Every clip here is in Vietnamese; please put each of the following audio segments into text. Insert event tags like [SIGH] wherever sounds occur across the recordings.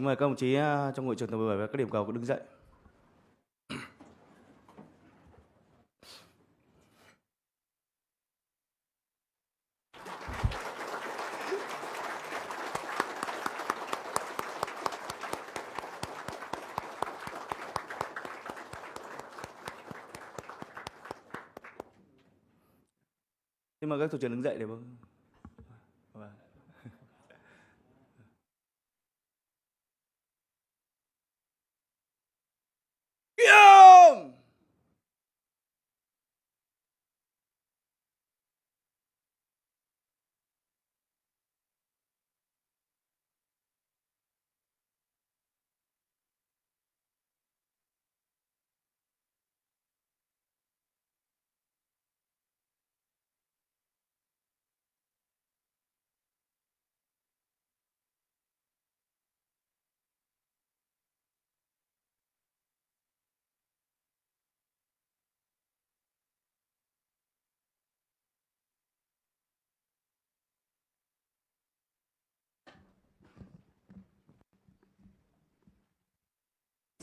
Kính mời các đồng chí ờ, trong hội trường tầng 17 và các điểm cầu có đứng dậy. Xin mời các thủ trưởng đứng dậy để vâng.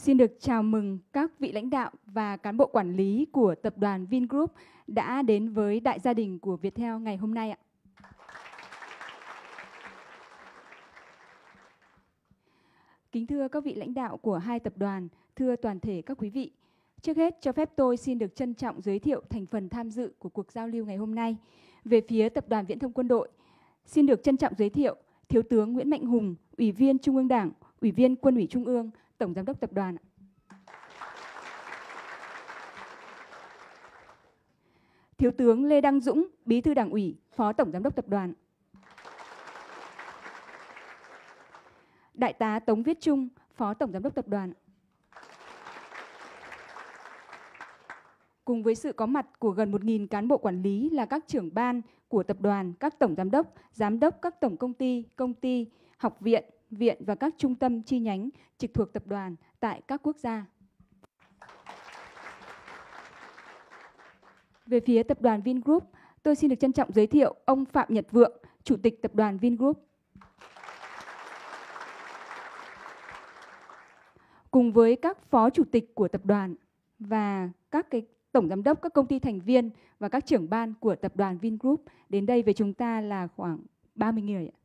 Xin được chào mừng các vị lãnh đạo và cán bộ quản lý của tập đoàn Vingroup đã đến với đại gia đình của Viettel ngày hôm nay ạ. Kính thưa các vị lãnh đạo của hai tập đoàn, thưa toàn thể các quý vị, Trước hết, cho phép tôi xin được trân trọng giới thiệu thành phần tham dự của cuộc giao lưu ngày hôm nay. Về phía Tập đoàn Viễn thông Quân đội, xin được trân trọng giới thiệu Thiếu tướng Nguyễn Mạnh Hùng, Ủy viên Trung ương Đảng, Ủy viên Quân ủy Trung ương, Tổng Giám đốc Tập đoàn. Thiếu tướng Lê Đăng Dũng, Bí thư Đảng ủy, Phó Tổng Giám đốc Tập đoàn. Đại tá Tống Viết Trung, Phó Tổng Giám đốc Tập đoàn. Cùng với sự có mặt của gần 1.000 cán bộ quản lý là các trưởng ban của tập đoàn, các tổng giám đốc, giám đốc các tổng công ty, công ty, học viện, viện và các trung tâm chi nhánh trực thuộc tập đoàn tại các quốc gia. Về phía tập đoàn Vingroup, tôi xin được trân trọng giới thiệu ông Phạm Nhật Vượng, Chủ tịch tập đoàn Vingroup. Cùng với các phó chủ tịch của tập đoàn và các cái tổng giám đốc các công ty thành viên và các trưởng ban của tập đoàn Vingroup đến đây với chúng ta là khoảng 30 người ạ.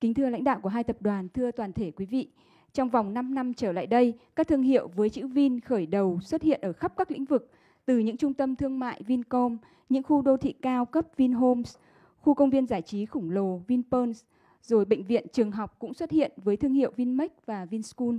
Kính thưa lãnh đạo của hai tập đoàn, thưa toàn thể quý vị, trong vòng 5 năm trở lại đây, các thương hiệu với chữ Vin khởi đầu xuất hiện ở khắp các lĩnh vực, từ những trung tâm thương mại Vincom, những khu đô thị cao cấp Vinhomes, khu công viên giải trí khổng lồ Vinpearls, rồi bệnh viện, trường học cũng xuất hiện với thương hiệu Vinmec và Vinschool.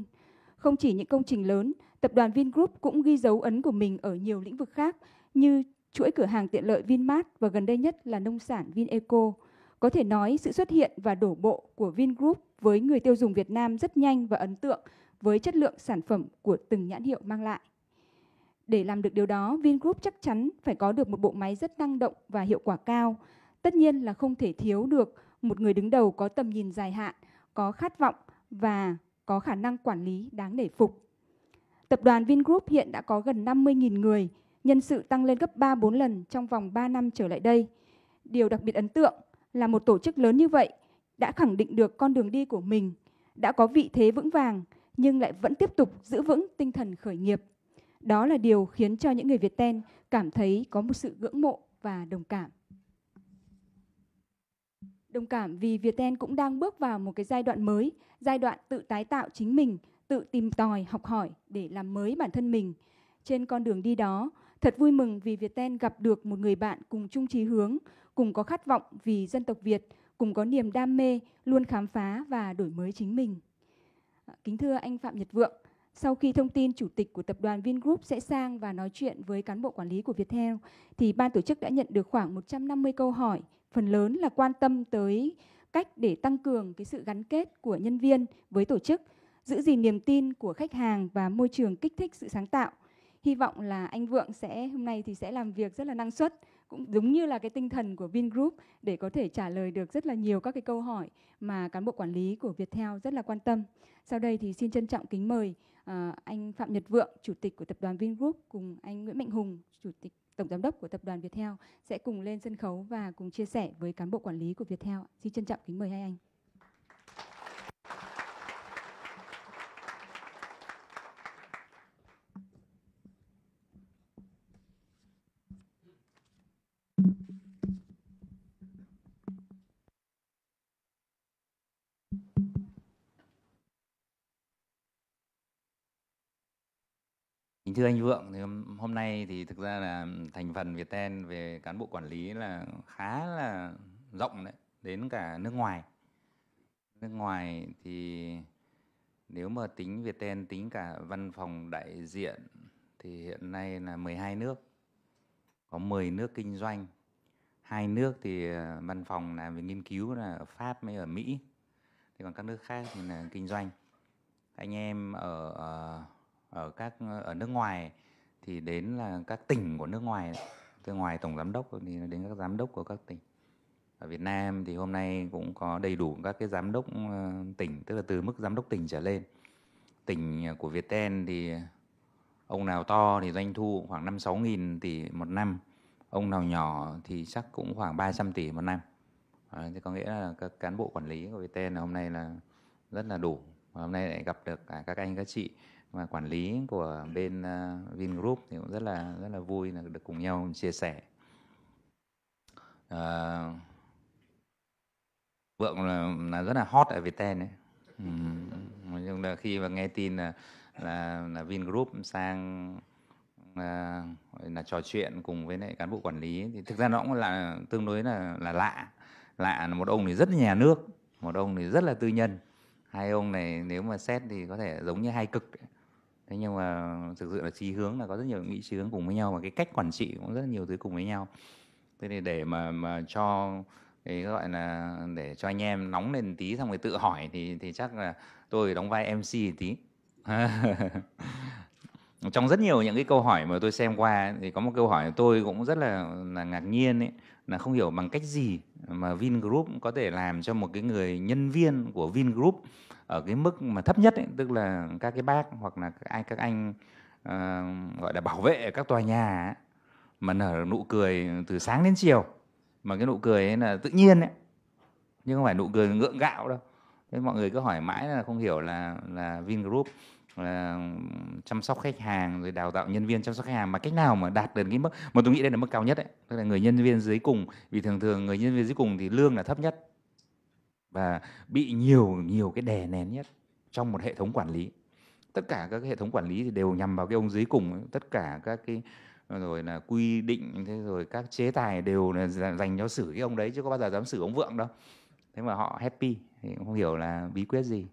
Không chỉ những công trình lớn, tập đoàn Vingroup cũng ghi dấu ấn của mình ở nhiều lĩnh vực khác như chuỗi cửa hàng tiện lợi Vinmart và gần đây nhất là nông sản Vineco. Có thể nói sự xuất hiện và đổ bộ của Vingroup với người tiêu dùng Việt Nam rất nhanh và ấn tượng với chất lượng sản phẩm của từng nhãn hiệu mang lại. Để làm được điều đó, Vingroup chắc chắn phải có được một bộ máy rất năng động và hiệu quả cao. Tất nhiên là không thể thiếu được một người đứng đầu có tầm nhìn dài hạn, có khát vọng và có khả năng quản lý đáng nể phục. Tập đoàn Vingroup hiện đã có gần 50.000 người, nhân sự tăng lên gấp 3-4 lần trong vòng 3 năm trở lại đây. Điều đặc biệt ấn tượng là một tổ chức lớn như vậy đã khẳng định được con đường đi của mình, đã có vị thế vững vàng nhưng lại vẫn tiếp tục giữ vững tinh thần khởi nghiệp. Đó là điều khiến cho những người Việt Ten cảm thấy có một sự ngưỡng mộ và đồng cảm. Đồng cảm vì Việt Ten cũng đang bước vào một cái giai đoạn mới, giai đoạn tự tái tạo chính mình, tự tìm tòi, học hỏi để làm mới bản thân mình. Trên con đường đi đó, Thật vui mừng vì Việt Ten gặp được một người bạn cùng chung chí hướng, cùng có khát vọng vì dân tộc Việt, cùng có niềm đam mê, luôn khám phá và đổi mới chính mình. À, kính thưa anh Phạm Nhật Vượng, sau khi thông tin chủ tịch của tập đoàn Vingroup sẽ sang và nói chuyện với cán bộ quản lý của Viettel, thì ban tổ chức đã nhận được khoảng 150 câu hỏi, phần lớn là quan tâm tới cách để tăng cường cái sự gắn kết của nhân viên với tổ chức, giữ gìn niềm tin của khách hàng và môi trường kích thích sự sáng tạo – hy vọng là anh Vượng sẽ hôm nay thì sẽ làm việc rất là năng suất cũng giống như là cái tinh thần của Vingroup để có thể trả lời được rất là nhiều các cái câu hỏi mà cán bộ quản lý của Viettel rất là quan tâm. Sau đây thì xin trân trọng kính mời uh, anh Phạm Nhật Vượng, chủ tịch của tập đoàn Vingroup cùng anh Nguyễn Mạnh Hùng, chủ tịch tổng giám đốc của tập đoàn Viettel sẽ cùng lên sân khấu và cùng chia sẻ với cán bộ quản lý của Viettel. Xin trân trọng kính mời hai anh. thưa anh Vượng, thì hôm nay thì thực ra là thành phần Viettel về cán bộ quản lý là khá là rộng đấy, đến cả nước ngoài. Nước ngoài thì nếu mà tính Viettel tính cả văn phòng đại diện thì hiện nay là 12 nước. Có 10 nước kinh doanh. Hai nước thì ờ, văn phòng làm về nghiên cứu là ở Pháp mới ở Mỹ. Thì còn các nước khác thì là kinh doanh. Anh em ở ờ, ở các ở nước ngoài thì đến là các tỉnh của nước ngoài từ ngoài tổng giám đốc thì đến các giám đốc của các tỉnh ở Việt Nam thì hôm nay cũng có đầy đủ các cái giám đốc ờ, tỉnh tức là từ mức giám đốc tỉnh trở lên tỉnh của Viettel thì ông nào to thì doanh thu khoảng 5 sáu nghìn tỷ một năm ông nào nhỏ thì chắc cũng khoảng 300 tỷ một năm à, thì có nghĩa là các cán bộ quản lý của Viettel hôm nay là rất là đủ và hôm nay lại gặp được cả các anh các chị và quản lý của bên uh, Vingroup thì cũng rất là rất là vui là được cùng nhau chia sẻ. Uh, Vượng là, là rất là hot ở Viettel đấy. Ừ. Nói chung là khi mà nghe tin là là, là Vingroup sang là, ờ, là trò chuyện cùng với lại cán bộ quản lý thì thực ra nó cũng là tương đối là là lạ lạ là một ông thì rất nhà nước một ông thì rất là tư nhân hai ông này nếu mà xét thì có thể giống như hai cực ấy thế nhưng mà thực sự là trí hướng là có rất nhiều nghị trí hướng cùng với nhau và cái cách quản trị cũng rất nhiều thứ cùng với nhau thế thì để mà mà cho cái gọi là để cho anh em nóng lên tí xong rồi tự hỏi thì thì chắc là tôi đóng vai MC tí [LAUGHS] trong rất nhiều những cái câu hỏi mà tôi xem qua thì có một câu hỏi tôi cũng rất là là ngạc nhiên ấy là không hiểu bằng cách gì mà Vingroup có thể làm cho một cái người nhân viên của Vingroup ở cái mức mà thấp nhất ấy, tức là các cái bác hoặc là các anh các anh uh, gọi là bảo vệ các tòa nhà ấy, mà nở nụ cười từ sáng đến chiều mà cái nụ cười ấy là tự nhiên ấy nhưng không phải nụ cười ngượng gạo đâu thế mọi người cứ hỏi mãi là không hiểu là là Vingroup là chăm sóc khách hàng rồi đào tạo nhân viên chăm sóc khách hàng mà cách nào mà đạt được cái mức mà tôi nghĩ đây là mức cao nhất đấy tức là người nhân viên dưới cùng vì thường thường người nhân viên dưới cùng thì lương là thấp nhất và bị nhiều nhiều cái đè nén nhất trong một hệ thống quản lý tất cả các hệ thống quản lý thì đều nhằm vào cái ông dưới cùng ấy. tất cả các cái rồi là quy định thế rồi các chế tài đều là dành cho xử cái ông đấy chứ có bao giờ dám xử ông vượng đâu thế mà họ happy thì không hiểu là bí quyết gì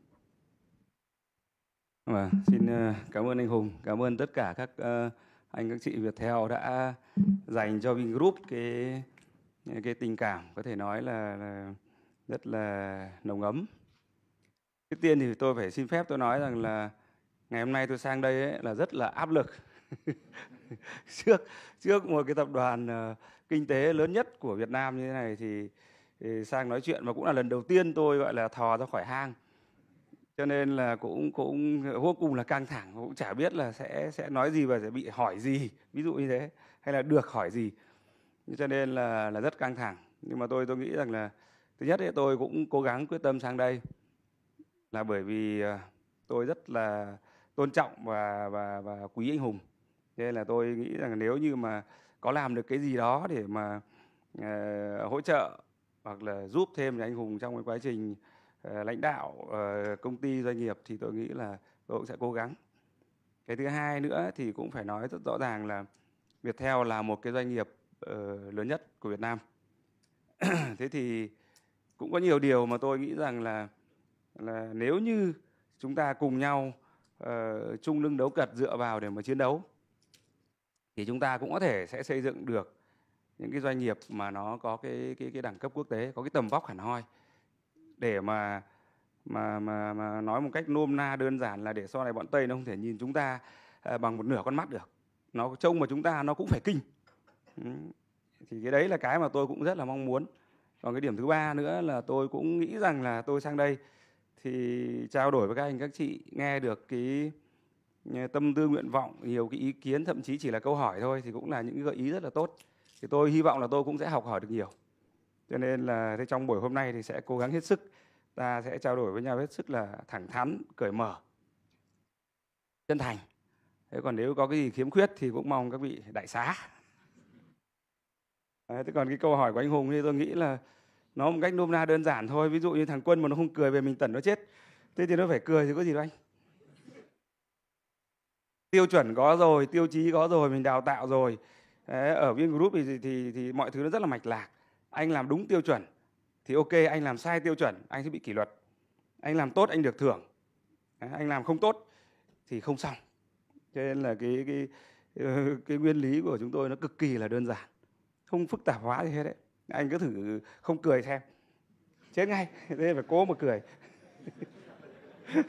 và vâng, xin ờ, cảm ơn anh Hùng cảm ơn tất cả các ờ, anh các chị Viettel đã dành cho Vingroup cái cái tình cảm có thể nói là, là rất là nồng ấm trước tiên thì tôi phải xin phép tôi nói rằng là ngày hôm nay tôi sang đây ấy, là rất là áp lực [LAUGHS] trước trước một cái tập đoàn ờ, kinh tế lớn nhất của Việt Nam như thế này thì, thì sang nói chuyện mà cũng là lần đầu tiên tôi gọi là thò ra khỏi hang cho nên là cũng cũng vô cùng là căng thẳng cũng chả biết là sẽ sẽ nói gì và sẽ bị hỏi gì ví dụ như thế hay là được hỏi gì cho nên là là rất căng thẳng nhưng mà tôi tôi nghĩ rằng là thứ nhất thì tôi cũng cố gắng quyết tâm sang đây là bởi vì à, tôi rất là tôn trọng và và và quý anh hùng nên là tôi nghĩ rằng nếu như mà có làm được cái gì đó để mà uh, hỗ trợ hoặc là giúp thêm cho anh hùng trong cái quá trình uh, lãnh đạo uh, công ty doanh nghiệp thì tôi nghĩ là tôi cũng sẽ cố gắng cái thứ hai nữa thì cũng phải nói rất rõ ràng là Viettel là một cái doanh nghiệp uh, lớn nhất của Việt Nam [CLEARS THROAT] thế thì cũng có nhiều điều mà tôi nghĩ rằng là là nếu như chúng ta cùng nhau uh, chung lưng đấu cật dựa vào để mà chiến đấu thì chúng ta cũng có thể sẽ xây dựng được những cái doanh nghiệp mà nó có cái cái cái đẳng cấp quốc tế có cái tầm vóc hẳn hoi để mà mà mà mà nói một cách nôm na đơn giản là để sau này bọn tây nó không thể nhìn chúng ta uh, bằng một nửa con mắt được nó trông mà chúng ta nó cũng phải kinh thì cái đấy là cái mà tôi cũng rất là mong muốn còn cái điểm thứ ba nữa là tôi cũng nghĩ rằng là tôi sang đây thì trao đổi với các anh các chị nghe được cái tâm tư nguyện vọng nhiều cái ý kiến thậm chí chỉ là câu hỏi thôi thì cũng là những gợi ý rất là tốt thì tôi hy vọng là tôi cũng sẽ học hỏi được nhiều cho nên là trong buổi hôm nay thì sẽ cố gắng hết sức ta sẽ trao đổi với nhau hết sức là thẳng thắn cởi mở chân thành thế còn nếu có cái gì khiếm khuyết thì cũng mong các vị đại xá Đấy, thế còn cái câu hỏi của anh Hùng thì tôi nghĩ là nó một cách nôm na đơn giản thôi. Ví dụ như thằng Quân mà nó không cười về mình tẩn nó chết. Thế thì nó phải cười thì có gì đâu anh. Tiêu chuẩn có rồi, tiêu chí có rồi, mình đào tạo rồi. Đấy, ở Vingroup thì, thì, thì, thì mọi thứ nó rất là mạch lạc. Anh làm đúng tiêu chuẩn thì ok, anh làm sai tiêu chuẩn, anh sẽ bị kỷ luật. Anh làm tốt anh được thưởng. Đấy, anh làm không tốt thì không xong. Cho nên là cái cái [LAUGHS] cái nguyên lý của chúng tôi nó cực kỳ là đơn giản không phức tạp hóa gì hết đấy anh cứ thử không cười xem chết ngay nên [LAUGHS] phải cố mà cười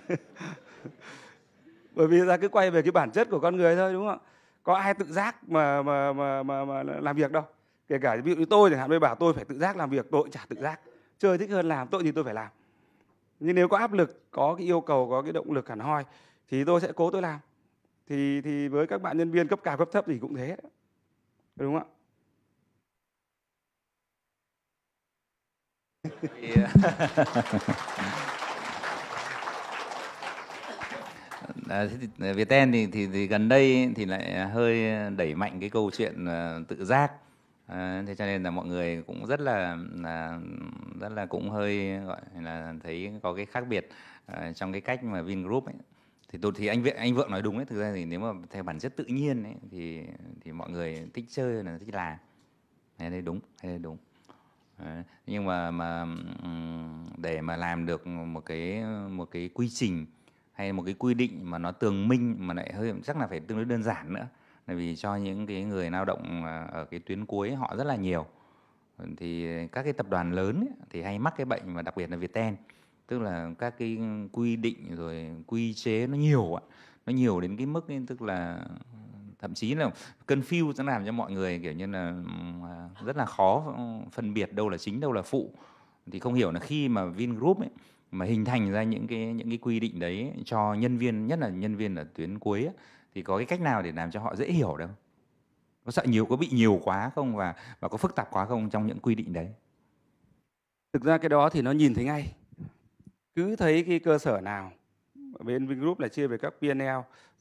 [LAUGHS] bởi vì ra cứ quay về cái bản chất của con người thôi đúng không ạ có ai tự giác mà mà mà mà, mà làm việc đâu kể cả ví dụ như tôi chẳng hạn tôi bảo tôi phải tự giác làm việc tôi cũng chả tự giác chơi thích hơn làm tội gì tôi phải làm nhưng nếu có áp lực có cái yêu cầu có cái động lực hẳn hoi thì tôi sẽ cố tôi làm thì thì với các bạn nhân viên cấp cao cấp thấp thì cũng thế đúng không ạ [LAUGHS] À, à, Việt Ten thì, thì thì gần đây thì lại hơi đẩy mạnh cái câu chuyện à, tự giác thế cho nên là mọi người cũng rất là, là rất là cũng hơi gọi là thấy có cái khác biệt trong cái cách mà Vingroup ấy thì tôi thì anh viện anh vượng nói đúng đấy, thực ra thì nếu mà theo bản chất tự nhiên ấy thì thì mọi người thích chơi là thích làm đây đúng đây đúng Đấy. nhưng mà mà để mà làm được một cái một cái quy trình hay một cái quy định mà nó tường minh mà lại hơi chắc là phải tương đối đơn giản nữa bởi vì cho những cái người lao động à, ở cái tuyến cuối họ rất là nhiều thì các cái tập đoàn lớn ấy, thì hay mắc cái bệnh mà đặc biệt là Viettel tức là các cái quy định rồi quy chế nó nhiều ạ nó nhiều đến cái mức ấy, tức là thậm chí là cơn phiêu sẽ làm cho mọi người kiểu như là à, rất là khó phân biệt đâu là chính đâu là phụ thì không hiểu là khi mà Vingroup ấy mà hình thành ra những cái những cái quy định đấy cho nhân viên nhất là nhân viên ở tuyến cuối ấy, thì có cái cách nào để làm cho họ dễ hiểu đâu có sợ nhiều có bị nhiều quá không và và có phức tạp quá không trong những quy định đấy thực ra cái đó thì nó nhìn thấy ngay cứ thấy cái cơ sở nào bên Vingroup là chia về các PNL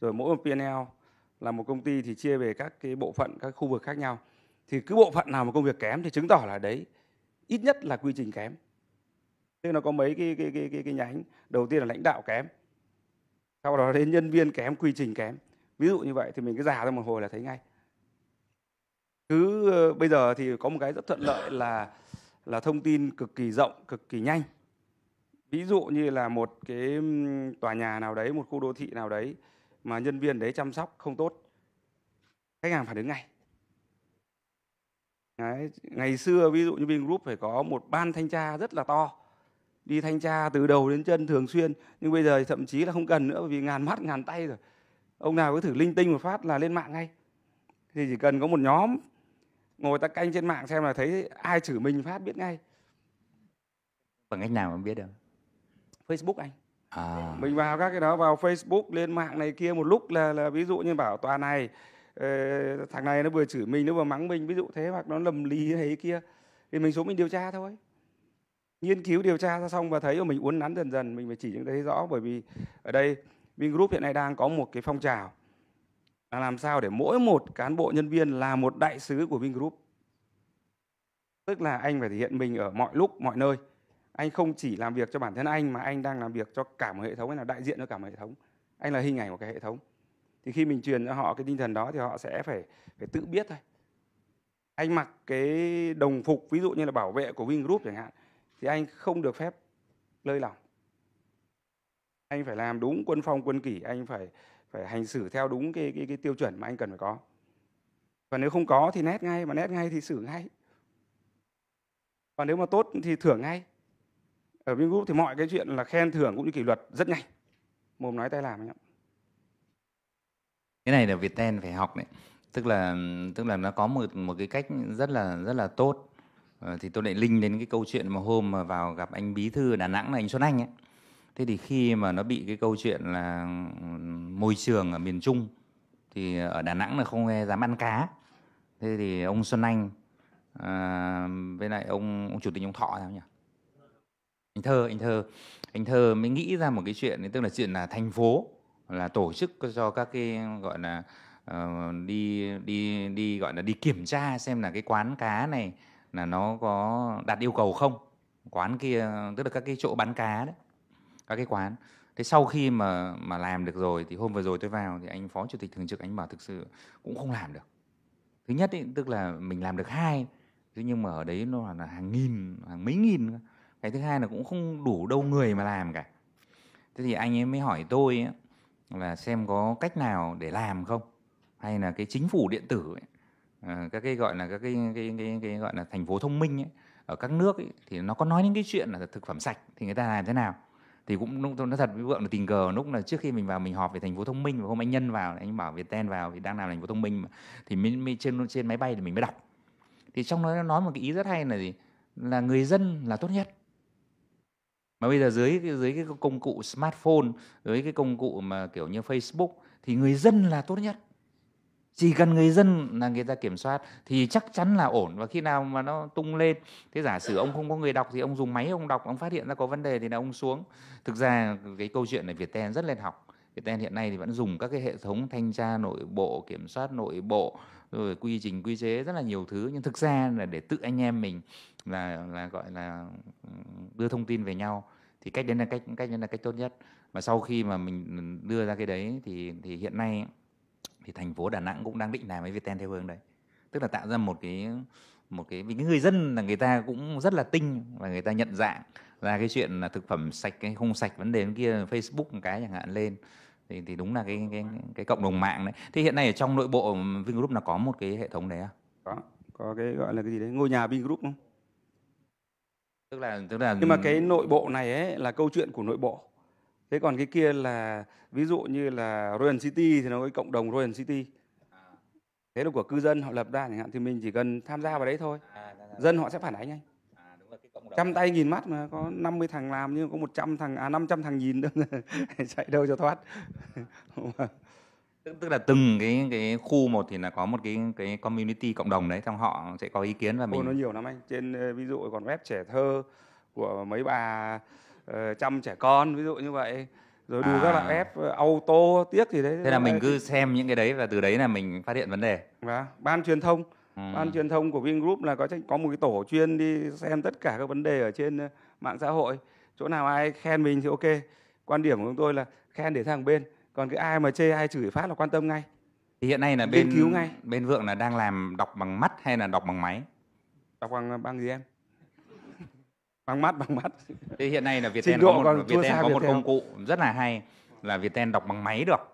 rồi mỗi một PNL là một công ty thì chia về các cái bộ phận các khu vực khác nhau thì cứ bộ phận nào mà công việc kém thì chứng tỏ là đấy ít nhất là quy trình kém tức nó có mấy cái cái cái cái, cái nhánh đầu tiên là lãnh đạo kém sau đó đến nhân viên kém quy trình kém ví dụ như vậy thì mình cứ giả ra một hồi là thấy ngay cứ ờ, bây giờ thì có một cái rất thuận lợi là là thông tin cực kỳ rộng cực kỳ nhanh ví dụ như là một cái tòa nhà nào đấy một khu đô thị nào đấy mà nhân viên đấy chăm sóc không tốt khách hàng phản ứng ngay đấy, ngày xưa ví dụ như Vingroup phải có một ban thanh tra rất là to đi thanh tra từ đầu đến chân thường xuyên nhưng bây giờ thậm chí là không cần nữa vì ngàn mắt ngàn tay rồi ông nào cứ thử linh tinh một phát là lên mạng ngay thì chỉ cần có một nhóm ngồi ta canh trên mạng xem là thấy ai chửi mình phát biết ngay bằng cách nào mà biết được facebook anh à. mình vào các cái đó vào Facebook lên mạng này kia một lúc là là ví dụ như bảo tòa này ờ, thằng này nó vừa chửi mình nó vừa mắng mình ví dụ thế hoặc nó lầm lì thế kia thì mình xuống mình điều tra thôi nghiên cứu điều tra ra xong và thấy mình uốn nắn dần dần mình phải chỉ những thấy rõ bởi vì ở đây Vingroup hiện nay đang có một cái phong trào là làm sao để mỗi một cán bộ nhân viên là một đại sứ của Vingroup tức là anh phải thể hiện mình ở mọi lúc mọi nơi anh không chỉ làm việc cho bản thân anh mà anh đang làm việc cho cả một hệ thống anh là đại diện cho cả một hệ thống anh là hình ảnh của cái hệ thống thì khi mình truyền cho họ cái tinh thần đó thì họ sẽ phải phải tự biết thôi anh mặc cái đồng phục ví dụ như là bảo vệ của Vingroup chẳng hạn thì anh không được phép lơi lỏng anh phải làm đúng quân phong quân kỷ anh phải phải hành xử theo đúng cái cái, cái tiêu chuẩn mà anh cần phải có và nếu không có thì nét ngay mà nét ngay thì xử ngay và nếu mà tốt thì thưởng ngay ở Vingroup thì mọi cái chuyện là khen thưởng cũng như kỷ luật rất nhanh mồm nói tay làm anh ạ cái này là Việt Viettel phải học đấy tức là tức là nó có một một cái cách rất là rất là tốt ờ, thì tôi lại linh đến cái câu chuyện mà hôm mà vào gặp anh bí thư Đà Nẵng là anh Xuân Anh ấy thế thì khi mà nó bị cái câu chuyện là ừ, môi trường ở miền Trung thì ở Đà Nẵng là không nghe dám ăn cá thế thì ông Xuân Anh à, với lại ông ông chủ tịch ông Thọ sao nhỉ anh thơ anh thơ anh thơ mới nghĩ ra một cái chuyện tức là chuyện là thành phố là tổ chức cho các cái gọi là uh, đi đi đi gọi là đi kiểm tra xem là cái quán cá này là nó có đạt yêu cầu không quán kia tức là các cái chỗ bán cá đấy các cái quán thế sau khi mà mà làm được rồi thì hôm vừa rồi tôi vào thì anh phó chủ tịch thường trực anh bảo thực sự cũng không làm được thứ nhất ý, tức là mình làm được hai thế nhưng mà ở đấy nó là hàng nghìn hàng mấy nghìn cái thứ hai là cũng không đủ đâu người mà làm cả thế thì anh ấy mới hỏi tôi ấy, là xem có cách nào để làm không hay là cái chính phủ điện tử ấy, ờ, các cái gọi là các cái, cái, cái, cái gọi là thành phố thông minh ấy, ở các nước ấy, thì nó có nói những cái chuyện là thực phẩm sạch thì người ta làm thế nào thì cũng nó thật với vượng là tình cờ lúc là trước khi mình vào mình họp về thành phố thông minh và hôm anh nhân vào anh bảo việt ten vào thì đang làm thành phố thông minh mà, thì mình, mình trên trên máy bay thì mình mới đọc thì trong đó nó nói một cái ý rất hay là gì là người dân là tốt nhất mà bây giờ dưới dưới cái công cụ smartphone dưới cái công cụ mà kiểu như Facebook thì người dân là tốt nhất chỉ cần người dân là người ta kiểm soát thì chắc chắn là ổn và khi nào mà nó tung lên thế giả sử ông không có người đọc thì ông dùng máy ông đọc ông phát hiện ra có vấn đề thì là ông xuống thực ra cái câu chuyện này Viettel rất lên học Viettel hiện nay thì vẫn dùng các cái hệ thống thanh tra nội bộ kiểm soát nội bộ rồi quy trình quy chế rất là nhiều thứ nhưng thực ra là để tự anh em mình là là gọi là ừ, đưa thông tin về nhau thì cách đến là cách cách đến là cách tốt nhất mà sau khi mà mình đưa ra cái đấy thì thì hiện nay thì thành phố Đà Nẵng cũng đang định làm với Viettel theo hướng đấy tức là tạo ra một cái một cái vì cái người dân là người ta cũng rất là tinh và người ta nhận dạng ra cái chuyện là thực phẩm sạch cái không sạch vấn đề bên kia Facebook một cái chẳng hạn lên thì thì đúng là cái cái cái cộng đồng mạng đấy. thì hiện nay ở trong nội bộ Vingroup là có một cái hệ thống đấy à? Có, có cái gọi là cái gì đấy, ngôi nhà Vingroup không? tức là tức là nhưng mà cái nội bộ này ấy là câu chuyện của nội bộ thế còn cái kia là ví dụ như là Royal City thì nó có cộng đồng Royal City thế là của cư dân họ lập ra chẳng hạn thì mình chỉ cần tham gia vào đấy thôi à, dạ, dạ. dân họ sẽ phản ánh anh à, trăm tay nghìn mắt mà có 50 thằng làm nhưng có 100 thằng à 500 thằng nhìn nữa [LAUGHS] chạy đâu cho thoát [LAUGHS] tức, là từng cái cái khu một thì là có một cái cái community cộng đồng đấy trong họ sẽ có ý kiến và mình Ô, nó nhiều lắm anh trên ờ, ví dụ còn web trẻ thơ của mấy bà uh, chăm trẻ con ví dụ như vậy rồi đủ à. các bạn ép auto tiếc gì đấy thế là mình cứ xem những cái đấy và từ đấy là mình phát hiện vấn đề và ban truyền thông ừ. ban truyền thông của Vingroup là có có một cái tổ chuyên đi xem tất cả các vấn đề ở trên ờ, mạng xã hội chỗ nào ai khen mình thì ok quan điểm của chúng tôi là khen để sang bên còn cái ai mà chê ai chửi phát là quan tâm ngay thì hiện nay là bên cứu ngay bên vượng là đang làm đọc bằng mắt hay là đọc bằng máy đọc bằng à, bằng gì em [LAUGHS] bằng mắt bằng mắt thì hiện nay là Viettel có một Viettel có một công cụ rất là hay là Viettel đọc bằng máy được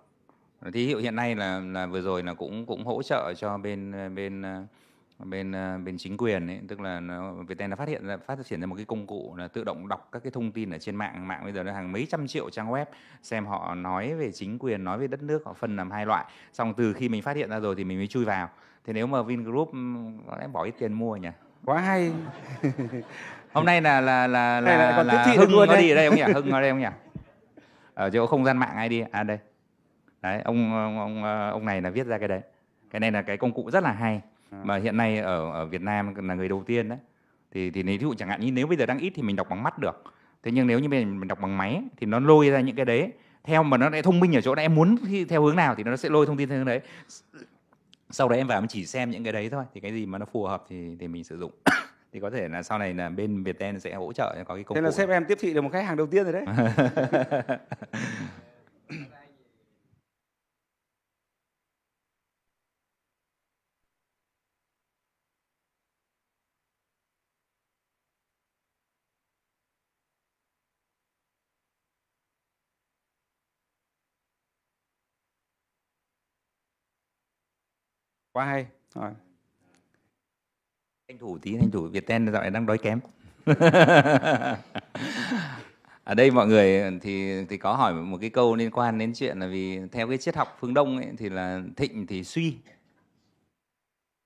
thì hiệu hiện nay là là vừa rồi là cũng cũng hỗ trợ cho bên bên à, bên ờ, bên chính quyền ấy tức là nó, Viettel nó phát hiện ra phát triển ra một cái công cụ là tự động đọc các cái thông tin ở trên mạng mạng bây giờ nó hàng mấy trăm triệu trang web xem họ nói về chính quyền nói về đất nước họ phân làm hai loại xong từ khi mình phát hiện ra rồi thì mình mới chui vào thế nếu mà Vingroup ừ, có lẽ bỏ ít tiền mua nhỉ quá hay [LAUGHS] hôm nay là là là là, là, là hưng có đi ở đây không nhỉ [LAUGHS] hưng ở đây không nhỉ ở chỗ không gian mạng ai đi à đây đấy ông ông ông, ờ, ông này là viết ra cái đấy cái này là cái công cụ rất là hay À. mà hiện nay ở ở Việt Nam là người đầu tiên đấy thì thì nếu ví dụ chẳng hạn như nếu bây giờ đang ít thì mình đọc bằng mắt được thế nhưng nếu như mình, mình đọc bằng máy thì nó lôi ra những cái đấy theo mà nó lại thông minh ở chỗ là em muốn theo hướng nào thì nó sẽ lôi thông tin theo hướng đấy sau đấy em vào em chỉ xem những cái đấy thôi thì cái gì mà nó phù hợp thì thì mình sử dụng [COUGHS] thì có thể là sau này là bên Viettel sẽ hỗ trợ có cái công thế là sếp em tiếp thị được một khách hàng đầu tiên rồi đấy [LAUGHS] [LAUGHS] quá hay rồi anh thủ tí anh thủ việt ten dạo này đang đói kém [LAUGHS] ở đây mọi người thì thì có hỏi một cái câu liên quan đến chuyện là vì theo cái triết học phương đông ấy, thì là thịnh thì suy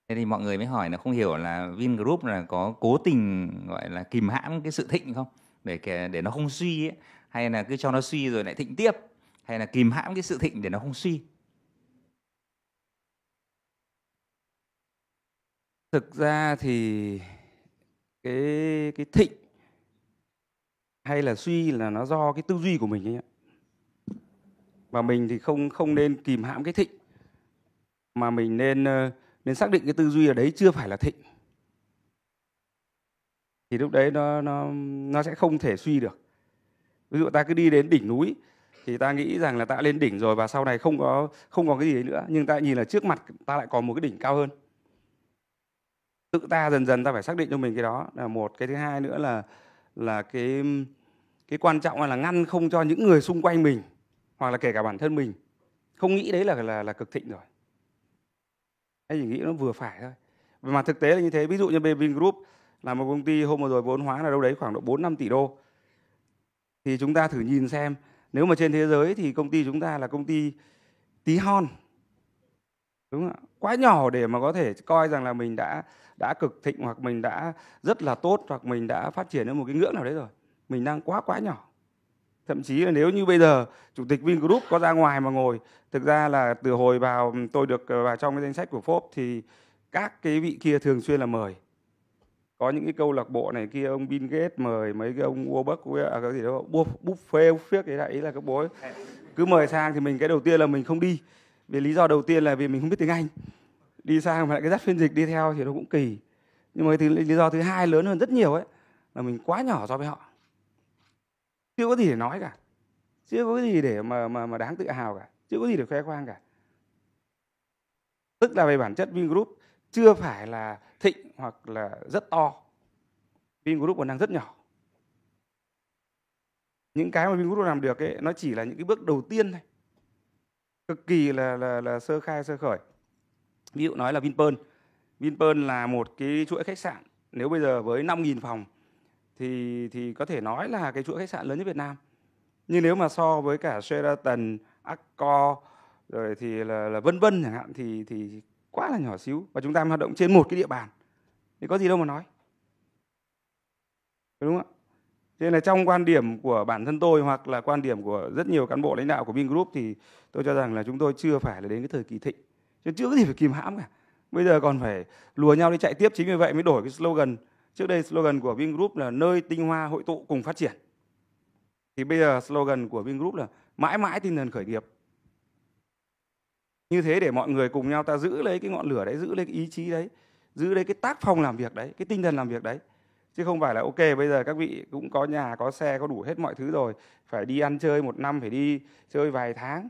thế thì mọi người mới hỏi là không hiểu là vingroup là có cố tình gọi là kìm hãm cái sự thịnh không để kể, để nó không suy ấy. hay là cứ cho nó suy rồi lại thịnh tiếp hay là kìm hãm cái sự thịnh để nó không suy Thực ra thì cái cái thịnh hay là suy là nó do cái tư duy của mình ấy ạ. Và mình thì không không nên kìm hãm cái thịnh mà mình nên ờ, nên xác định cái tư duy ở đấy chưa phải là thịnh. Thì lúc đấy nó nó nó sẽ không thể suy được. Ví dụ ta cứ đi đến đỉnh núi thì ta nghĩ rằng là ta lên đỉnh rồi và sau này không có không có cái gì đấy nữa, nhưng ta nhìn là trước mặt ta lại còn một cái đỉnh cao hơn tự ta dần dần ta phải xác định cho mình cái đó là một cái thứ hai nữa là là cái cái quan trọng là ngăn không cho những người xung quanh mình hoặc là kể cả bản thân mình không nghĩ đấy là là là cực thịnh rồi hay chỉ nghĩ nó vừa phải thôi mà thực tế là như thế ví dụ như Bevin Group là một công ty hôm vừa rồi vốn hóa là đâu đấy khoảng độ 4 5 tỷ đô thì chúng ta thử nhìn xem nếu mà trên thế giới thì công ty chúng ta là công ty tí hon đúng không quá nhỏ để mà có thể coi rằng là mình đã đã cực thịnh hoặc mình đã rất là tốt hoặc mình đã phát triển đến một cái ngưỡng nào đấy rồi mình đang quá quá nhỏ thậm chí là nếu như bây giờ chủ tịch Vingroup có ra ngoài mà ngồi thực ra là từ hồi vào ừ, tôi được ờ, vào trong cái danh sách của Forbes thì các cái vị kia thường xuyên là mời có những cái câu lạc bộ này kia ông Bill Gates mời mấy cái ông Warburg à, cái gì đó buffet phiếc đấy là ý là các bố ấy. cứ mời sang thì mình cái đầu tiên là mình không đi vì lý do đầu tiên là vì mình không biết tiếng Anh đi sang mà lại cái dắt phiên dịch đi theo thì nó cũng kỳ nhưng mà cái lý do thứ hai lớn hơn rất nhiều ấy là mình quá nhỏ so với họ chưa có gì để nói cả chưa có gì để mà mà mà đáng tự hào cả chưa có gì để khoe khoang cả tức là về bản chất Vingroup chưa phải là thịnh hoặc là rất to Vingroup còn đang rất nhỏ những cái mà Vingroup làm được ấy nó chỉ là những cái bước đầu tiên thôi cực kỳ là là là sơ khai sơ khởi ví dụ nói là Vinpearl Vinpearl là một cái chuỗi khách sạn nếu bây giờ với 5.000 phòng thì thì có thể nói là cái chuỗi khách sạn lớn nhất Việt Nam nhưng nếu mà so với cả Sheraton, Accor rồi thì là, là vân vân chẳng hạn thì thì quá là nhỏ xíu và chúng ta hoạt động trên một cái địa bàn thì có gì đâu mà nói đúng không ạ nên là trong quan điểm của bản thân tôi hoặc là quan điểm của rất nhiều cán bộ lãnh đạo của Vingroup thì tôi cho rằng là chúng tôi chưa phải là đến cái thời kỳ thịnh chứ chưa có gì phải kìm hãm cả bây giờ còn phải lùa nhau đi chạy tiếp chính vì vậy mới đổi cái slogan trước đây slogan của Vingroup là nơi tinh hoa hội tụ cùng phát triển thì bây giờ slogan của Vingroup là mãi mãi tinh thần khởi nghiệp như thế để mọi người cùng nhau ta giữ lấy cái ngọn lửa đấy giữ lấy cái ý chí đấy giữ lấy cái tác phong làm việc đấy cái tinh thần làm việc đấy chứ không phải là ok bây giờ các vị cũng có nhà có xe có đủ hết mọi thứ rồi phải đi ăn chơi một năm phải đi chơi vài tháng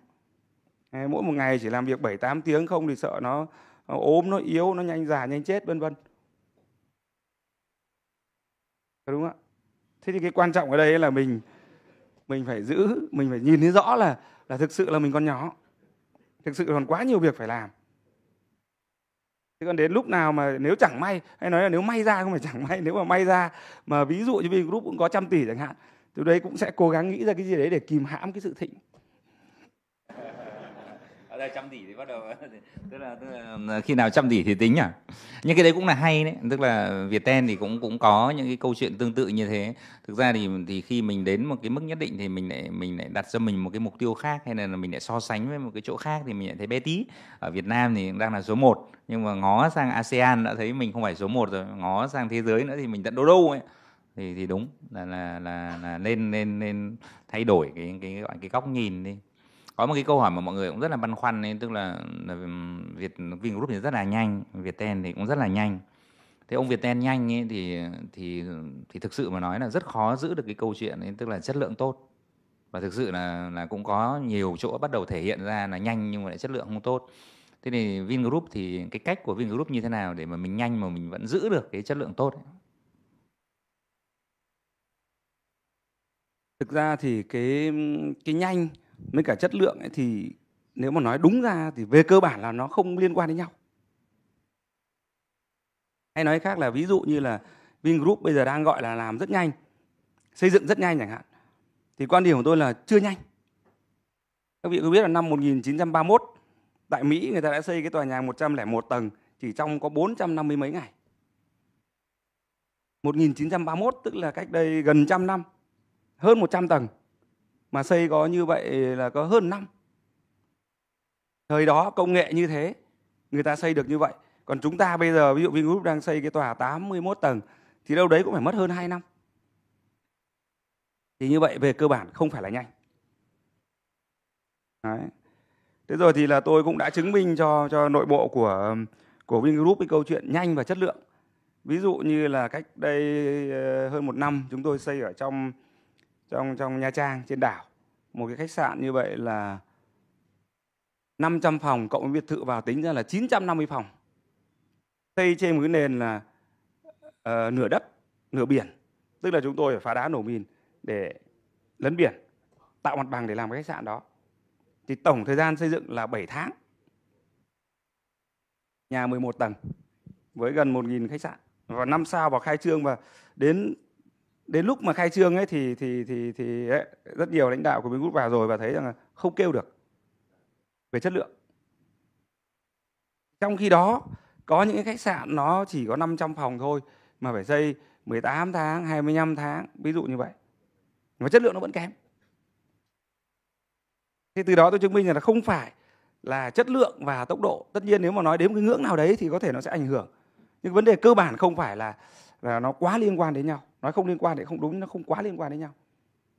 mỗi một ngày chỉ làm việc 7 8 tiếng không thì sợ nó, nó ốm nó yếu nó nhanh già nhanh chết vân vân đúng không ạ thế thì cái quan trọng ở đây là mình mình phải giữ mình phải nhìn thấy rõ là là thực sự là mình còn nhỏ thực sự còn quá nhiều việc phải làm thế còn đến lúc nào mà nếu chẳng may hay nói là nếu may ra không phải chẳng may nếu mà may ra mà ví dụ như Group cũng có trăm tỷ chẳng hạn từ đấy cũng sẽ cố gắng nghĩ ra cái gì đấy để kìm hãm cái sự thịnh ở đây trăm tỷ thì bắt đầu [LAUGHS] tức là, tức là khi nào trăm tỷ thì tính à nhưng cái đấy cũng là hay đấy tức là Viettel thì cũng cũng có những cái câu chuyện tương tự như thế thực ra thì thì khi mình đến một cái mức nhất định thì mình lại mình lại đặt cho mình một cái mục tiêu khác hay là mình lại so sánh với một cái chỗ khác thì mình lại thấy bé tí ở Việt Nam thì đang là số 1 nhưng mà ngó sang ASEAN đã thấy mình không phải số 1 rồi ngó sang thế giới nữa thì mình tận đô đô ấy thì thì đúng là là là, là nên nên nên thay đổi cái cái gọi cái góc nhìn đi có một cái câu hỏi mà mọi người cũng rất là băn khoăn ấy tức là, là Việt Vingroup thì rất là nhanh Viettel thì cũng rất là nhanh thế ông Viettel nhanh ấy thì thì thì thực sự mà nói là rất khó giữ được cái câu chuyện ấy tức là chất lượng tốt và thực sự là là cũng có nhiều chỗ bắt đầu thể hiện ra là nhanh nhưng mà lại chất lượng không tốt thế thì Vingroup thì cái cách của Vingroup như thế nào để mà mình nhanh mà mình vẫn giữ được cái chất lượng tốt ấy? thực ra thì cái cái nhanh với cả chất lượng ấy thì nếu mà nói đúng ra thì về cơ bản là nó không liên quan đến nhau hay nói khác là ví dụ như là Vingroup bây giờ đang gọi là làm rất nhanh xây dựng rất nhanh chẳng hạn thì quan điểm của tôi là chưa nhanh các vị có biết là năm 1931 tại Mỹ người ta đã xây cái tòa nhà 101 tầng chỉ trong có 450 mấy ngày 1931 tức là cách đây gần trăm năm hơn 100 tầng mà xây có như vậy là có hơn năm thời đó công nghệ như thế người ta xây được như vậy còn chúng ta bây giờ ví dụ Vingroup đang xây cái tòa 81 tầng thì đâu đấy cũng phải mất hơn 2 năm thì như vậy về cơ bản không phải là nhanh đấy. thế rồi thì là tôi cũng đã chứng minh cho cho nội bộ của của Vingroup cái câu chuyện nhanh và chất lượng ví dụ như là cách đây ờ, hơn một năm chúng tôi xây ở trong trong trong Nha Trang trên đảo một cái khách sạn như vậy là 500 phòng cộng với biệt thự vào tính ra là 950 phòng xây trên một cái nền là uh, nửa đất nửa biển tức là chúng tôi phải phá đá nổ mìn để lấn biển tạo mặt bằng để làm cái khách sạn đó thì tổng thời gian xây dựng là 7 tháng nhà 11 tầng với gần 1.000 khách sạn và năm sao vào khai trương và đến đến lúc mà khai trương ấy thì thì thì thì ấy, rất nhiều lãnh đạo của Vingroup vào rồi và thấy rằng là không kêu được về chất lượng. Trong khi đó có những cái khách sạn nó chỉ có 500 phòng thôi mà phải xây 18 tháng, 25 tháng, ví dụ như vậy. và chất lượng nó vẫn kém. Thì từ đó tôi chứng minh là không phải là chất lượng và tốc độ. Tất nhiên nếu mà nói đến cái ngưỡng nào đấy thì có thể nó sẽ ảnh hưởng. Nhưng vấn đề cơ bản không phải là là nó quá liên quan đến nhau nói không liên quan thì không đúng nó không quá liên quan đến nhau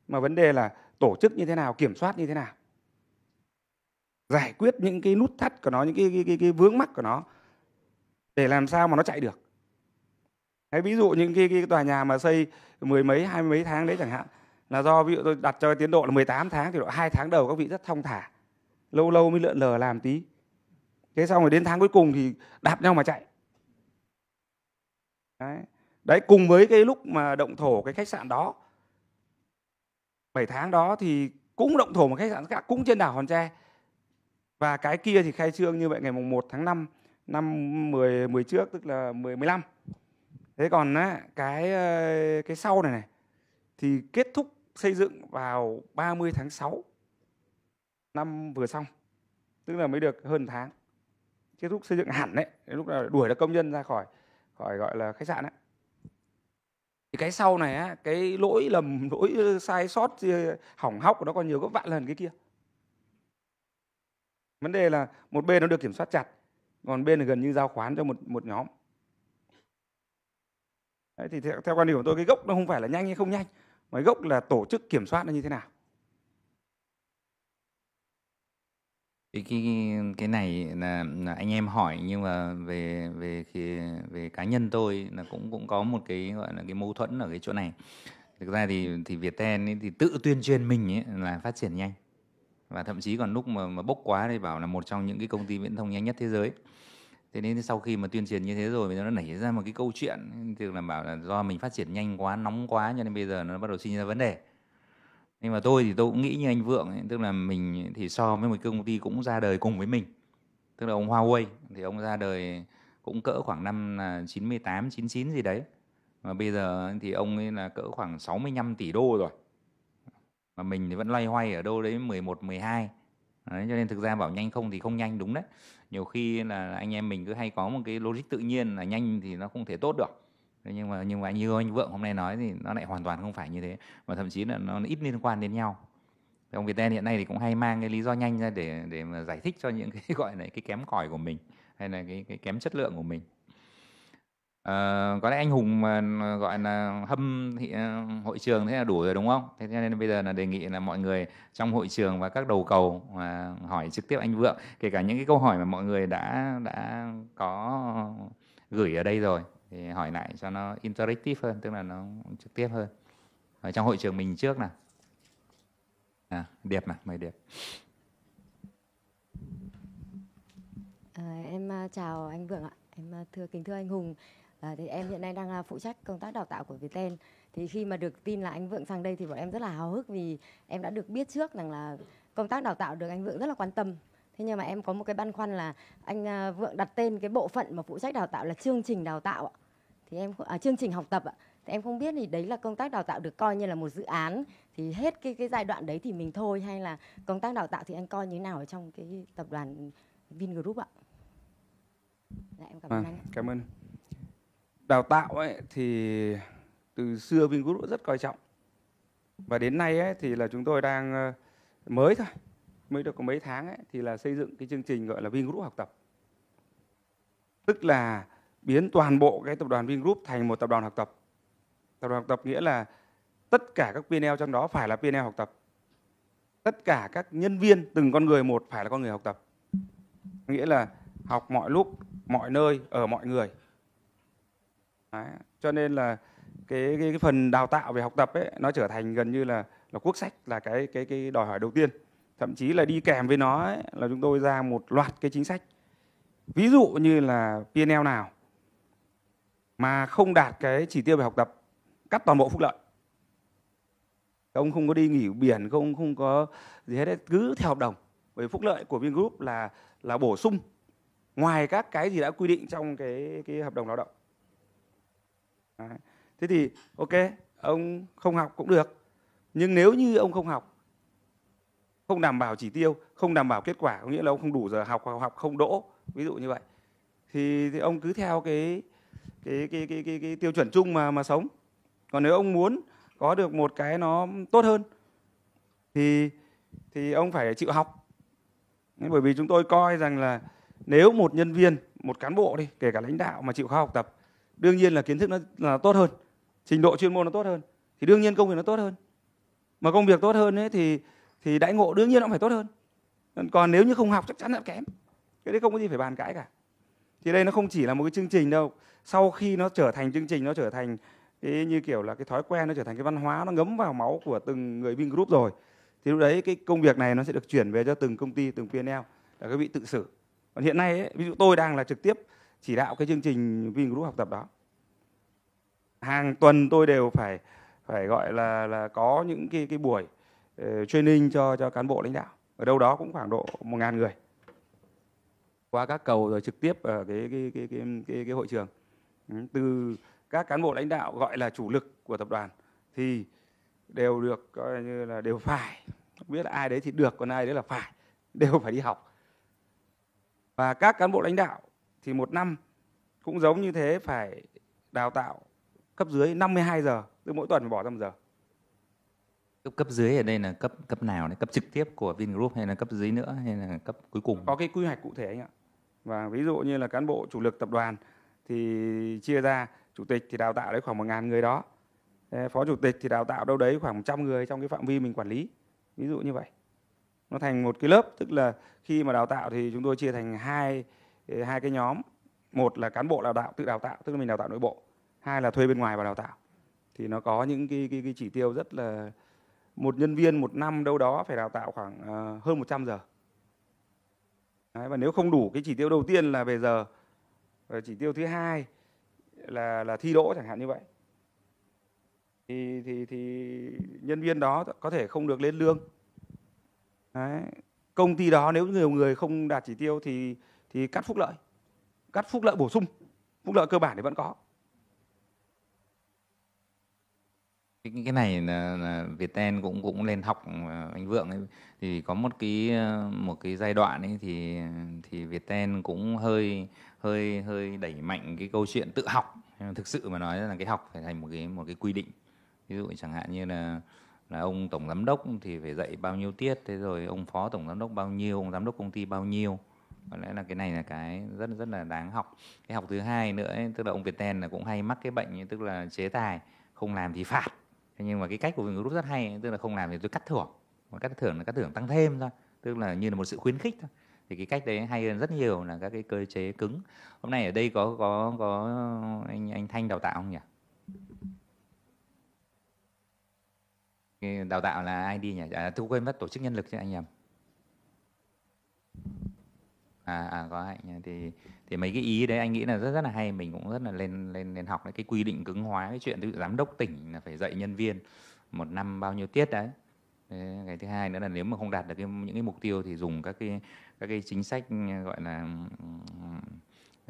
mà vấn đề là tổ chức như thế nào kiểm soát như thế nào giải quyết những cái nút thắt của nó những cái, cái, cái, cái vướng mắc của nó để làm sao mà nó chạy được Đấy, ví dụ những cái, cái tòa nhà mà xây mười mấy hai mươi mấy tháng đấy chẳng hạn là do ví dụ tôi đặt cho tiến độ là 18 tháng thì độ hai tháng đầu các vị rất thong thả lâu lâu mới lượn lờ làm tí thế xong rồi đến tháng cuối cùng thì đạp nhau mà chạy đấy đấy cùng với cái lúc mà động thổ cái khách sạn đó 7 tháng đó thì cũng động thổ một khách sạn khác cũng trên đảo Hòn Tre và cái kia thì khai trương như vậy ngày mùng 1 tháng 5 năm 10 10 trước tức là 10 15 thế còn á, cái cái sau này này thì kết thúc xây dựng vào 30 tháng 6 năm vừa xong tức là mới được hơn tháng kết thúc xây dựng hẳn đấy lúc nào đuổi được công nhân ra khỏi khỏi gọi là khách sạn đấy thì cái sau này á, cái lỗi lầm [LAUGHS] lỗi sai sót hỏng hóc của nó còn nhiều gấp vạn lần cái kia vấn đề là một bên nó được kiểm soát chặt còn bên là gần như giao khoán cho một một nhóm Đấy, thì theo, theo quan điểm của tôi cái gốc nó không phải là nhanh hay không nhanh mà gốc là tổ chức kiểm soát nó như thế nào Cái cái cái này là là anh em hỏi nhưng mà về về khía về cá nhân tôi là cũng cũng có một cái, gọi là, cái mâu thuẫn ở cái chỗ này. Thực ra thì thì Viettel ấy thì tự tuyên truyền mình ấy là phát triển nhanh. Và thậm chí còn lúc mà mà bốc quá thì bảo là một trong những cái công ty viễn thông nhanh nhất thế giới. Thế nên sau khi mà tuyên truyền như thế rồi thì nó nảy ra một cái câu chuyện tức là bảo là do mình phát triển nhanh quá, nóng quá cho nên bây giờ nó bắt đầu sinh ra vấn đề nhưng mà tôi thì tôi cũng nghĩ như anh Vượng ấy, tức là mình thì so với một công ty cũng ra đời cùng với mình tức là ông Huawei thì ông ra đời cũng cỡ khoảng năm 98 à, 99 gì đấy mà bây giờ thì ông ấy là cỡ khoảng 65 tỷ đô rồi mà mình thì vẫn loay hoay ở đâu đấy 11 12 đấy, cho nên thực ra bảo nhanh không thì không nhanh đúng đấy nhiều khi là anh em mình cứ hay có một cái logic tự nhiên là nhanh thì nó không thể tốt được nhưng mà nhưng mà như anh vượng hôm nay nói thì nó lại hoàn toàn không phải như thế mà thậm chí là nó ít liên quan đến nhau ông Việt Nam hiện nay thì cũng hay mang cái lý do nhanh ra để để mà giải thích cho những [LAUGHS] cái gọi là cái kém cỏi của mình hay là cái cái kém chất lượng của mình à, có lẽ anh Hùng mà ờ, gọi là hâm thị, ờ, hội trường thế là đủ rồi đúng không thế nên bây giờ là đề nghị là mọi người trong hội trường và các đầu cầu à, hỏi trực tiếp anh Vượng kể cả những cái câu hỏi mà mọi người đã đã có gửi ở đây rồi thì hỏi lại cho nó interactive hơn tức là nó trực tiếp hơn ở trong hội trường mình trước nào à, điệp nào mời điệp à, em à, chào anh vượng ạ em à, thưa kính thưa anh hùng à, thì em hiện nay đang à, phụ trách công tác đào tạo của Viettel thì khi mà được tin là anh vượng sang đây thì bọn em rất là hào hức vì em đã được biết trước rằng là công tác đào tạo được anh vượng rất là quan tâm thế nhưng mà em có một cái băn khoăn là anh à, vượng đặt tên cái bộ phận mà phụ trách đào tạo là chương trình đào tạo ạ thì em à, chương trình học tập ạ thì em không biết thì đấy là công tác đào tạo được coi như là một dự án thì hết cái cái giai đoạn đấy thì mình thôi hay là công tác đào tạo thì anh coi như thế nào ở trong cái tập đoàn Vingroup ạ? Dạ, em cảm ơn à, anh. Cảm ơn. Đào tạo ấy thì từ xưa Vingroup rất coi trọng và đến nay ấy thì là chúng tôi đang ờ, mới thôi mới được có mấy tháng ấy, thì là xây dựng cái chương trình gọi là Vingroup học tập tức là biến toàn bộ cái tập đoàn Vingroup thành một tập đoàn học tập tập đoàn học tập nghĩa là tất cả các PNL trong đó phải là PNL học tập tất cả các nhân viên từng con người một phải là con người học tập nghĩa là học mọi lúc mọi nơi ở mọi người Đấy. cho nên là cái, cái cái phần đào tạo về học tập ấy nó trở thành gần như là là quốc sách là cái cái cái đòi hỏi đầu tiên thậm chí là đi kèm với nó ấy, là chúng tôi ra một loạt cái chính sách ví dụ như là PNL nào mà không đạt cái chỉ tiêu về học tập cắt toàn bộ phúc lợi ông không có đi nghỉ biển không không có gì hết cứ theo hợp đồng bởi phúc lợi của Vingroup là là bổ sung ngoài các cái gì đã quy định trong cái cái hợp đồng lao động Đấy. thế thì ok ông không học cũng được nhưng nếu như ông không học không đảm bảo chỉ tiêu không đảm bảo kết quả có nghĩa là ông không đủ giờ học hoặc học không đỗ ví dụ như vậy thì, thì ông cứ theo cái cái, cái cái cái cái tiêu chuẩn chung mà mà sống còn nếu ông muốn có được một cái nó tốt hơn thì thì ông phải chịu học bởi vì chúng tôi coi rằng là nếu một nhân viên một cán bộ đi kể cả lãnh đạo mà chịu khó học tập đương nhiên là kiến thức nó là tốt hơn trình độ chuyên môn nó tốt hơn thì đương nhiên công việc nó tốt hơn mà công việc tốt hơn ấy thì thì đãi ngộ đương nhiên nó cũng phải tốt hơn còn nếu như không học chắc chắn là kém cái đấy không có gì phải bàn cãi cả thì đây nó không chỉ là một cái chương trình đâu sau khi nó trở thành chương trình nó trở thành cái như kiểu là cái thói quen nó trở thành cái văn hóa nó ngấm vào máu của từng người vingroup rồi thì lúc đấy cái công việc này nó sẽ được chuyển về cho từng công ty từng pnl là các vị tự xử còn hiện nay ấy, ví dụ tôi đang là trực tiếp chỉ đạo cái chương trình vingroup học tập đó hàng tuần tôi đều phải phải gọi là là có những cái cái buổi Ờ, training cho cho cán bộ lãnh đạo ở đâu đó cũng khoảng độ 1.000 người qua các cầu rồi trực tiếp ở cái cái cái cái cái, cái hội trường ừ, từ các cán bộ lãnh đạo gọi là chủ lực của tập đoàn thì đều được coi như là đều phải không biết là ai đấy thì được còn ai đấy là phải [LAUGHS] đều phải đi học và các cán bộ lãnh đạo thì một năm cũng giống như thế phải đào tạo cấp dưới 52 giờ tức mỗi tuần phải bỏ ra một giờ cấp cấp dưới ở đây là cấp cấp nào đấy cấp trực tiếp của Vingroup hay là cấp dưới nữa hay là cấp cuối cùng có cái quy hoạch cụ thể anh ạ và ví dụ như là cán bộ chủ lực tập đoàn thì chia ra chủ tịch thì đào tạo đấy khoảng một ngàn người đó phó chủ tịch thì đào tạo đâu đấy khoảng trăm người trong cái phạm vi mình quản lý ví dụ như vậy nó thành một cái lớp tức là khi mà đào tạo thì chúng tôi chia thành hai hai cái nhóm một là cán bộ đào tạo tự đào tạo tức là mình đào tạo nội bộ hai là thuê bên ngoài vào đào tạo thì nó có những cái cái, cái chỉ tiêu rất là một nhân viên một năm đâu đó phải đào tạo khoảng ờ, hơn 100 giờ. Đấy, và nếu không đủ cái chỉ tiêu đầu tiên là về giờ, và chỉ tiêu thứ hai là là thi đỗ chẳng hạn như vậy. Thì thì thì nhân viên đó có thể không được lên lương. Đấy. Công ty đó nếu nhiều người không đạt chỉ tiêu thì thì cắt phúc lợi. Cắt phúc lợi bổ sung, phúc lợi cơ bản thì vẫn có. cái, cái này là, là Viettel cũng cũng lên học à, anh Vượng ấy thì có một cái ờ, một cái giai đoạn ấy thì thì Viettel cũng hơi hơi hơi đẩy mạnh cái câu chuyện tự học thực sự mà nói là cái học phải thành một cái một cái quy định ví dụ chẳng hạn như là là ông tổng giám đốc thì phải dạy bao nhiêu tiết thế rồi ông phó tổng giám đốc bao nhiêu ông giám đốc công ty bao nhiêu có lẽ là cái này là cái rất rất là đáng học cái học thứ hai nữa ấy, tức là ông Viettel là cũng hay mắc cái bệnh ấy, tức là chế tài không làm thì phạt nhưng mà cái cách của mình group rất hay tức là không làm thì tôi cắt thưởng mà cắt thưởng là cắt thưởng tăng thêm thôi tức là như là một sự khuyến khích thôi thì cái cách đấy hay hơn rất nhiều là các cái cơ chế cứng hôm nay ở đây có có có anh anh thanh đào tạo không nhỉ cái đào tạo là ai đi nhỉ à, tôi quên mất tổ chức nhân lực chứ anh nhầm à, à có anh thì thì mấy cái ý đấy anh nghĩ là rất rất là hay mình cũng rất là lên lên lên học cái quy định cứng hóa cái chuyện tự giám đốc tỉnh là phải dạy nhân viên một năm bao nhiêu tiết đấy Thế cái thứ hai nữa là nếu mà không đạt được cái, những cái mục tiêu thì dùng các cái các cái chính sách gọi là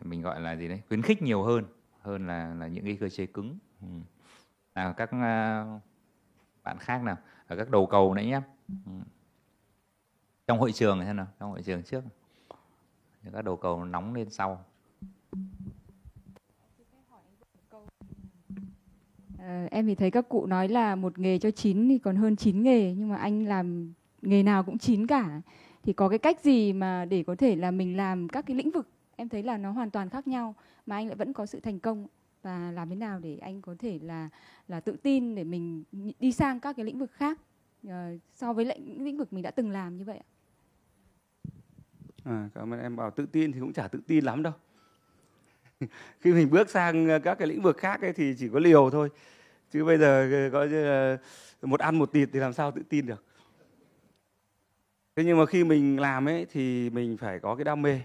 mình gọi là gì đấy khuyến khích nhiều hơn hơn là là những cái cơ chế cứng ừ. à, các bạn khác nào ở các đầu cầu nãy nhé ừ. trong hội trường hay nào trong hội trường trước những các đầu cầu nóng lên sau À, em thì thấy các cụ nói là một nghề cho chín thì còn hơn chín nghề nhưng mà anh làm nghề nào cũng chín cả thì có cái cách gì mà để có thể là mình làm các cái lĩnh vực em thấy là nó hoàn toàn khác nhau mà anh lại vẫn có sự thành công và làm thế nào để anh có thể là là tự tin để mình đi sang các cái lĩnh vực khác uh, so với lĩnh vực mình đã từng làm như vậy ạ? À, cảm ơn em bảo tự tin thì cũng chả tự tin lắm đâu [LAUGHS] khi mình bước sang ờ, các cái lĩnh vực khác ấy thì chỉ có liều thôi chứ bây giờ ờ, có một ăn một thịt thì làm sao tự tin được thế nhưng mà khi mình làm ấy thì mình phải có cái đam mê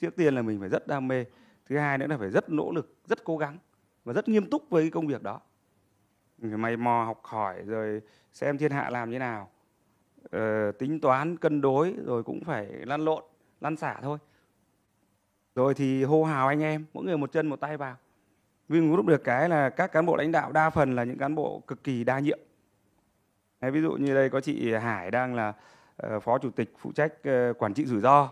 trước tiên là mình phải rất đam mê thứ hai nữa là phải rất nỗ lực rất cố gắng và rất nghiêm túc với cái công việc đó mình phải mày mò học hỏi rồi xem thiên hạ làm như nào ờ, tính toán cân đối rồi cũng phải lăn lộn lăn xả thôi rồi thì hô hào anh em mỗi người một chân một tay vào Vin Group được cái là các cán bộ lãnh đạo đa phần là những cán bộ cực kỳ đa nhiệm Đấy, ví dụ như đây có chị Hải đang là uh, phó chủ tịch phụ trách uh, quản trị rủi ro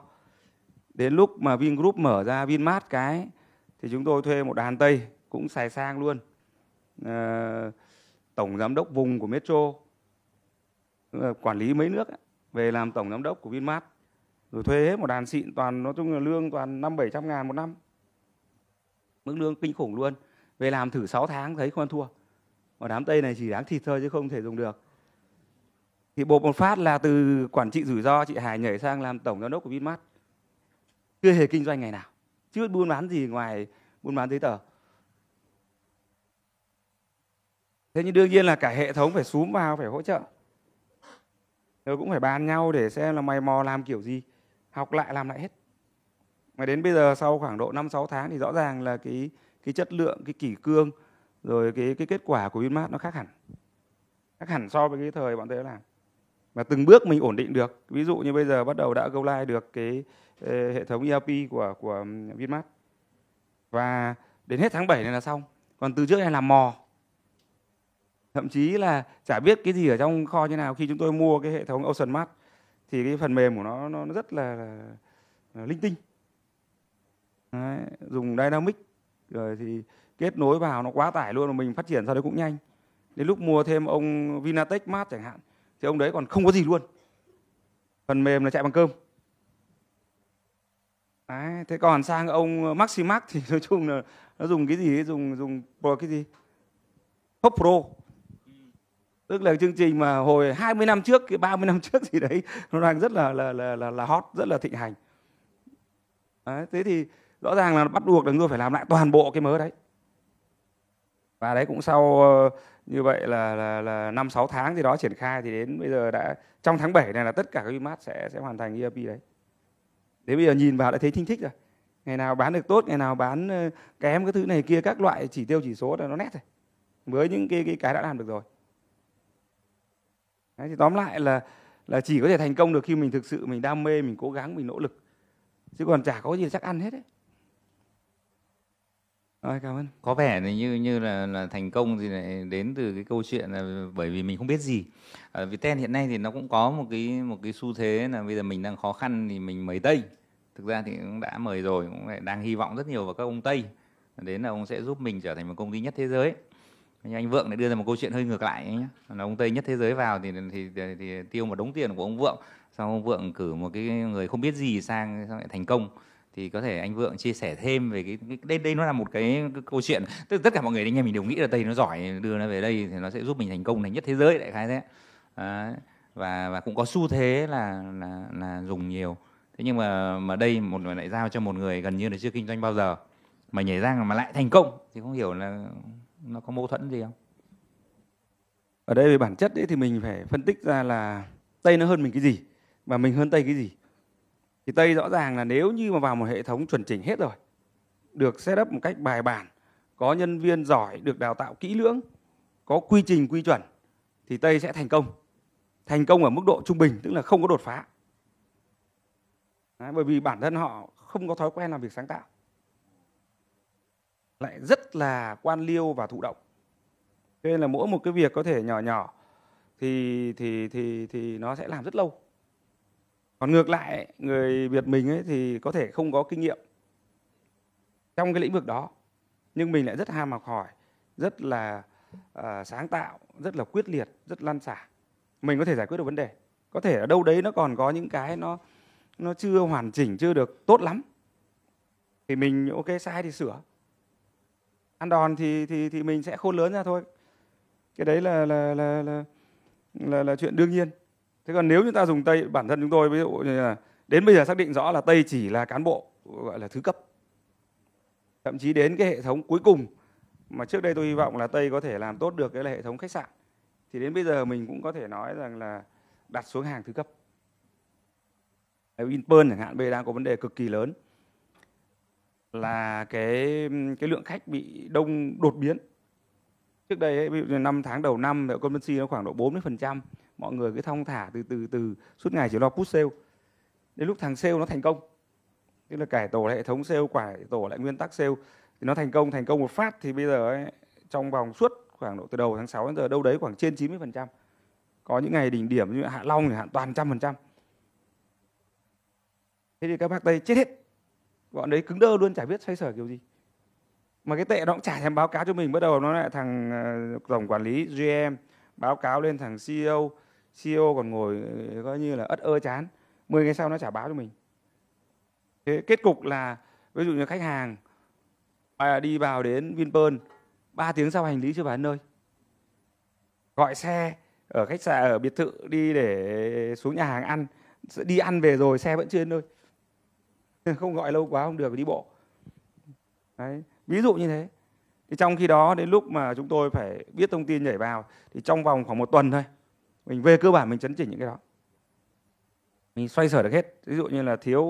đến lúc mà Vingroup mở ra Vinmart cái thì chúng tôi thuê một đàn tây cũng xài sang luôn uh, tổng giám đốc vùng của Metro quản lý mấy nước về làm tổng giám đốc của Vinmart rồi thuê hết một đàn xịn toàn nói chung là lương toàn năm bảy trăm ngàn một năm mức lương kinh khủng luôn về làm thử 6 tháng thấy không ăn thua mà đám tây này chỉ đáng thịt thôi chứ không thể dùng được thì bộ một phát là từ quản trị rủi ro chị Hải nhảy sang làm tổng giám đốc của Vinmart chưa hề kinh doanh ngày nào chưa buôn bán gì ngoài buôn bán giấy tờ thế nhưng đương nhiên là cả hệ thống phải xúm vào phải hỗ trợ rồi cũng phải bàn nhau để xem là mày mò làm kiểu gì học lại làm lại hết mà đến bây giờ sau khoảng độ 5 6 tháng thì rõ ràng là cái cái chất lượng cái kỷ cương rồi cái cái kết quả của Vinmart nó khác hẳn khác hẳn so với cái thời bọn tôi làm Mà từng bước mình ổn định được ví dụ như bây giờ bắt đầu đã go live được cái ờ, hệ thống ERP của của Vinmart và đến hết tháng 7 này là xong còn từ trước này làm mò thậm chí là chả biết cái gì ở trong kho như nào khi chúng tôi mua cái hệ thống Ocean Mart thì cái phần mềm của nó nó rất là, là, là linh tinh Đấy, dùng dynamic rồi thì kết nối vào nó quá tải luôn mà mình phát triển ra đấy cũng nhanh đến lúc mua thêm ông Vinatex Mart chẳng hạn thì ông đấy còn không có gì luôn phần mềm là chạy bằng cơm đấy, thế còn sang ông Maximax thì [LAUGHS] nói chung là nó dùng cái gì dùng dùng pro cái gì Hop Pro tức là chương trình mà hồi 20 năm trước cái 30 năm trước gì đấy [LAUGHS] nó đang rất là là là là, là hot rất là thịnh hành đấy, thế thì rõ ràng là bắt buộc là chúng tôi phải làm lại toàn bộ cái mớ đấy và đấy cũng sau ờ, như vậy là là là năm sáu tháng gì đó triển khai thì đến bây giờ đã trong tháng 7 này là tất cả các Vinmart sẽ sẽ hoàn thành ERP đấy đến bây giờ nhìn vào đã thấy thinh thích rồi ngày nào bán được tốt ngày nào bán ờ, kém cái thứ này kia các loại chỉ tiêu chỉ số là nó nét rồi với những cái cái cái đã làm được rồi Đấy, thì tóm lại là là chỉ có thể thành công được khi mình thực sự mình đam mê mình cố gắng mình nỗ lực chứ còn chả có gì chắc ăn hết đấy rồi cảm ơn có vẻ là như như là, là thành công thì lại đến từ cái câu chuyện là bởi vì mình không biết gì ở à, Viettel hiện nay thì nó cũng có một cái một cái xu thế là bây giờ mình đang khó khăn thì mình mời tây thực ra thì cũng đã mời rồi cũng lại đang hy vọng rất nhiều vào các ông tây đến là ông sẽ giúp mình trở thành một công ty nhất thế giới nhưng anh vượng lại đưa ra một câu chuyện hơi ngược lại nhé là ông tây nhất thế giới vào thì, thì thì, thì tiêu một đống tiền của ông vượng sau ông vượng cử một cái người không biết gì sang xong lại thành công thì có thể anh vượng chia sẻ thêm về cái, cái đây đây nó là một cái, cái câu chuyện tức tất cả mọi người anh em mình đều nghĩ là tây nó giỏi đưa nó về đây thì nó sẽ giúp mình thành công thành nhất thế giới đại khái thế à, và và cũng có xu thế là là là dùng nhiều thế nhưng mà mà đây một người lại giao cho một người gần như là chưa kinh doanh bao giờ mà nhảy ra mà lại thành công thì không hiểu là nó có mâu thuẫn gì không ở đây về bản chất ấy thì mình phải phân tích ra là tây nó hơn mình cái gì và mình hơn tây cái gì thì tây rõ ràng là nếu như mà vào một hệ thống chuẩn chỉnh hết rồi được set up một cách bài bản có nhân viên giỏi được đào tạo kỹ lưỡng có quy trình quy chuẩn thì tây sẽ thành công thành công ở mức độ trung bình tức là không có đột phá Đấy, bởi vì bản thân họ không có thói quen làm việc sáng tạo lại rất là quan liêu và thụ động cho nên là mỗi một cái việc có thể nhỏ nhỏ thì thì thì thì nó sẽ làm rất lâu còn ngược lại người việt mình ấy thì có thể không có kinh nghiệm trong cái lĩnh vực đó nhưng mình lại rất ham học hỏi rất là uh, sáng tạo rất là quyết liệt rất lăn xả mình có thể giải quyết được vấn đề có thể ở đâu đấy nó còn có những cái nó nó chưa hoàn chỉnh chưa được tốt lắm thì mình ok sai thì sửa ăn đòn thì thì thì mình sẽ khôn lớn ra thôi cái đấy là là là là là, là chuyện đương nhiên thế còn nếu chúng ta dùng tây bản thân chúng tôi ví dụ như là đến bây giờ xác định rõ là tây chỉ là cán bộ gọi là thứ cấp thậm chí đến cái hệ thống cuối cùng mà trước đây tôi hy vọng là tây có thể làm tốt được cái là hệ thống khách sạn thì đến bây giờ mình cũng có thể nói rằng là đặt xuống hàng thứ cấp Vinpearl chẳng hạn bây giờ đang có vấn đề cực kỳ lớn là cái cái lượng khách bị đông đột biến trước đây ấy, ví dụ như năm tháng đầu năm occupancy nó khoảng độ 40% mọi người cứ thong thả từ từ từ suốt ngày chỉ lo push sale đến lúc thằng sale nó thành công tức là cải tổ hệ thống sale quả tổ lại nguyên tắc sale thì nó thành công thành công một phát thì bây giờ ấy, trong vòng suốt khoảng độ từ đầu tháng 6 đến giờ đâu đấy khoảng trên 90% có những ngày đỉnh điểm như hạ long thì hạn toàn trăm phần trăm thế thì các bác tây chết hết bọn đấy cứng đơ luôn chả biết xoay sở kiểu gì mà cái tệ nó cũng chả thèm báo cáo cho mình bắt đầu nó lại thằng ờ, tổng quản lý GM báo cáo lên thằng CEO CEO còn ngồi ờ, coi như là ất ơ chán 10 ngày sau nó trả báo cho mình thế kết cục là ví dụ như khách hàng à, đi vào đến Vinpearl 3 tiếng sau hành lý chưa bán nơi gọi xe ở khách sạn ở biệt thự đi để xuống nhà hàng ăn đi ăn về rồi xe vẫn chưa đến nơi [LAUGHS] không gọi lâu quá không được đi bộ Đấy. ví dụ như thế thì trong khi đó đến lúc mà chúng tôi phải biết thông tin nhảy vào thì trong vòng khoảng một tuần thôi mình về cơ bản mình chấn chỉnh những cái đó mình xoay sở được hết ví dụ như là thiếu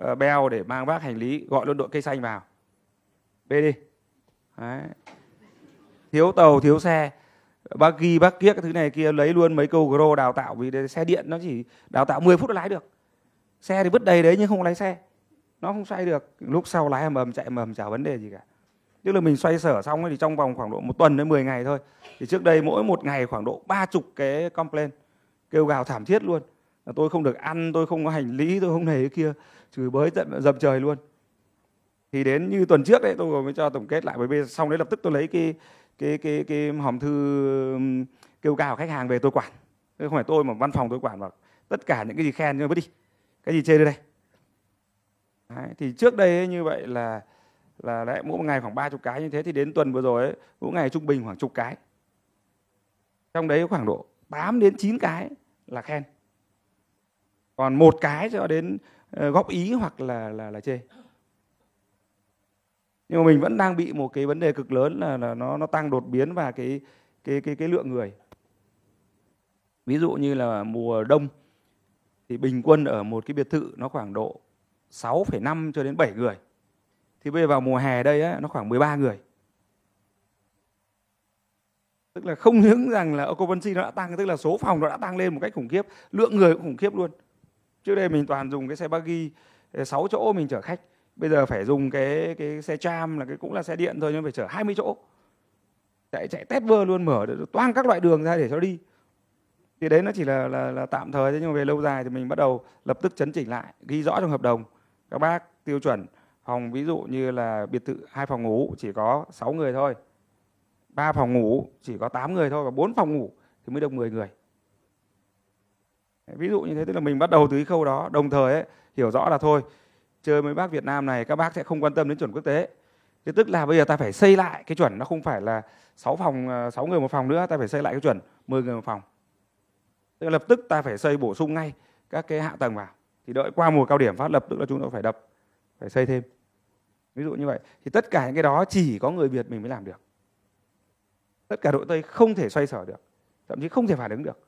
uh, beo để mang vác hành lý gọi luôn đội cây xanh vào bê đi Đấy. thiếu tàu thiếu xe bác ghi bác kia cái thứ này kia lấy luôn mấy câu gro đào tạo vì xe điện nó chỉ đào tạo 10 phút nó lái được xe thì vứt đầy đấy nhưng không lái xe nó không xoay được lúc sau lái ầm ầm chạy mầm chả vấn đề gì cả tức là mình xoay sở xong thì trong vòng khoảng độ một tuần đến 10 ngày thôi thì trước đây mỗi một ngày khoảng độ ba chục cái complain kêu gào thảm thiết luôn là tôi không được ăn tôi không có hành lý tôi không này cái kia chửi bới tận dầm trời luôn thì đến như tuần trước đấy tôi mới cho tổng kết lại bởi vì xong đấy lập tức tôi lấy cái cái cái cái hòm thư kêu gào khách hàng về tôi quản không phải tôi mà văn phòng tôi quản và tất cả những cái gì khen cho vứt đi cái gì chê đây Đấy, thì trước đây ấy, như vậy là là đấy, mỗi ngày khoảng 30 cái như thế thì đến tuần vừa rồi ấy, mỗi ngày trung bình khoảng chục cái trong đấy khoảng độ 8 đến 9 cái là khen còn một cái cho đến ờ, góp ý hoặc là là là chê nhưng mà mình vẫn đang bị một cái vấn đề cực lớn là, là nó nó tăng đột biến và cái cái cái cái lượng người ví dụ như là mùa đông thì bình quân ở một cái biệt thự nó khoảng độ 6,5 cho đến 7 người. Thì bây giờ vào mùa hè đây ấy, nó khoảng 13 người. Tức là không những rằng là occupancy nó đã tăng, tức là số phòng nó đã tăng lên một cách khủng khiếp, lượng người cũng khủng khiếp luôn. Trước đây mình toàn dùng cái xe buggy 6 ờ, chỗ mình chở khách, bây giờ phải dùng cái cái xe tram là cái cũng là xe điện thôi nhưng phải chở 20 chỗ. Chạy chạy tét vơ luôn mở toang các loại đường ra để cho đi thì đấy nó chỉ là, là, là tạm thời thôi nhưng mà về lâu dài thì mình bắt đầu lập tức chấn chỉnh lại ghi rõ trong hợp đồng các bác tiêu chuẩn phòng ví dụ như là biệt thự hai phòng ngủ chỉ có 6 người thôi ba phòng ngủ chỉ có 8 người thôi và bốn phòng ngủ thì mới được 10 người ví dụ như thế tức là mình bắt đầu từ cái khâu đó đồng thời ấy, hiểu rõ là thôi chơi với bác Việt Nam này các bác sẽ không quan tâm đến chuẩn quốc tế thế tức là bây giờ ta phải xây lại cái chuẩn nó không phải là 6 phòng 6 à, người một phòng nữa ta phải xây lại cái chuẩn 10 người một phòng tức là lập tức ta phải xây bổ sung ngay các cái hạ tầng vào thì đợi qua mùa cao điểm phát lập tức là chúng tôi phải đập phải xây thêm ví dụ như vậy thì tất cả những cái đó chỉ có người việt mình mới làm được tất cả đội tây không thể xoay sở được thậm chí không thể phản ứng được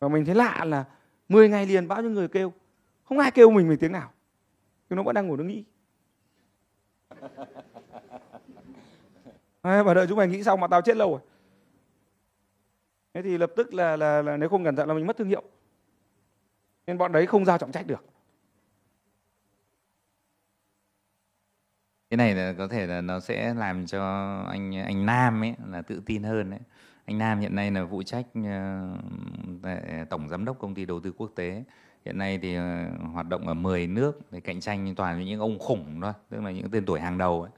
và mình thấy lạ là 10 ngày liền bao nhiêu người kêu không ai kêu mình mình tiếng nào nhưng nó vẫn đang ngủ nó nghĩ và đợi chúng mày nghĩ xong mà tao chết lâu rồi thế thì lập tức là là, là nếu không cẩn thận là mình mất thương hiệu nên bọn đấy không giao trọng trách được cái này là có thể là nó sẽ làm cho anh anh Nam ấy là tự tin hơn đấy anh Nam hiện nay là phụ trách ờ, tổng giám đốc công ty đầu tư quốc tế hiện nay thì ờ, hoạt động ở 10 nước để cạnh tranh toàn với những ông khủng thôi tức là những tên tuổi hàng đầu ấy.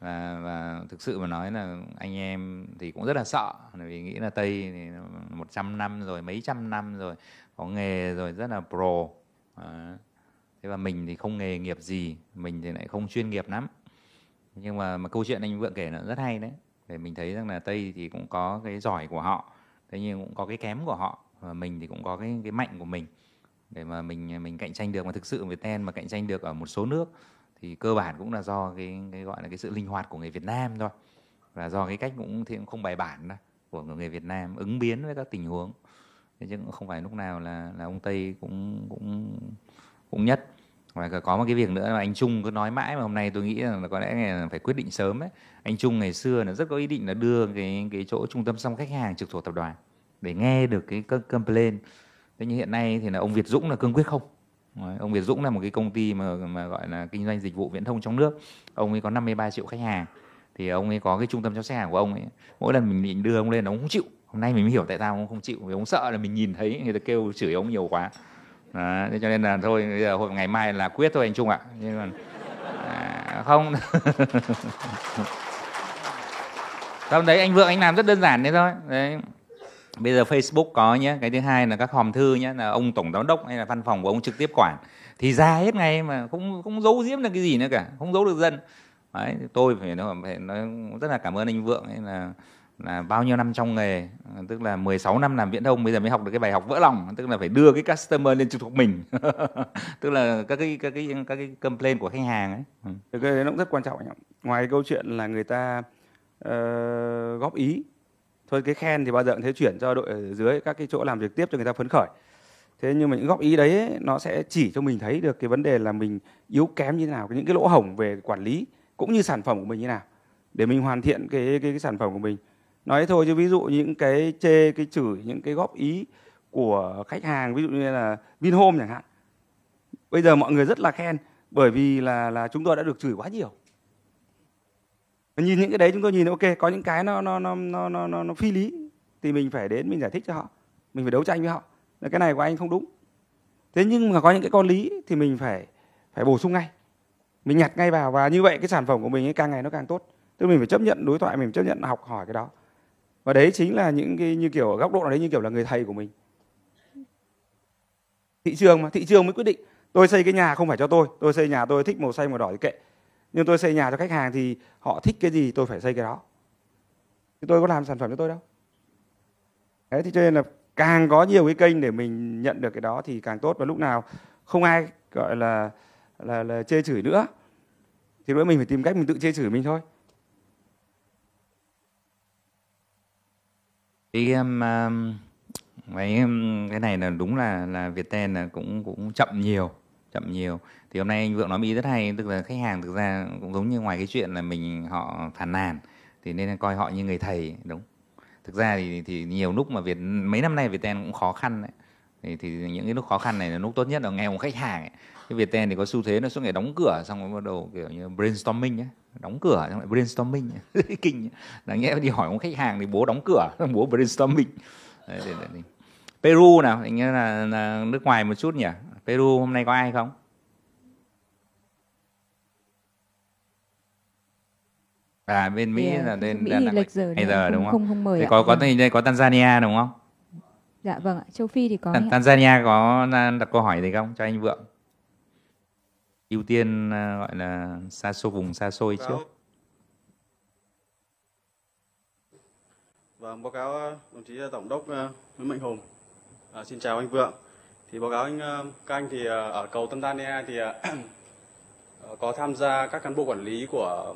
Và, và thực sự mà nói là anh em thì cũng rất là sợ vì nghĩ là Tây thì 100 năm rồi mấy trăm năm rồi có nghề rồi rất là pro à, thế và mình thì không nghề nghiệp gì mình thì lại không chuyên nghiệp lắm nhưng mà, mà câu chuyện anh Vượng kể nó rất hay đấy để mình thấy rằng là tây thì cũng có cái giỏi của họ thế nhưng cũng có cái kém của họ và mình thì cũng có cái cái mạnh của mình để mà mình mình cạnh tranh được mà thực sự Việt ten mà cạnh tranh được ở một số nước thì cơ bản cũng là do cái, cái gọi là cái sự linh hoạt của người Việt Nam thôi và do cái cách cũng thì cũng không bài bản đó, của người Việt Nam ứng biến với các tình huống chứ cũng không phải lúc nào là là ông tây cũng cũng cũng nhất và có một cái việc nữa là anh Trung cứ nói mãi mà hôm nay tôi nghĩ là có lẽ là phải quyết định sớm ấy. Anh Trung ngày xưa là rất có ý định là đưa cái cái chỗ trung tâm song khách hàng trực thuộc tập đoàn để nghe được cái complain. Thế nhưng hiện nay thì là ông Việt Dũng là cương quyết không. ông Việt Dũng là một cái công ty mà mà gọi là kinh doanh dịch vụ viễn thông trong nước. Ông ấy có 53 triệu khách hàng thì ông ấy có cái trung tâm chăm sóc khách hàng của ông ấy. Mỗi lần mình định đưa ông lên ông không chịu hôm nay mình mới hiểu tại sao ông không chịu vì ông sợ là mình nhìn thấy người ta kêu chửi ông nhiều quá Đấy, cho nên là thôi bây giờ hồi ngày mai là quyết thôi anh Trung ạ nhưng mà à, không sau [LAUGHS] đấy anh Vượng anh làm rất đơn giản đấy thôi đấy bây giờ Facebook có nhé cái thứ hai là các hòm thư nhé là ông tổng giám đốc hay là văn phòng của ông trực tiếp quản thì ra hết ngày mà không không giấu giếm được cái gì nữa cả không giấu được dân đấy, tôi phải nói, phải nói rất là cảm ơn anh Vượng ấy là là bao nhiêu năm trong nghề ờ, tức là 16 năm làm viễn thông bây giờ mới học được cái bài học vỡ lòng tức là phải đưa cái customer lên trực thuộc mình [LAUGHS] tức là các cái các cái các cái complaint của khách hàng ấy ừ. cái đấy nó cũng rất quan trọng nhỉ? ngoài câu chuyện là người ta uh, góp ý thôi cái khen thì bao giờ cũng thế chuyển cho đội ở dưới các cái chỗ làm trực tiếp cho người ta phấn khởi thế nhưng mà những góp ý đấy ấy, nó sẽ chỉ cho mình thấy được cái vấn đề là mình yếu kém như thế nào những cái lỗ hổng về quản lý cũng như sản phẩm của mình như thế nào để mình hoàn thiện cái cái, cái sản phẩm của mình nói thôi chứ ví dụ những cái chê cái chửi những cái góp ý của khách hàng ví dụ như là Vinhome chẳng hạn bây giờ mọi người rất là khen bởi vì là là chúng tôi đã được chửi quá nhiều nhìn những cái đấy chúng tôi nhìn ok có những cái nó nó nó nó nó nó, nó phi lý thì mình phải đến mình giải thích cho họ mình phải đấu tranh với họ là cái này của anh không đúng thế nhưng mà có những cái con lý thì mình phải phải bổ sung ngay mình nhặt ngay vào và như vậy cái sản phẩm của mình ấy, càng ngày nó càng tốt tức mình phải chấp nhận đối thoại mình phải chấp nhận học hỏi cái đó và đấy chính là những cái như kiểu góc độ nào đấy như kiểu là người thầy của mình thị trường mà thị trường mới quyết định tôi xây cái nhà không phải cho tôi tôi xây nhà tôi thích màu xanh màu đỏ thì kệ nhưng tôi xây nhà cho khách hàng thì họ thích cái gì tôi phải xây cái đó thì tôi có làm sản phẩm cho tôi đâu đấy thì cho nên là càng có nhiều cái kênh để mình nhận được cái đó thì càng tốt và lúc nào không ai gọi là là, là chê chửi nữa thì nữa mình phải tìm cách mình tự chê chửi mình thôi Cái, ưm, cái, ưm, cái này là đúng là là Viettel nà cũng cũng chậm nhiều, chậm nhiều. Thì hôm nay anh Vượng nói một ý rất hay, tức là khách hàng thực ra cũng giống như ngoài cái chuyện là mình họ phàn nàn, thì nên coi họ như người thầy, đúng. Thực ra thì thì nhiều lúc mà Việt mấy năm nay Viettel cũng khó khăn đấy, thì thì những cái lúc khó khăn này là lúc tốt nhất là nghe của khách hàng ấy. Cái Viettel thì có xu thế nó suốt ngày đóng cửa xong rồi bắt đầu, kiểu như, brainstorming ấy đóng cửa xong lại brainstorming [LAUGHS] kinh là nghe đi hỏi một khách hàng thì bố đóng cửa [LAUGHS] bố brainstorming đấy, đấy, đấy. Peru nào hình như là, là nước ngoài một chút nhỉ Peru hôm nay có ai không à bên Mỹ yeah, là bên Mỹ là, là lệch giờ, giờ đúng không không, không mời thế có ạ. có đây vâng. có Tanzania đúng không dạ vâng ạ châu Phi thì có Tan, Tanzania có đặt câu hỏi gì không cho anh Vượng ưu tiên à, gọi là xa xôi vùng xa xôi báo trước. Vâng, báo cáo à, đồng chí Tổng đốc à, Nguyễn Mạnh Hùng. À, xin chào anh Vượng. Thì báo cáo anh các anh thì ở cầu Tân Tania e thì [CLEARS THROAT] có tham gia các cán bộ quản lý của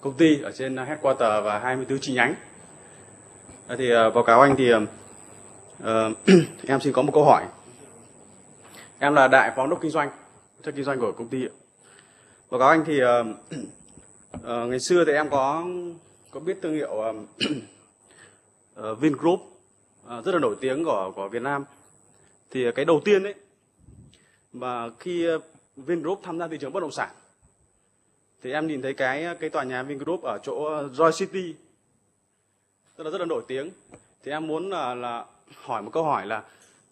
công ty ở trên headquarter và 24 chi nhánh. thì báo cáo anh thì [CLEARS THROAT] em xin có một câu hỏi. Em là đại phó đốc kinh doanh cho kinh doanh của công ty Báo cáo anh thì uh, [CLEARS THROAT] uh, ngày xưa thì em có có biết thương hiệu um, uh, [CLEARS THROAT] Vingroup uh, rất là nổi tiếng của của Việt Nam thì cái đầu tiên đấy mà khi Vingroup tham gia thị trường bất động sản thì em nhìn thấy cái cái tòa nhà Vingroup ở chỗ Joy City rất là rất là nổi tiếng thì em muốn là, là hỏi một câu hỏi là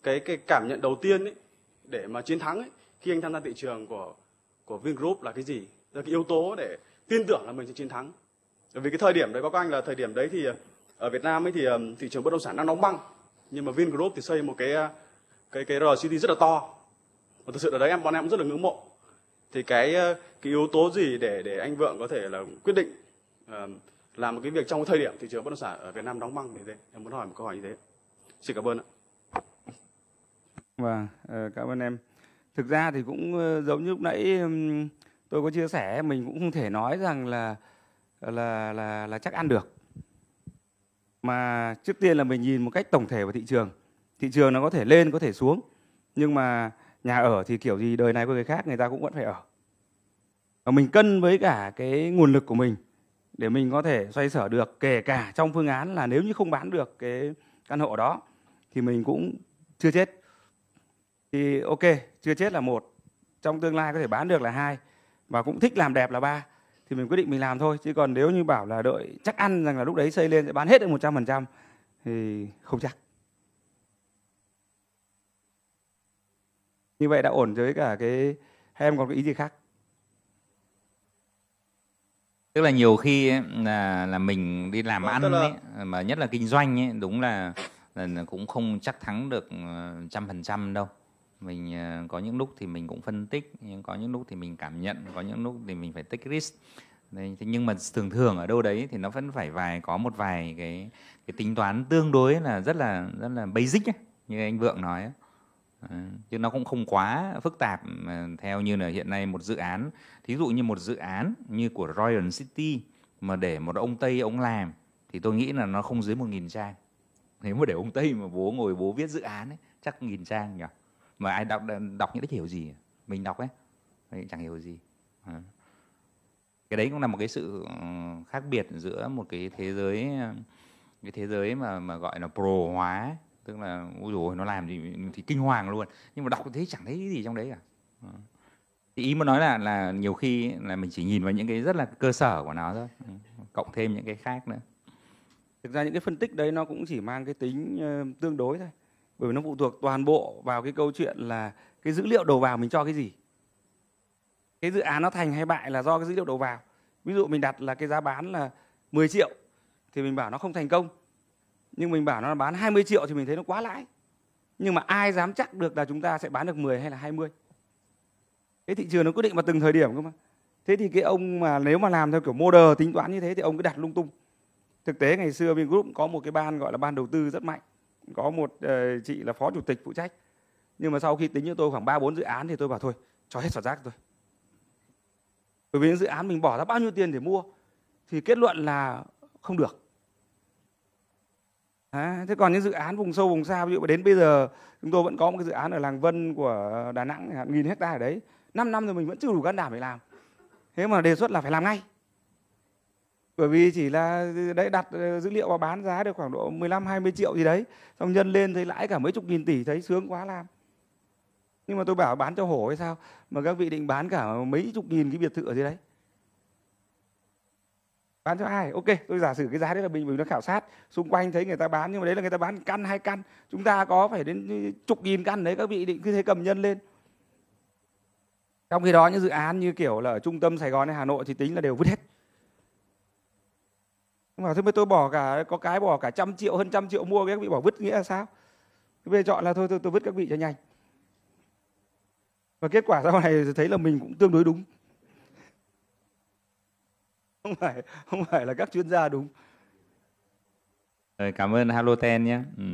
cái cái cảm nhận đầu tiên ấy, để mà chiến thắng ấy, khi anh tham gia thị trường của của Vingroup là cái gì là cái yếu tố để tin tưởng là mình sẽ chiến thắng bởi vì cái thời điểm đấy có các anh là thời điểm đấy thì ở Việt Nam ấy thì thị trường bất động sản đang nóng băng nhưng mà Vingroup thì xây một cái cái cái RCT rất là to và thực sự là đấy em bọn em cũng rất là ngưỡng mộ thì cái cái yếu tố gì để để anh vượng có thể là quyết định làm một cái việc trong cái thời điểm thị trường bất động sản ở Việt Nam đóng băng như thế em muốn hỏi một câu hỏi như thế xin cảm ơn ạ vâng ờ, cảm ơn em thực ra thì cũng ờ, giống như lúc nãy tôi có chia sẻ mình cũng không thể nói rằng là là là là chắc ăn được mà trước tiên là mình nhìn một cách tổng thể vào thị trường thị trường nó có thể lên có thể xuống nhưng mà nhà ở thì kiểu gì đời này với người khác người ta cũng vẫn phải ở và mình cân với cả cái nguồn lực của mình để mình có thể xoay sở được kể cả trong phương án là nếu như không bán được cái căn hộ đó thì mình cũng chưa chết thì ok chưa chết là một trong tương lai có thể bán được là hai và cũng thích làm đẹp là ba thì mình quyết định mình làm thôi chứ còn nếu như bảo là đợi chắc ăn rằng là lúc đấy xây lên sẽ bán hết được một trăm phần trăm thì không chắc như vậy đã ổn với cả cái hay em còn cái ý gì khác tức là nhiều khi ấy, là là mình đi làm vâng, ăn ấy, mà nhất là kinh doanh ấy, đúng là, là cũng không chắc thắng được ờ, trăm phần trăm đâu mình ờ, có những lúc thì mình cũng phân tích nhưng có những lúc thì mình cảm nhận có những lúc thì mình phải take risk Nên thế nhưng mà thường thường ở đâu đấy thì nó vẫn phải vài có một vài cái cái tính toán tương đối là rất là rất là basic ấy, như anh vượng nói ấy. Ờ, chứ nó cũng không quá phức tạp theo như là hiện nay một dự án thí dụ như một dự án như của Royal City mà để một ông Tây ông làm thì tôi nghĩ là nó không dưới một nghìn trang nếu mà để ông Tây mà bố ngồi bố viết dự án ấy, chắc nghìn trang nhỉ mà ai đọc đọc những cái hiểu gì mình đọc ấy mình chẳng hiểu gì cái đấy cũng là một cái sự ừ, khác biệt giữa một cái thế giới cái thế giới mà mà gọi là pro hóa tức là ôi rồi nó làm gì thì kinh hoàng luôn nhưng mà đọc thấy chẳng thấy gì trong đấy cả thì ý muốn nói là là nhiều khi là mình chỉ nhìn vào những cái rất là cơ sở của nó thôi cộng thêm những cái khác nữa thực ra những cái phân tích đấy nó cũng chỉ mang cái tính ờ, tương đối thôi bởi vì nó phụ thuộc toàn bộ vào cái câu chuyện là cái dữ liệu đầu vào mình cho cái gì cái dự án nó thành hay bại là do cái dữ liệu đầu vào ví dụ mình đặt là cái giá bán là 10 triệu thì mình bảo nó không thành công nhưng mình bảo nó là bán 20 triệu thì mình thấy nó quá lãi nhưng mà ai dám chắc được là chúng ta sẽ bán được 10 hay là 20 cái thị trường nó quyết định vào từng thời điểm cơ mà thế thì cái ông mà nếu mà làm theo kiểu mô đờ tính toán như thế thì ông cứ đặt lung tung thực tế ngày xưa group có một cái ban gọi là ban đầu tư rất mạnh có một uh, chị là phó chủ tịch phụ trách nhưng mà sau khi tính cho tôi khoảng ba bốn dự án thì tôi bảo thôi cho hết sọt rác rồi bởi vì những dự án mình bỏ ra bao nhiêu tiền để mua thì kết luận là không được À, thế còn những dự án vùng sâu vùng xa ví dụ đến bây giờ chúng tôi vẫn có một cái dự án ở làng Vân của Đà Nẵng hàng nghìn hectare ở đấy 5 năm rồi mình vẫn chưa đủ can đảm để làm thế mà đề xuất là phải làm ngay bởi vì chỉ là ờ, đấy đặt ờ, dữ liệu và bán giá được khoảng độ 15 20 triệu gì đấy xong nhân lên thấy lãi cả mấy chục nghìn tỷ thấy sướng quá làm nhưng mà tôi bảo bán cho hổ hay sao mà các vị định bán cả mấy chục nghìn cái biệt thự ở dưới đấy bán cho ai ok tôi giả sử cái giá đấy là mình mình nó khảo sát xung quanh thấy người ta bán nhưng mà đấy là người ta bán căn hai căn chúng ta có phải đến chục nghìn căn đấy các vị định cứ thế cầm nhân lên trong khi đó những dự án như kiểu là ở trung tâm sài gòn hay hà nội thì tính là đều vứt hết mà thôi tôi bỏ cả có cái bỏ cả trăm triệu hơn trăm triệu mua các vị bỏ vứt nghĩa là sao cái bây chọn là thôi tôi, tôi vứt các vị cho nhanh và kết quả sau này thấy là mình cũng tương đối đúng [LAUGHS] không phải không phải là các chuyên gia đúng cảm ơn Haloten nhé ừ.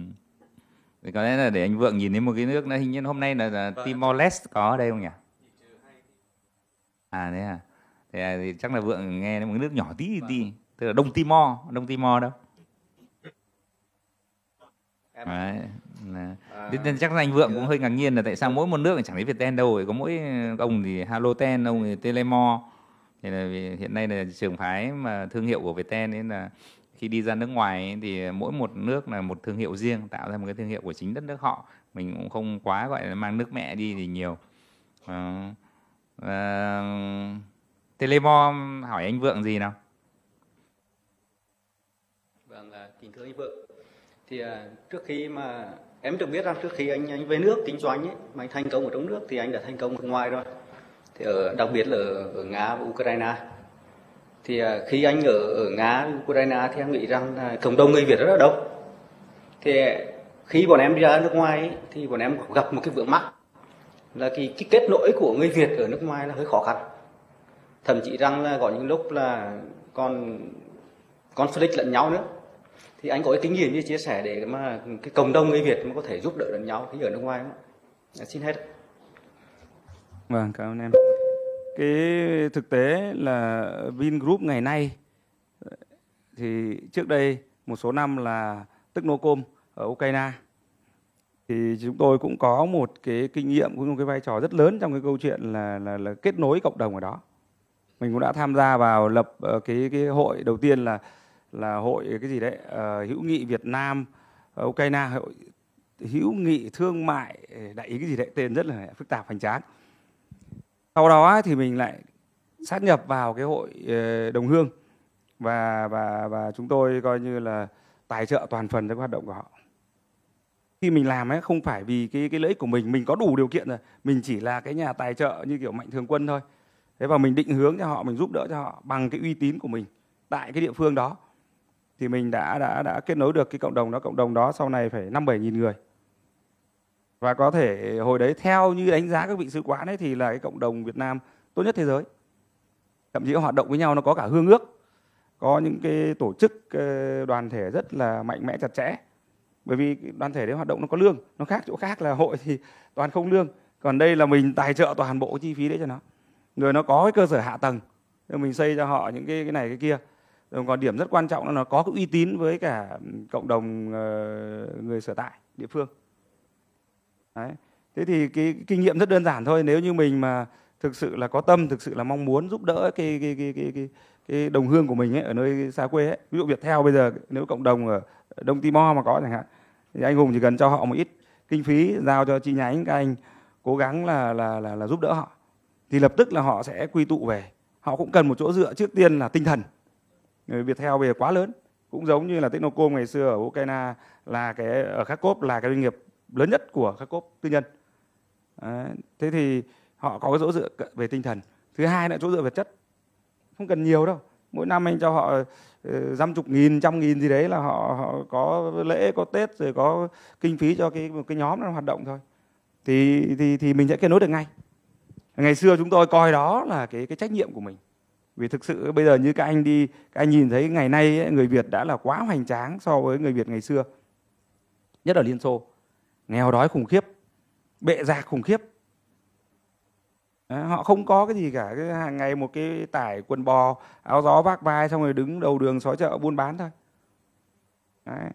Thì có lẽ là để anh Vượng nhìn thấy một cái nước này, hình như hôm nay là, là vâng Timor Leste có ở đây không nhỉ? À thế à. à thì chắc là Vượng nghe một cái nước nhỏ tí vâng tức là đông timor đông timor đâu Đấy. À, nên chắc là anh Vượng cũng hơi ngạc nhiên là tại sao mỗi một nước chẳng thấy Việt Ten đâu có mỗi ông thì Haloten ông thì Telemo, thì là vì hiện nay là trường phái mà thương hiệu của Việt Ten nên là khi đi ra nước ngoài ấy, thì mỗi một nước là một thương hiệu riêng tạo ra một cái thương hiệu của chính đất nước họ mình cũng không quá gọi là mang nước mẹ đi thì nhiều à, à, Telemore hỏi anh Vượng gì nào kính thưa anh vợ thì à, trước khi mà em được biết rằng trước khi anh anh về nước kinh doanh ấy mà anh thành công ở trong nước thì anh đã thành công ở ngoài rồi thì ở đặc biệt là ở, nga và ukraine thì à, khi anh ở ở nga ukraine thì em nghĩ rằng là cộng đồng người việt rất là đông thì à, khi bọn em đi ra nước ngoài ấy, thì bọn em gặp một cái vướng mắc là cái, cái kết nối của người việt ở nước ngoài là hơi khó khăn thậm chí rằng là có những lúc là còn conflict lẫn nhau nữa thì anh có cái kinh nghiệm như chia sẻ để mà cái cộng đồng người Việt mà có thể giúp đỡ lẫn nhau khi ở nước ngoài không? À, xin hết. Vâng, cảm ơn em. Cái thực tế là Vingroup ngày nay thì trước đây một số năm là Technocom ở Ukraine thì chúng tôi cũng có một cái kinh nghiệm cũng một cái vai trò rất lớn trong cái câu chuyện là là, là kết nối cộng đồng ở đó mình cũng đã tham gia vào lập ờ, cái cái hội đầu tiên là là hội cái gì đấy uh, hữu nghị Việt Nam ờ, Ukraine hội hữu nghị thương mại ờ, đại ý cái gì đấy tên rất là phức tạp hoành tráng sau đó thì mình lại sát nhập vào cái hội đồng hương và và và chúng tôi coi như là tài trợ toàn phần cho cái hoạt động của họ khi mình làm ấy không phải vì cái cái lợi ích của mình mình có đủ điều kiện rồi mình chỉ là cái nhà tài trợ như kiểu mạnh thường quân thôi thế và mình định hướng cho họ mình giúp đỡ cho họ bằng cái uy tín của mình tại cái địa phương đó thì mình đã đã đã kết nối được cái cộng đồng đó cộng đồng đó sau này phải năm bảy nghìn người và có thể hồi đấy theo như đánh giá các vị sứ quán ấy thì là cái cộng đồng Việt Nam tốt nhất thế giới thậm chí hoạt động với nhau nó có cả hương ước có những cái tổ chức ờ, đoàn thể rất là mạnh mẽ chặt chẽ bởi vì đoàn thể đấy hoạt động nó có lương nó khác chỗ khác là hội thì toàn không lương còn đây là mình tài trợ toàn bộ chi phí đấy cho nó rồi nó có cái cơ sở hạ tầng mình xây cho họ những cái cái này cái kia còn điểm rất quan trọng là nó có cái uy tín với cả ừ, cộng đồng ờ, người sở tại địa phương Đấy. thế thì cái, cái kinh nghiệm rất đơn giản thôi nếu như mình mà thực sự là có tâm thực sự là mong muốn giúp đỡ cái cái cái cái, cái, cái đồng hương của mình ấy, ở nơi xa quê ấy. ví dụ việt theo bây giờ nếu cộng đồng ở đông timor mà có chẳng hạn thì anh hùng chỉ cần cho họ một ít kinh phí giao cho chi nhánh các anh cố gắng là là là, là giúp đỡ họ thì lập tức là họ sẽ quy tụ về họ cũng cần một chỗ dựa trước tiên là tinh thần Viettel bây giờ quá lớn cũng giống như là Technocom ngày xưa ở Ukraine là cái ở Kharkov là cái doanh nghiệp lớn nhất của Kharkov tư nhân thế thì họ có cái chỗ dựa về tinh thần thứ hai là chỗ dựa vật chất không cần nhiều đâu mỗi năm anh cho họ ờ, dăm chục nghìn trăm nghìn gì đấy là họ, họ có lễ có tết rồi có kinh phí cho cái một cái nhóm nó hoạt động thôi thì thì thì mình sẽ kết nối được ngay ngày xưa chúng tôi coi đó là cái cái trách nhiệm của mình vì thực sự bây giờ như các anh đi các anh nhìn thấy ngày nay ấy, người việt đã là quá hoành tráng so với người việt ngày xưa nhất ở liên xô nghèo đói khủng khiếp bệ rạc khủng khiếp họ không có cái gì cả cái hàng ngày một cái tải quần bò áo gió vác vai xong rồi đứng đầu đường xó chợ buôn bán thôi Đấy.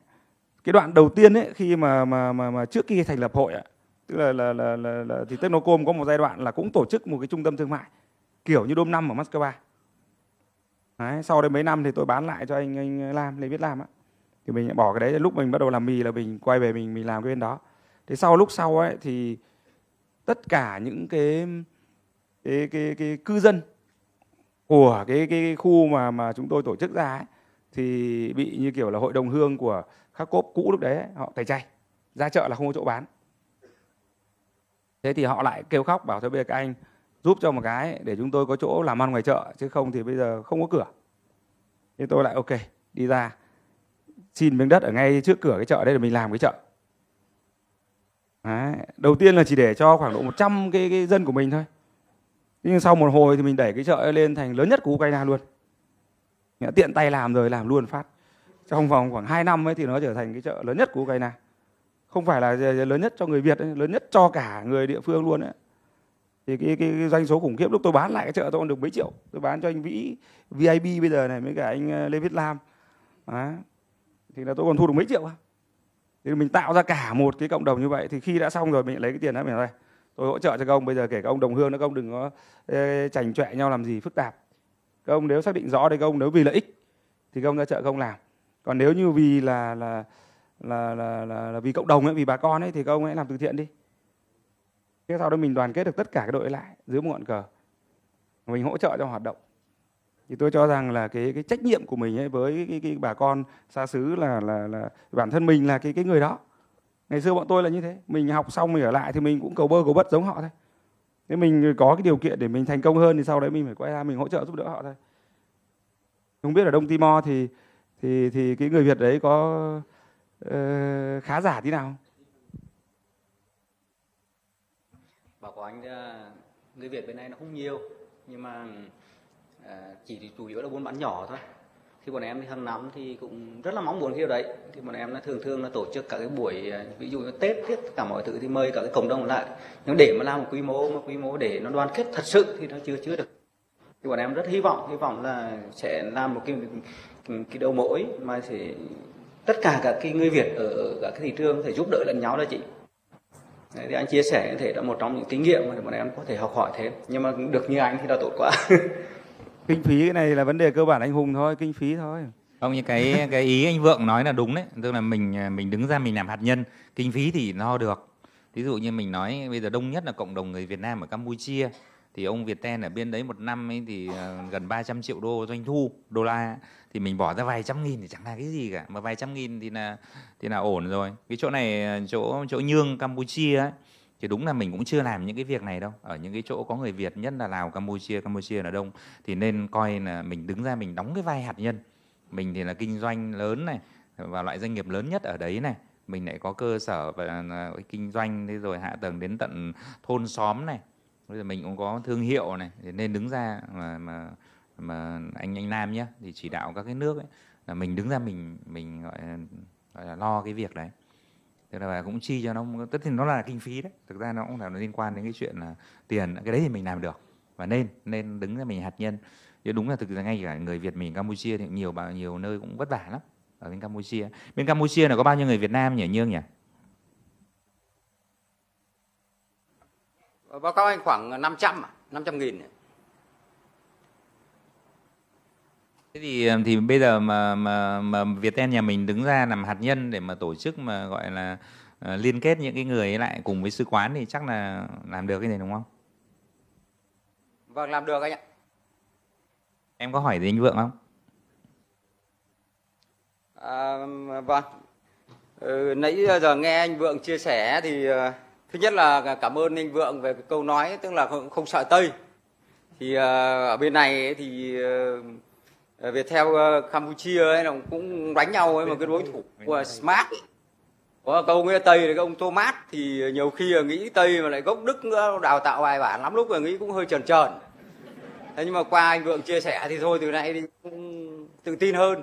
cái đoạn đầu tiên ấy khi mà mà mà, mà trước khi thành lập hội ạ, tức là là, là là là thì Technocom có một giai đoạn là cũng tổ chức một cái trung tâm thương mại kiểu như đôm năm ở Moscow đấy, sau đấy mấy năm thì tôi bán lại cho anh anh làm lấy biết làm á thì mình bỏ cái đấy lúc mình bắt đầu làm mì là mình quay về mình mình làm cái bên đó thế sau lúc sau ấy thì tất cả những cái cái cái, cái cư dân của cái cái khu mà mà chúng tôi tổ chức ra ấy, thì bị như kiểu là hội đồng hương của các cốp cũ lúc đấy ấy, họ tẩy chay ra chợ là không có chỗ bán thế thì họ lại kêu khóc bảo thôi bây giờ các anh giúp cho một cái để chúng tôi có chỗ làm ăn ngoài chợ chứ không thì bây giờ không có cửa thì tôi lại ok đi ra xin miếng đất ở ngay trước cửa cái chợ đấy để mình làm cái chợ đấy. đầu tiên là chỉ để cho khoảng độ 100 cái, cái dân của mình thôi nhưng sau một hồi thì mình đẩy cái chợ lên thành lớn nhất của Ukraine luôn Nghĩa tiện tay làm rồi làm luôn phát trong vòng khoảng 2 năm ấy thì nó trở thành cái chợ lớn nhất của Ukraine không phải là lớn nhất cho người Việt ấy, lớn nhất cho cả người địa phương luôn ấy thì cái, cái, cái doanh số khủng khiếp lúc tôi bán lại cái chợ tôi còn được mấy triệu tôi bán cho anh vĩ vip bây giờ này với cả anh ờ, lê viết lam Đó. thì là tôi còn thu được mấy triệu thì mình tạo ra cả một cái cộng đồng như vậy thì khi đã xong rồi mình lấy cái tiền đó mình đây tôi hỗ trợ cho các ông bây giờ kể các ông đồng hương nữa các ông đừng có chảnh chọe nhau làm gì phức tạp các ông nếu xác định rõ đây các ông nếu vì lợi ích thì các ông ra chợ các ông làm còn nếu như vì là là là là, là, là vì cộng đồng ấy vì bà con ấy thì các ông hãy làm từ thiện đi Thế sau đó mình đoàn kết được tất cả các đội lại dưới một ngọn cờ. Mình hỗ trợ cho hoạt động. Thì tôi cho rằng là cái cái trách nhiệm của mình ấy với cái, cái, cái bà con xa xứ là là là bản thân mình là cái cái người đó. Ngày xưa bọn tôi là như thế, mình học xong mình ở lại thì mình cũng cầu bơ cầu bất giống họ thôi. nếu mình có cái điều kiện để mình thành công hơn thì sau đấy mình phải quay ra mình hỗ trợ giúp đỡ họ thôi. Không biết ở Đông Timor thì thì thì cái người Việt đấy có uh, khá giả tí nào không? của anh là người Việt bên này nó không nhiều nhưng mà à, chỉ chủ yếu là buôn bán nhỏ thôi thì bọn em thì hàng năm thì cũng rất là mong muốn điều đấy thì bọn em là thường thường là tổ chức các cái buổi à, ví dụ như tết tiết tất cả mọi thứ thì mời cả cái cộng đồng lại nhưng để mà làm một quy mô một quy mô để nó đoàn kết thật sự thì nó chưa chưa được thì bọn em rất hy vọng hy vọng là sẽ làm một cái cái, cái đầu mối mà sẽ tất cả các cái người Việt ở, ở các cái thị trường thể giúp đỡ lẫn nhau đó chị Đấy, thì anh chia sẻ có thể là một trong những kinh nghiệm mà bọn em có thể học hỏi thêm nhưng mà được như anh thì là tốt quá [LAUGHS] kinh phí cái này là vấn đề cơ bản anh hùng thôi kinh phí thôi không như cái cái ý anh vượng nói là đúng đấy tức là mình mình đứng ra mình làm hạt nhân kinh phí thì no được ví dụ như mình nói bây giờ đông nhất là cộng đồng người việt nam ở campuchia thì ông Viettel ở bên đấy một năm ấy thì ờ, gần 300 triệu đô doanh thu đô la thì mình bỏ ra vài trăm nghìn thì chẳng là cái gì cả mà vài trăm nghìn thì là thì là ổn rồi cái chỗ này ờ, chỗ chỗ nhương Campuchia ấy thì đúng là mình cũng chưa làm những cái việc này đâu ở những cái chỗ có người Việt nhất là Lào Campuchia Campuchia là đông thì nên coi là mình đứng ra mình đóng cái vai hạt nhân mình thì là kinh doanh lớn này và loại doanh nghiệp lớn nhất ở đấy này mình lại có cơ sở và ờ, kinh doanh thế rồi hạ tầng đến tận thôn xóm này bây giờ mình cũng có thương hiệu này nên đứng ra mà mà mà anh anh Nam nhé thì chỉ đạo các cái nước ấy, là mình đứng ra mình mình gọi gọi là lo cái việc đấy tức là cũng chi cho nó tất nhiên nó là kinh phí đấy thực ra nó cũng là nó liên quan đến cái chuyện là tiền cái đấy thì mình làm được và nên nên đứng ra mình hạt nhân chứ đúng là thực ra ngay cả người Việt mình Campuchia thì nhiều bao nhiều nơi cũng vất vả lắm ở bên Campuchia bên Campuchia là có bao nhiêu người Việt Nam nhỉ Nhương nhỉ Ờ, báo cáo anh khoảng 500 500 à, nghìn Thế thì ờ, thì bây giờ mà mà mà Viettel nhà mình đứng ra làm hạt nhân để mà tổ chức mà gọi là uh, liên kết những cái người ấy lại cùng với sứ quán thì chắc là làm được cái này đúng không? Vâng làm được anh ạ. Em có hỏi gì anh Vượng không? À, vâng. Ừ, nãy giờ nghe anh Vượng chia sẻ thì uh, thứ nhất là cảm ơn anh vượng về cái câu nói tức là không, không sợ tây thì ờ, ở bên này thì ờ, ờ, việt theo campuchia ấy là cũng đánh nhau ấy mà cái đối thủ của smart ấy. có câu nghĩa tây là ông thomas thì nhiều khi nghĩ tây mà lại gốc đức nữa đào tạo bài bản lắm lúc là nghĩ cũng hơi trần trần thế nhưng mà qua anh vượng chia sẻ thì thôi từ nay thì cũng tự tin hơn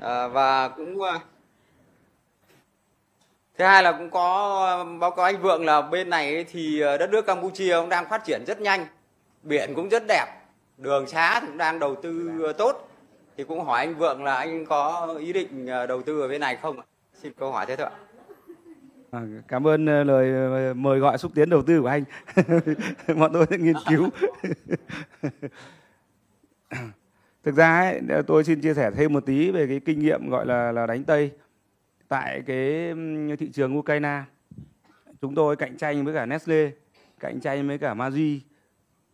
à, và cũng thứ hai là cũng có báo cáo anh vượng là bên này thì ờ, đất nước campuchia cũng đang phát triển rất nhanh biển cũng rất đẹp đường xá cũng đang đầu tư tốt thì cũng hỏi anh vượng là anh có ý định ờ, đầu tư ở bên này không xin câu hỏi thế thôi ạ à, cảm ơn ờ, lời mời gọi xúc tiến đầu tư của anh bọn [LAUGHS] tôi sẽ nghiên cứu [LAUGHS] thực ra ấy, tôi xin chia sẻ thêm một tí về cái kinh nghiệm gọi là là đánh tây tại cái thị trường Ukraine chúng tôi cạnh tranh với cả Nestle cạnh tranh với cả Maggi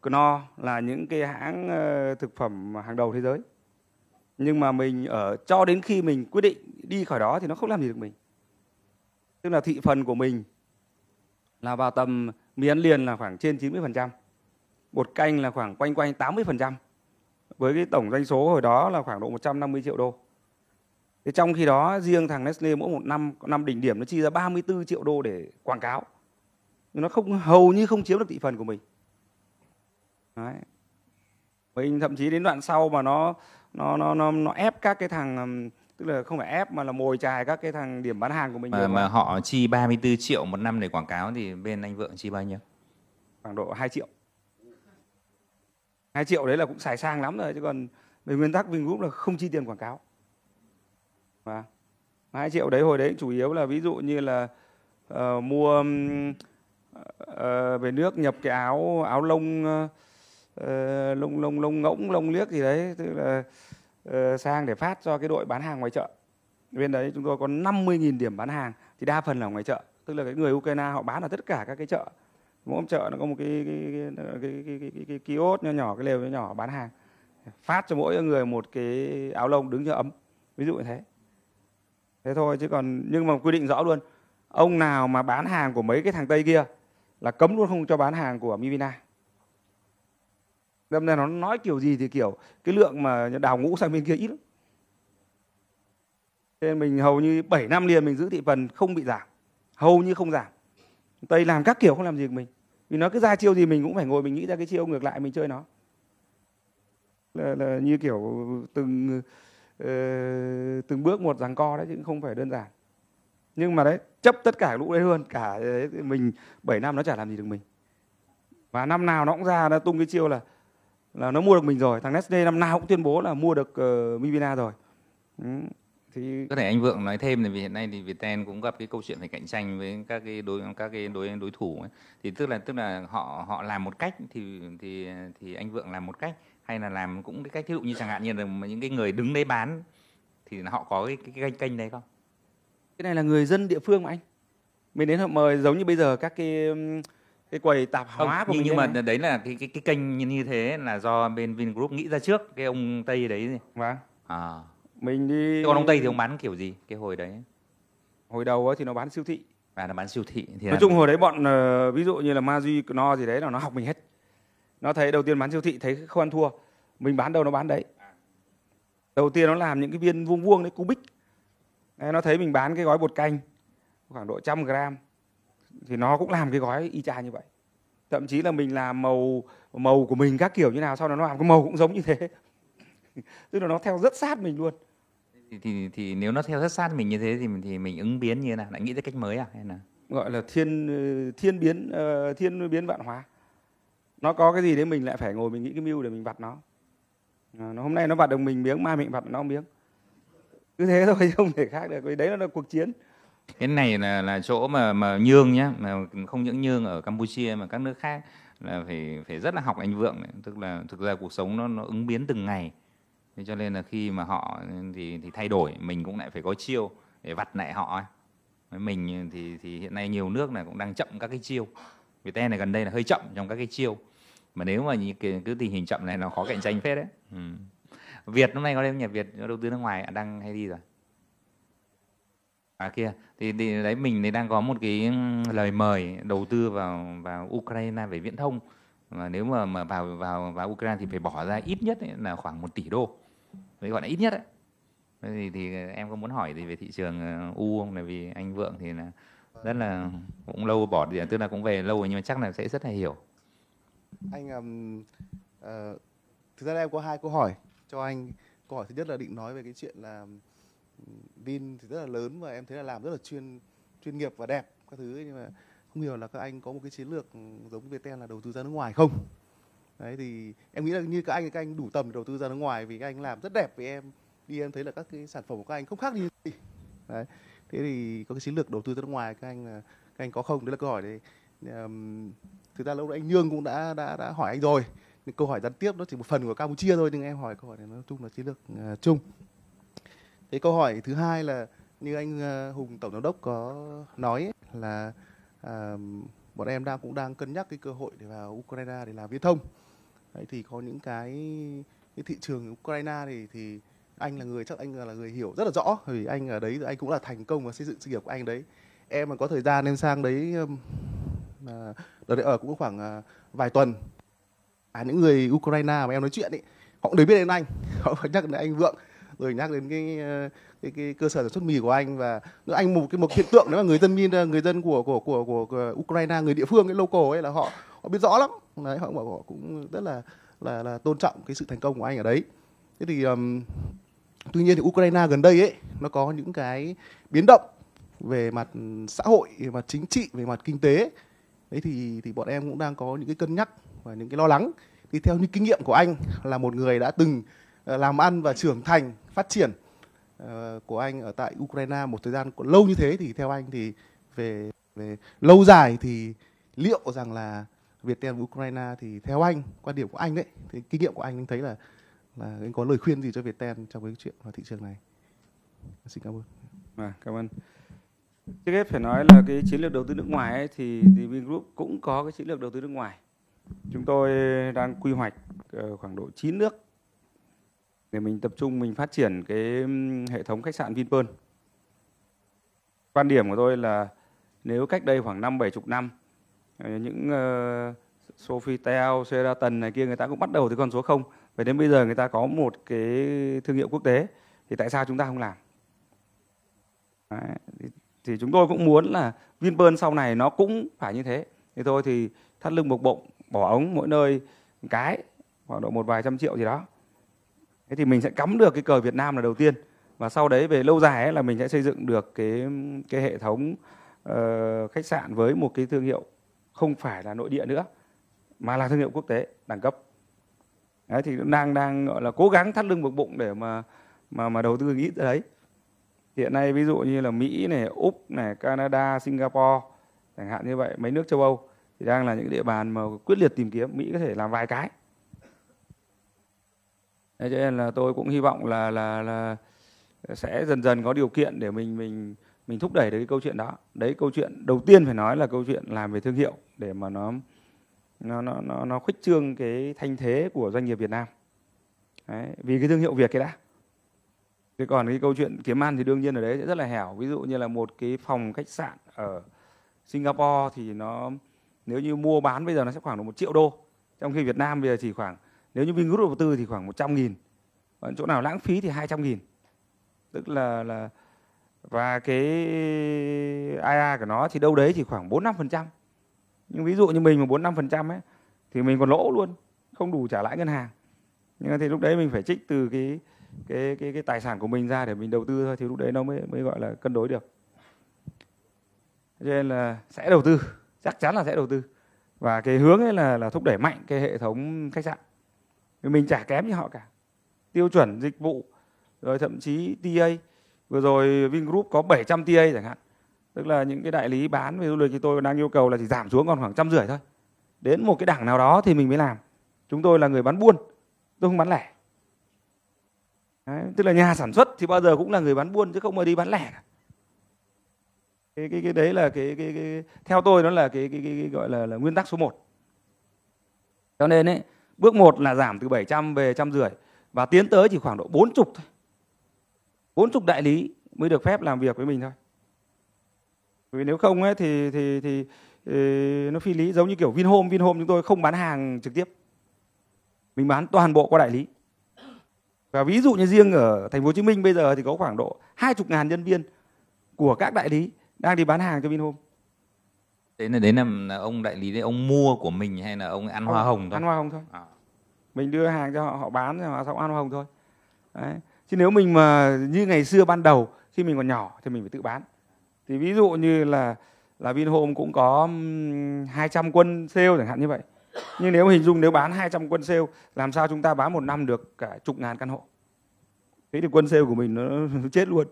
Knorr là những cái hãng ờ, thực phẩm hàng đầu thế giới nhưng mà mình ở cho đến khi mình quyết định đi khỏi đó thì nó không làm gì được mình tức là thị phần của mình là vào tầm mì ăn liền là khoảng trên 90%, bột canh là khoảng quanh quanh 80%, với cái tổng doanh số hồi đó là khoảng độ 150 triệu đô. Thế trong khi đó riêng thằng Nestle mỗi một năm năm đỉnh điểm nó chi ra 34 triệu đô để quảng cáo. Nhưng nó không hầu như không chiếm được thị phần của mình. Đấy. Mình thậm chí đến đoạn sau mà nó nó nó nó, nó ép các cái thằng tức là không phải ép mà là mồi chài các cái thằng điểm bán hàng của mình. Mà, mà không? họ chi 34 triệu một năm để quảng cáo thì bên anh Vượng chi bao nhiêu? Khoảng độ 2 triệu. 2 triệu đấy là cũng xài sang lắm rồi chứ còn về nguyên tắc Vingroup là không chi tiền quảng cáo và hai triệu đấy hồi đấy chủ yếu là ví dụ như là uh, mua uh, về nước nhập cái áo áo lông uh, lông lông lông ngỗng lông liếc gì đấy tức là uh, sang để phát cho cái đội bán hàng ngoài chợ bên đấy chúng tôi có 50.000 điểm bán hàng thì đa phần là ngoài chợ tức là cái người Ukraine họ bán ở tất cả các cái chợ mỗi chợ nó có một cái cái cái cái, cái, kiosk nhỏ nhỏ cái lều nhỏ nhỏ bán hàng phát cho mỗi người một cái áo lông đứng cho ấm ví dụ như thế thế thôi chứ còn nhưng mà quy định rõ luôn ông nào mà bán hàng của mấy cái thằng tây kia là cấm luôn không cho bán hàng của Mivina đâm ra nó nói kiểu gì thì kiểu cái lượng mà đào ngũ sang bên kia ít lắm nên mình hầu như 7 năm liền mình giữ thị phần không bị giảm hầu như không giảm tây làm các kiểu không làm gì của mình vì nó cứ ra chiêu gì mình cũng phải ngồi mình nghĩ ra cái chiêu ngược lại mình chơi nó là, là như kiểu từng Ờ, từng bước một giằng co đấy chứ không phải đơn giản nhưng mà đấy chấp tất cả lũ đấy luôn cả mình 7 năm nó chả làm gì được mình và năm nào nó cũng ra nó tung cái chiêu là là nó mua được mình rồi thằng Nestle năm nào cũng tuyên bố là mua được uh, ờ, Mivina rồi ừ. thì có thể anh Vượng nói thêm là vì hiện nay thì Viettel cũng gặp cái câu chuyện phải cạnh tranh với các cái đối các cái đối đối thủ ấy. thì tức là tức là họ họ làm một cách thì thì thì anh Vượng làm một cách hay là làm cũng cái cách ví dụ như chẳng hạn như là những cái người đứng đấy bán thì họ có cái, cái, cái kênh đấy không cái này là người dân địa phương mà anh mình đến họ mời giống như bây giờ các cái cái quầy tạp hóa không, của nhưng, mình nhưng mà này. đấy là cái cái cái kênh như thế là do bên Vingroup nghĩ ra trước cái ông Tây đấy gì vâng à mình đi thế còn ông Tây thì ông bán kiểu gì cái hồi đấy hồi đầu thì nó bán siêu thị và nó bán siêu thị thì nói là... chung hồi đấy bọn ờ, ví dụ như là Maji no gì đấy là nó học mình hết nó thấy đầu tiên bán siêu thị thấy không ăn thua mình bán đâu nó bán đấy đầu tiên nó làm những cái viên vuông vuông đấy cubic nó thấy mình bán cái gói bột canh khoảng độ trăm gram thì nó cũng làm cái gói y chà như vậy thậm chí là mình làm màu màu của mình các kiểu như nào sau đó nó làm cái màu cũng giống như thế [LAUGHS] tức là nó theo rất sát mình luôn thì, thì thì nếu nó theo rất sát mình như thế thì thì mình ứng biến như thế nào lại nghĩ ra cách mới à hay là gọi là thiên thiên biến ờ, thiên biến vạn hóa nó có cái gì đấy mình lại phải ngồi mình nghĩ cái mưu để mình vặt nó à, nó hôm nay nó vặt được mình miếng mai mình vặt nó miếng cứ thế thôi [LAUGHS] không thể khác được vì đấy là cuộc chiến cái này là là chỗ mà mà nhương nhá mà không những nhương ở campuchia mà các nước khác là phải phải rất là học anh vượng này. tức là thực ra cuộc sống nó nó ứng biến từng ngày thế cho nên là khi mà họ thì thì thay đổi mình cũng lại phải có chiêu để vặt lại họ ấy mình thì thì hiện nay nhiều nước này cũng đang chậm các cái chiêu Việt Nam này gần đây là hơi chậm trong các cái chiêu mà nếu mà như cứ tình hình chậm này nó khó cạnh tranh phết đấy ừ. Việt hôm nay có đêm nhạc Việt đầu tư nước ngoài đang hay đi rồi à kia thì, thì đấy mình thì đang có một cái ừ, lời mời đầu tư vào vào Ukraine về viễn thông mà nếu mà mà vào vào vào Ukraine thì phải bỏ ra ít nhất ấy, là khoảng 1 tỷ đô đấy gọi là ít nhất đấy thì, thì em có muốn hỏi gì về thị trường ừ, u không là vì anh vượng thì là rất là cũng lâu bỏ thì tức là cũng về lâu rồi nhưng mà chắc là sẽ rất là hiểu anh um, uh, thực ra em có hai câu hỏi cho anh câu hỏi thứ nhất là định nói về cái chuyện là Vin thì rất là lớn và em thấy là làm rất là chuyên chuyên nghiệp và đẹp các thứ ấy, nhưng mà không hiểu là các anh có một cái chiến lược giống Viettel là đầu tư ra nước ngoài không đấy thì em nghĩ là như các anh các anh đủ tầm để đầu tư ra nước ngoài vì các anh làm rất đẹp với em đi em thấy là các cái sản phẩm của các anh không khác gì đấy thế thì có cái chiến lược đầu tư ra nước ngoài các anh các anh có không đấy là câu hỏi đấy um, thực ra lúc đấy anh nhương cũng đã đã đã hỏi anh rồi những câu hỏi gián tiếp nó chỉ một phần của campuchia thôi nhưng em hỏi câu hỏi này nói chung là chiến lược uh, chung thế câu hỏi thứ hai là như anh uh, hùng tổng giám đốc có nói ấy, là uh, bọn em đang cũng đang cân nhắc cái cơ hội để vào ukraine để làm viễn thông đấy, thì có những cái cái thị trường ukraine thì thì anh là người chắc anh là người hiểu rất là rõ vì anh ở đấy anh cũng là thành công và xây dựng sự nghiệp của anh đấy em mà có thời gian em sang đấy à, đợt đấy ở ờ, cũng khoảng ờ, vài tuần à những người Ukraine mà em nói chuyện ấy họ cũng đều biết đến anh [LAUGHS] họ phải nhắc đến anh Vượng rồi nhắc đến cái cái, cái cơ sở sản xuất mì của anh và anh một cái một hiện tượng nếu mà người dân người dân của của của của, của Ukraine người địa phương cái local ấy là họ họ biết rõ lắm đấy họ bảo họ cũng rất là là là tôn trọng cái sự thành công của anh ở đấy thế thì um, tuy nhiên thì Ukraine gần đây ấy nó có những cái biến động về mặt xã hội về mặt chính trị về mặt kinh tế ấy đấy thì thì bọn em cũng đang có những cái cân nhắc và những cái lo lắng thì theo những kinh nghiệm của anh là một người đã từng ờ, làm ăn và trưởng thành phát triển ờ, của anh ở tại Ukraine một thời gian lâu như thế thì theo anh thì về về lâu dài thì liệu rằng là Việt Nam và Ukraine thì theo anh quan điểm của anh đấy thì kinh nghiệm của anh anh thấy là là anh có lời khuyên gì cho Việt Nam trong cái chuyện và thị trường này xin cảm ơn à, cảm ơn Trước hết phải nói là cái chiến lược đầu tư nước ngoài ấy, thì, thì Vingroup cũng có cái chiến lược đầu tư nước ngoài. Chúng tôi đang quy hoạch ờ, khoảng độ 9 nước để mình tập trung mình phát triển cái hệ thống khách sạn Vinpearl. Quan điểm của tôi là nếu cách đây khoảng 5 70 năm ờ, những uh, Sofitel, Sheraton này kia người ta cũng bắt đầu từ con số 0 và đến bây giờ người ta có một cái thương hiệu quốc tế thì tại sao chúng ta không làm? Đấy thì chúng tôi cũng muốn là Vinpearl sau này nó cũng phải như thế thì thôi thì thắt lưng buộc bụng bỏ ống mỗi nơi cái khoảng độ một vài trăm triệu gì đó thế thì mình sẽ cắm được cái cờ Việt Nam là đầu tiên và sau đấy về lâu dài ấy, là mình sẽ xây dựng được cái cái hệ thống uh, khách sạn với một cái thương hiệu không phải là nội địa nữa mà là thương hiệu quốc tế đẳng cấp đấy thì đang đang gọi là cố gắng thắt lưng buộc bụng để mà mà mà đầu tư nghĩ tới đấy hiện nay ví dụ như là Mỹ này, Úc này, Canada, Singapore chẳng hạn như vậy, mấy nước châu Âu thì đang là những địa bàn mà quyết liệt tìm kiếm Mỹ có thể làm vài cái. Thế cho nên là tôi cũng hy vọng là là là sẽ dần dần có điều kiện để mình mình mình thúc đẩy được cái câu chuyện đó. Đấy câu chuyện đầu tiên phải nói là câu chuyện làm về thương hiệu để mà nó nó nó nó, nó khuếch trương cái thanh thế của doanh nghiệp Việt Nam. Đấy, vì cái thương hiệu Việt cái đã thế còn cái câu chuyện kiếm ăn thì đương nhiên ở đấy sẽ rất là hẻo ví dụ như là một cái phòng khách sạn ở Singapore thì nó nếu như mua bán bây giờ nó sẽ khoảng một triệu đô trong khi Việt Nam bây giờ chỉ khoảng nếu như Vingroup đầu tư thì khoảng 100 nghìn còn chỗ nào lãng phí thì 200 nghìn tức là là và cái IA của nó thì đâu đấy chỉ khoảng 4 5 phần trăm nhưng ví dụ như mình mà 4 5 phần trăm ấy thì mình còn lỗ luôn không đủ trả lãi ngân hàng nhưng mà thì lúc đấy mình phải trích từ cái cái cái cái tài sản của mình ra để mình đầu tư thôi thì lúc đấy nó mới mới gọi là cân đối được cho nên là sẽ đầu tư chắc chắn là sẽ đầu tư và cái hướng ấy là là thúc đẩy mạnh cái hệ thống khách sạn mình chả kém như họ cả tiêu chuẩn dịch vụ rồi thậm chí TA vừa rồi Vingroup có 700 TA chẳng hạn tức là những cái đại lý bán về du lịch thì tôi đang yêu cầu là chỉ giảm xuống còn khoảng trăm rưỡi thôi đến một cái đảng nào đó thì mình mới làm chúng tôi là người bán buôn tôi không bán lẻ Đấy, tức là nhà sản xuất thì bao giờ cũng là người bán buôn chứ không mà đi bán lẻ Cái, cái cái đấy là cái, cái, cái theo tôi nó là cái, cái, cái, cái gọi là, là nguyên tắc số 1 cho nên ấy, bước 1 là giảm từ 700 về trăm rưỡi và tiến tới chỉ khoảng độ bốn chục thôi bốn chục đại lý mới được phép làm việc với mình thôi vì nếu không ấy, thì thì thì ờ, nó phi lý giống như kiểu Vinhome Vinhome chúng tôi không bán hàng trực tiếp mình bán toàn bộ qua đại lý và ví dụ như riêng ở thành phố Hồ Chí Minh bây giờ thì có khoảng độ 20 ngàn nhân viên của các đại lý đang đi bán hàng cho Vinhome. Đấy là đấy là ông đại lý đấy ông mua của mình hay là ông ăn hoa hồng thôi? Ăn hoa hồng thôi. À. Mình đưa hàng cho họ họ bán rồi họ xong ăn hoa hồng thôi. Đấy. Chứ nếu mình mà như ngày xưa ban đầu khi mình còn nhỏ thì mình phải tự bán. Thì ví dụ như là là Vinhome cũng có 200 quân sale chẳng hạn như vậy nhưng nếu hình dung nếu bán 200 quân sale làm sao chúng ta bán một năm được cả chục ngàn căn hộ thế thì quân sale của mình nó, chết luôn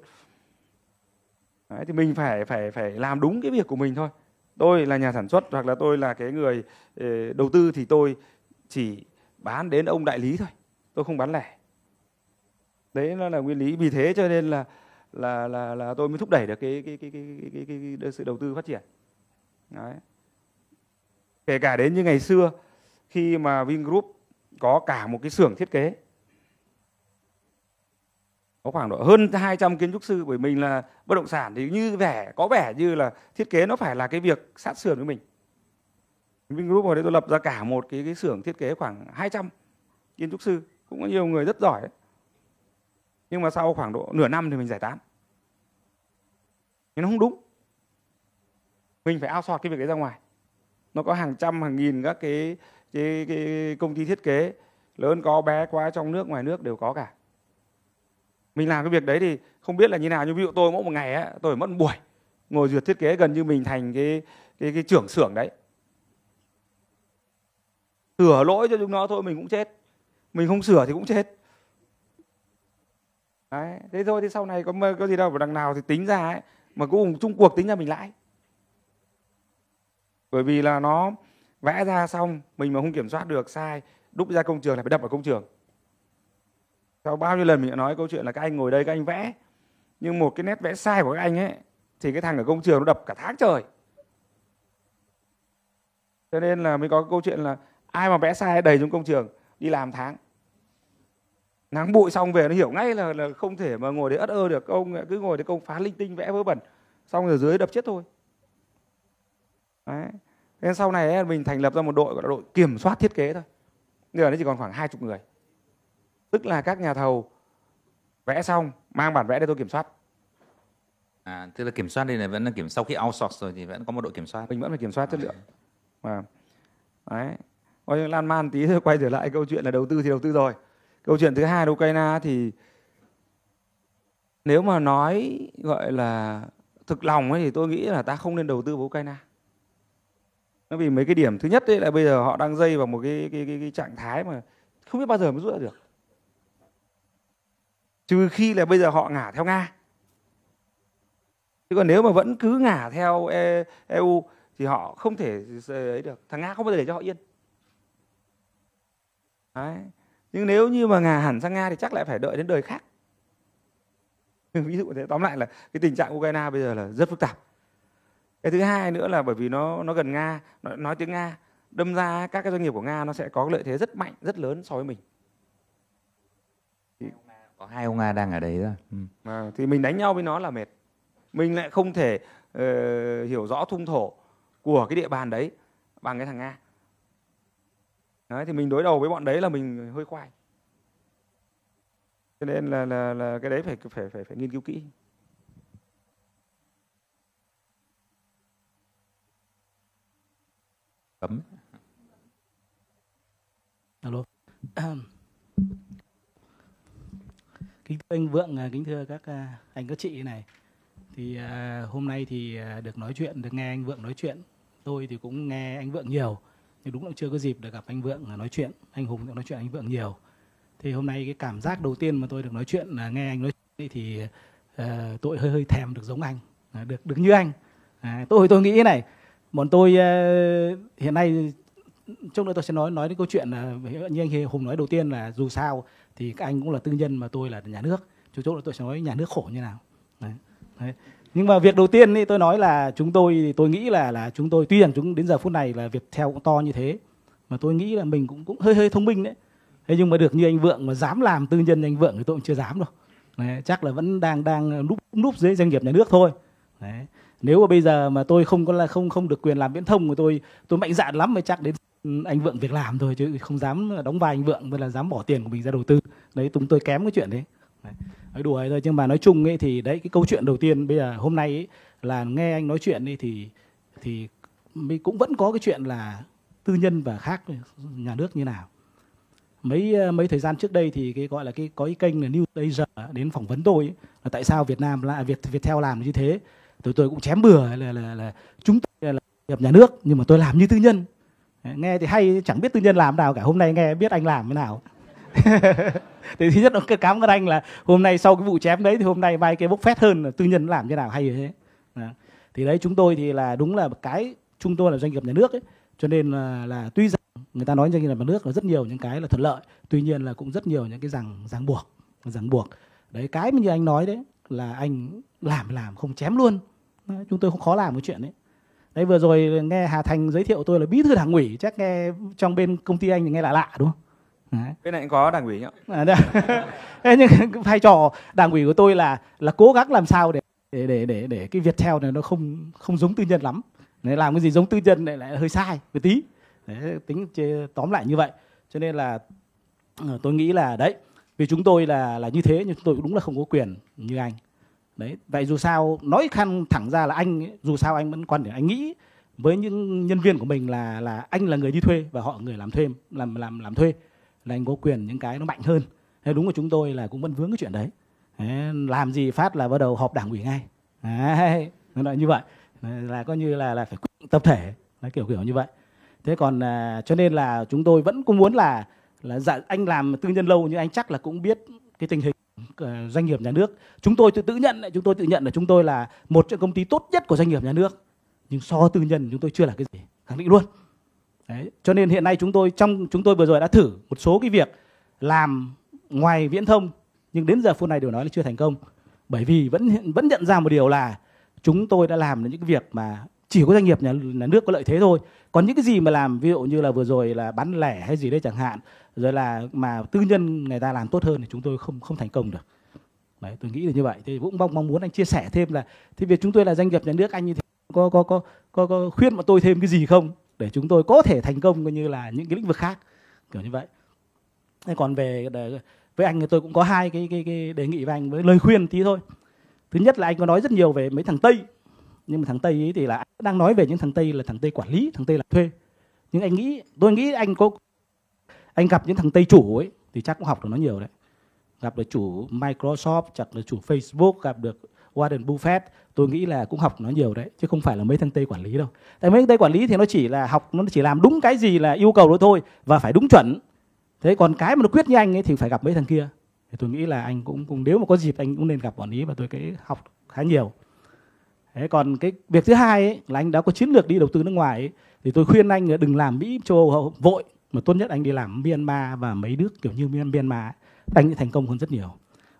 Đấy, thì mình phải phải phải làm đúng cái việc của mình thôi tôi là nhà sản xuất hoặc là tôi là cái người ờ, đầu tư thì tôi chỉ bán đến ông đại lý thôi tôi không bán lẻ đấy nó là nguyên lý vì thế cho nên là là là là tôi mới thúc đẩy được cái cái cái cái cái, cái, cái, cái sự đầu tư phát triển đấy kể cả đến như ngày xưa khi mà Vingroup có cả một cái xưởng thiết kế có khoảng độ hơn 200 kiến trúc sư bởi mình là bất động sản thì như vẻ có vẻ như là thiết kế nó phải là cái việc sát sườn với mình Vingroup hồi đấy tôi lập ra cả một cái cái xưởng thiết kế khoảng 200 kiến trúc sư cũng có nhiều người rất giỏi nhưng mà sau khoảng độ nửa năm thì mình giải tán nhưng nó không đúng mình phải ao sọt cái việc đấy ra ngoài nó có hàng trăm hàng nghìn các cái cái, cái công ty thiết kế lớn có bé quá trong nước ngoài nước đều có cả mình làm cái việc đấy thì không biết là như nào nhưng ví dụ tôi mỗi một ngày ấy, tôi mất một buổi ngồi duyệt thiết kế gần như mình thành cái cái, cái trưởng xưởng đấy sửa lỗi cho chúng nó thôi mình cũng chết mình không sửa thì cũng chết đấy thế thôi thì sau này có có gì đâu mà đằng nào thì tính ra ấy mà cũng chung cuộc tính ra mình lãi bởi vì là nó vẽ ra xong mình mà không kiểm soát được sai đúc ra công trường là phải đập vào công trường sau bao nhiêu lần mình đã nói câu chuyện là các anh ngồi đây các anh vẽ nhưng một cái nét vẽ sai của các anh ấy thì cái thằng ở công trường nó đập cả tháng trời cho nên là mới có câu chuyện là ai mà vẽ sai đầy trong công trường đi làm tháng nắng bụi xong về nó hiểu ngay là, là không thể mà ngồi để ất ơ được ông cứ ngồi để công phá linh tinh vẽ vớ bẩn xong rồi dưới đập chết thôi đấy nên sau này ấy, mình thành lập ra một đội gọi là đội kiểm soát thiết kế thôi giờ nó chỉ còn khoảng hai chục người tức là các nhà thầu vẽ xong mang bản vẽ để tôi kiểm soát à tức là kiểm soát đây là vẫn là kiểm sau khi outsource rồi thì vẫn có một đội kiểm soát mình vẫn phải kiểm soát chất à. lượng mà đấy coi lan man tí thôi [LAUGHS] quay trở lại câu chuyện là đầu tư thì đầu tư rồi câu chuyện thứ hai là ukraine thì nếu mà nói gọi là thực lòng ấy thì tôi nghĩ là ta không nên đầu tư vào ukraine nó vì mấy cái điểm thứ nhất đấy là bây giờ họ đang dây vào một cái cái, cái, cái trạng thái mà không biết bao giờ mới rút ra được trừ khi là bây giờ họ ngả theo nga chứ còn nếu mà vẫn cứ ngả theo eu e thì họ không thể ấy được thằng nga không bao giờ để cho họ yên đấy nhưng nếu như mà ngả hẳn sang nga thì chắc lại phải đợi đến đời khác [LAUGHS] ví dụ thế tóm lại là cái tình trạng ukraine bây giờ là rất phức tạp cái thứ hai nữa là bởi vì nó nó gần nga nó nói tiếng nga đâm ra các cái doanh nghiệp của nga nó sẽ có lợi thế rất mạnh rất lớn so với mình thì, có hai ông nga đang ở đấy rồi ừ. à, thì mình đánh nhau với nó là mệt mình lại không thể uh, hiểu rõ thung thổ của cái địa bàn đấy bằng cái thằng nga đấy, thì mình đối đầu với bọn đấy là mình hơi khoai cho nên là, là, là cái đấy phải phải phải phải nghiên cứu kỹ cấm alo kính thưa anh vượng à, kính thưa các à, anh các chị này thì à, hôm nay thì được nói chuyện được nghe anh vượng nói chuyện tôi thì cũng nghe anh vượng nhiều nhưng đúng là chưa có dịp được gặp anh vượng nói chuyện anh hùng cũng nói chuyện anh vượng nhiều thì hôm nay cái cảm giác đầu tiên mà tôi được nói chuyện là nghe anh nói chuyện thì uh, tôi hơi hơi thèm được giống anh được được như anh à, tôi tôi nghĩ này bọn tôi ờ, hiện nay chút nữa tôi sẽ nói nói đến câu chuyện là như anh Hùng nói đầu tiên là dù sao thì các anh cũng là tư nhân mà tôi là nhà nước chú chỗ tôi sẽ nói nhà nước khổ như nào đấy. Đấy. nhưng mà việc đầu tiên thì tôi nói là chúng tôi tôi nghĩ là là chúng tôi tuy rằng chúng đến giờ phút này là việc theo cũng to như thế mà tôi nghĩ là mình cũng cũng hơi hơi thông minh đấy thế nhưng mà được như anh vượng mà dám làm tư nhân anh vượng thì tôi cũng chưa dám đâu đấy. chắc là vẫn đang đang núp núp dưới doanh nghiệp nhà nước thôi đấy nếu mà bây giờ mà tôi không có là không không được quyền làm viễn thông của tôi tôi mạnh dạn lắm mới chắc đến anh vượng việc làm thôi chứ không dám đóng vai anh vượng với là dám bỏ tiền của mình ra đầu tư đấy chúng tôi kém cái chuyện đấy nói đùa thôi nhưng mà nói chung ấy thì đấy cái câu chuyện đầu tiên bây giờ hôm nay ấy, là nghe anh nói chuyện đi thì thì mình cũng vẫn có cái chuyện là tư nhân và khác nhà nước như nào mấy mấy thời gian trước đây thì cái gọi là cái có cái kênh là New Asia đến phỏng vấn tôi ấy, là tại sao Việt Nam lại Việt Viettel làm như thế tôi tôi cũng chém bừa là là, là chúng tôi là nghiệp nhà nước nhưng mà tôi làm như tư nhân nghe thì hay chẳng biết tư nhân làm nào cả hôm nay nghe biết anh làm thế nào [LAUGHS] thì thứ nhất là cảm ơn anh là hôm nay sau cái vụ chém đấy thì hôm nay bay cái bốc phét hơn là tư nhân làm thế nào hay thế thì đấy chúng tôi thì là đúng là cái chúng tôi là doanh nghiệp nhà nước ấy cho nên là, là tuy rằng người ta nói doanh nghiệp nhà nước là rất nhiều những cái là thuận lợi tuy nhiên là cũng rất nhiều những cái ràng ràng buộc ràng buộc đấy cái như anh nói đấy là anh làm làm không chém luôn đấy, chúng tôi không khó làm cái chuyện đấy đấy vừa rồi nghe Hà Thành giới thiệu tôi là bí thư đảng ủy chắc nghe trong bên công ty anh thì nghe lạ lạ đúng không Đấy. Cái này có đảng ủy nhá. À, đấy. [LAUGHS] nhưng vai trò đảng ủy của tôi là là cố gắng làm sao để để để để, để cái theo này nó không không giống tư nhân lắm. Đấy, làm cái gì giống tư nhân lại lại hơi sai một tí. Đấy, tính chê, tóm lại như vậy. Cho nên là ờ, tôi nghĩ là đấy vì chúng tôi là là như thế nhưng chúng tôi cũng đúng là không có quyền như anh đấy vậy dù sao nói khăn thẳng ra là anh dù sao anh vẫn quan điểm anh nghĩ với những nhân viên của mình là là anh là người đi thuê và họ người làm thuê làm làm làm thuê là anh có quyền những cái nó mạnh hơn hay đúng của chúng tôi là cũng vẫn vướng cái chuyện đấy, đấy làm gì phát là bắt đầu họp đảng ủy ngay đấy, nói như vậy là coi như là là phải tập thể đấy, kiểu kiểu như vậy thế còn à, cho nên là chúng tôi vẫn cũng muốn là là dạ, anh làm tư nhân lâu nhưng anh chắc là cũng biết cái tình hình Ờ, doanh nghiệp nhà nước chúng tôi tự, tự nhận chúng tôi tự nhận là chúng tôi là một trong công ty tốt nhất của doanh nghiệp nhà nước nhưng so tư nhân chúng tôi chưa là cái gì khẳng định luôn Đấy. cho nên hiện nay chúng tôi trong chúng tôi vừa rồi đã thử một số cái việc làm ngoài viễn thông nhưng đến giờ phút này đều nói là chưa thành công bởi vì vẫn vẫn nhận ra một điều là chúng tôi đã làm những cái việc mà chỉ có doanh nghiệp nhà, nhà nước có lợi thế thôi còn những cái gì mà làm ví dụ như là vừa rồi là bán lẻ hay gì đấy chẳng hạn rồi là mà tư nhân người ta làm tốt hơn thì chúng tôi không không thành công được đấy tôi nghĩ là như vậy thì cũng mong mong muốn anh chia sẻ thêm là thì việc chúng tôi là doanh nghiệp nhà nước anh như thế có có có có, có khuyên mà tôi thêm cái gì không để chúng tôi có thể thành công coi như là những cái lĩnh vực khác kiểu như vậy thế còn về để, với anh thì tôi cũng có hai cái, cái cái đề nghị với anh với lời khuyên tí thôi thứ nhất là anh có nói rất nhiều về mấy thằng tây nhưng mà thằng tây ấy thì là anh đang nói về những thằng tây là thằng tây quản lý thằng tây là thuê nhưng anh nghĩ tôi nghĩ anh có anh gặp những thằng tây chủ ấy thì chắc cũng học được nó nhiều đấy gặp được chủ Microsoft chặt được chủ Facebook gặp được Warren Buffett tôi nghĩ là cũng học nó nhiều đấy chứ không phải là mấy thằng tây quản lý đâu tại mấy thằng tây quản lý thì nó chỉ là học nó chỉ làm đúng cái gì là yêu cầu đó thôi và phải đúng chuẩn thế còn cái mà nó quyết như anh ấy thì phải gặp mấy thằng kia thì tôi nghĩ là anh cũng cũng nếu mà có dịp anh cũng nên gặp quản lý và tôi cái học khá nhiều thế còn cái việc thứ hai ấy, là anh đã có chiến lược đi đầu tư nước ngoài ấy, thì tôi khuyên anh đừng làm mỹ châu âu vội mà tốt nhất anh đi làm Myanmar và mấy nước kiểu như Myanmar anh sẽ thành công hơn rất nhiều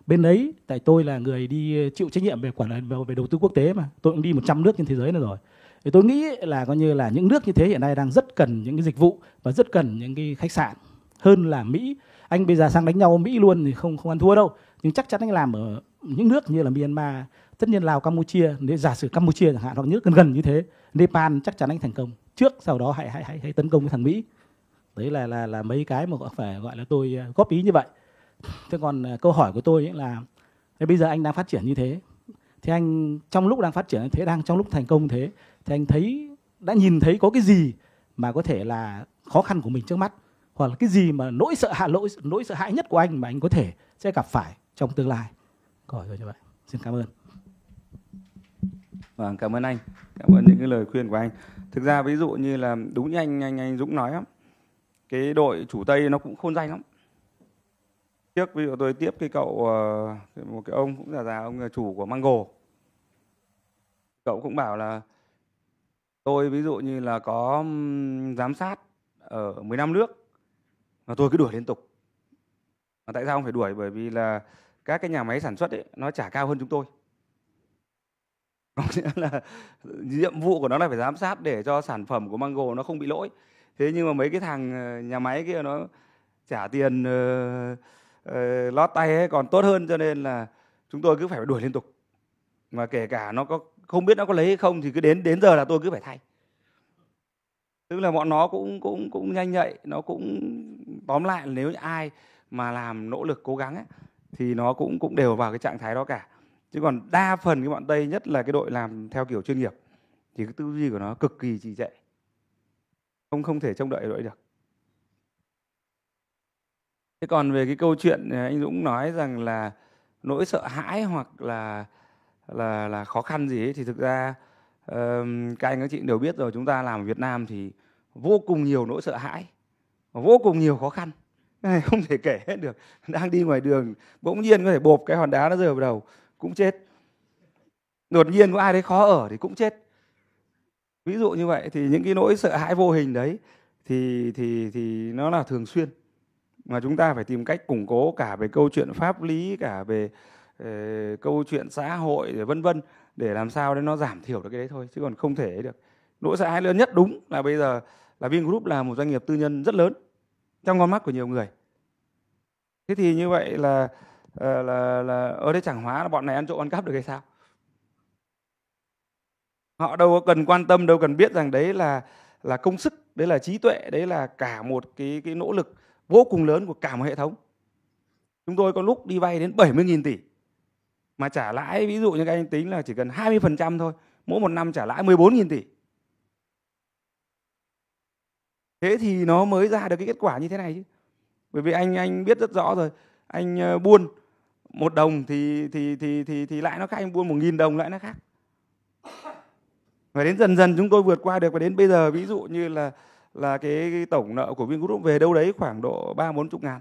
bên đấy tại tôi là người đi ờ, chịu trách nhiệm về quản lý về đầu tư quốc tế mà tôi cũng đi 100 nước trên thế giới này rồi thì tôi nghĩ là coi như là những nước như thế hiện nay đang rất cần những cái dịch vụ và rất cần những cái khách sạn hơn là Mỹ anh bây giờ sang đánh nhau Mỹ luôn thì không không ăn thua đâu nhưng chắc chắn anh làm ở những nước như là Myanmar tất nhiên Lào Campuchia nếu giả sử Campuchia chẳng hạn hoặc những nước gần gần như thế Nepal chắc chắn anh thành công trước sau đó hãy hãy hãy, hãy tấn công cái thằng Mỹ đấy là là là mấy cái mà phải gọi là tôi ờ, góp ý như vậy thế còn ờ, câu hỏi của tôi ấy là bây giờ anh đang phát triển như thế thì anh trong lúc đang phát triển như thế đang trong lúc thành công như thế thì anh thấy đã nhìn thấy có cái gì mà có thể là khó khăn của mình trước mắt hoặc là cái gì mà nỗi sợ hạ lỗi nỗi sợ hãi nhất của anh mà anh có thể sẽ gặp phải trong tương lai câu hỏi rồi như vậy xin cảm ơn vâng cảm ơn anh cảm ơn những cái lời khuyên của anh thực ra ví dụ như là đúng như anh anh anh dũng nói cái đội chủ tây nó cũng khôn danh lắm tiếc ví dụ tôi tiếp cái cậu ờ, một cái ông cũng già già ông là chủ của mango cậu cũng bảo là tôi ví dụ như là có giám sát ở 15 nước mà tôi cứ đuổi liên tục mà tại sao không phải đuổi bởi vì là các cái nhà máy sản xuất ấy, nó trả cao hơn chúng tôi có nghĩa là nhiệm vụ của nó là phải giám sát để cho sản phẩm của mango nó không bị lỗi thế nhưng mà mấy cái thằng ờ, nhà máy kia nó trả tiền uh, uh, lót tay ấy còn tốt hơn cho nên là chúng tôi cứ phải đuổi liên tục mà kể cả nó có không biết nó có lấy hay không thì cứ đến đến giờ là tôi cứ phải thay tức là bọn nó cũng cũng cũng nhanh nhạy nó cũng tóm lại nếu ai mà làm nỗ lực cố gắng ấy, thì nó cũng cũng đều vào cái trạng thái đó cả chứ còn đa phần cái bọn tây nhất là cái đội làm theo kiểu chuyên nghiệp thì cái tư duy của nó cực kỳ trì trệ không không thể trông đợi lỗi được thế còn về cái câu chuyện à, anh dũng nói rằng là nỗi sợ hãi hoặc là là là khó khăn gì ấy, thì thực ra uh, các anh các chị đều biết rồi chúng ta làm ở việt nam thì vô cùng nhiều nỗi sợ hãi và vô cùng nhiều khó khăn này [LAUGHS] không thể kể hết được đang đi ngoài đường bỗng nhiên có thể bộp cái hòn đá nó rơi vào đầu cũng chết đột nhiên có ai đấy khó ở thì cũng chết ví dụ như vậy thì những cái nỗi sợ hãi vô hình đấy thì thì thì nó là thường xuyên mà chúng ta phải tìm cách củng cố cả về câu chuyện pháp lý cả về về ờ, câu chuyện xã hội vân vân để làm sao để nó giảm thiểu được cái đấy thôi chứ còn không thể được nỗi sợ hãi lớn nhất đúng là bây giờ là Vingroup là một doanh nghiệp tư nhân rất lớn trong con mắt của nhiều người thế thì như vậy là ờ, là là ở đây chẳng hóa là bọn này ăn trộm ăn cắp được hay sao họ đâu có cần quan tâm đâu cần biết rằng đấy là là công sức đấy là trí tuệ đấy là cả một cái cái nỗ lực vô cùng lớn của cả một hệ thống chúng tôi có lúc đi vay đến 70.000 tỷ mà trả lãi ví dụ như các anh tính là chỉ cần 20% thôi mỗi một năm trả lãi 14.000 tỷ thế thì nó mới ra được cái kết quả như thế này chứ bởi vì anh anh biết rất rõ rồi anh ờ, buôn một đồng thì thì thì thì thì, thì lại nó khác anh buôn một nghìn đồng lại nó khác và đến dần dần chúng tôi vượt qua được và đến bây giờ ví dụ như là là cái, cái tổng nợ của Vingroup về đâu đấy khoảng độ ba bốn chục ngàn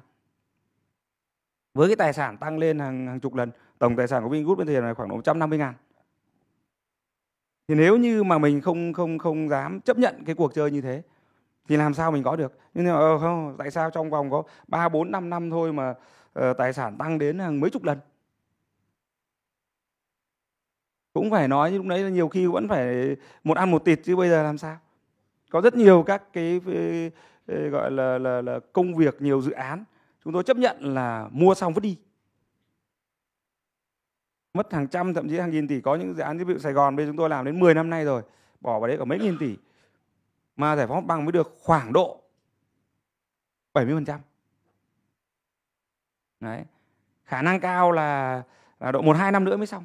với cái tài sản tăng lên hàng hàng chục lần tổng tài sản của Vingroup bây giờ là khoảng độ 150 ngàn thì nếu như mà mình không không không dám chấp nhận cái cuộc chơi như thế thì làm sao mình có được nhưng mà ờ, không, tại sao trong vòng có ba bốn năm năm thôi mà uh, tài sản tăng đến hàng mấy chục lần cũng phải nói lúc đấy là nhiều khi vẫn phải một ăn một tịt chứ bây giờ làm sao có rất nhiều các cái ờ, ờ, gọi là, là, là công việc nhiều dự án chúng tôi chấp nhận là mua xong vứt đi mất hàng trăm thậm chí hàng nghìn tỷ có những dự án ví dụ Sài Gòn bây giờ chúng tôi làm đến 10 năm nay rồi bỏ vào đấy cả mấy nghìn tỷ mà giải phóng bằng mới được khoảng độ 70% đấy khả năng cao là, là độ một hai năm nữa mới xong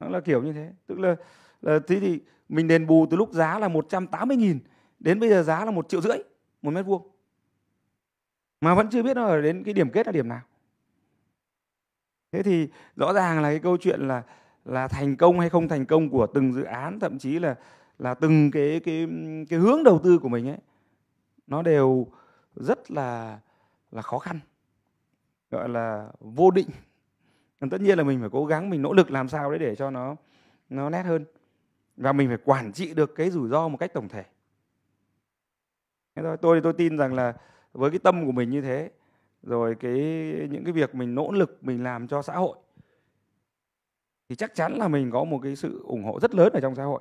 nó là kiểu như thế tức là, là thế thì mình đền bù từ lúc giá là 180 nghìn đến bây giờ giá là một triệu rưỡi một mét vuông mà vẫn chưa biết là đến cái điểm kết là điểm nào thế thì rõ ràng là cái câu chuyện là là thành công hay không thành công của từng dự án thậm chí là là từng cái cái cái hướng đầu tư của mình ấy nó đều rất là là khó khăn gọi là vô định còn tất nhiên là mình phải cố gắng mình nỗ lực làm sao đấy để cho nó nó nét hơn và mình phải quản trị được cái rủi ro một cách tổng thể thôi tôi thì tôi tin rằng là với cái tâm của mình như thế rồi cái những cái việc mình nỗ lực mình làm cho xã hội thì chắc chắn là mình có một cái sự ủng hộ rất lớn ở trong xã hội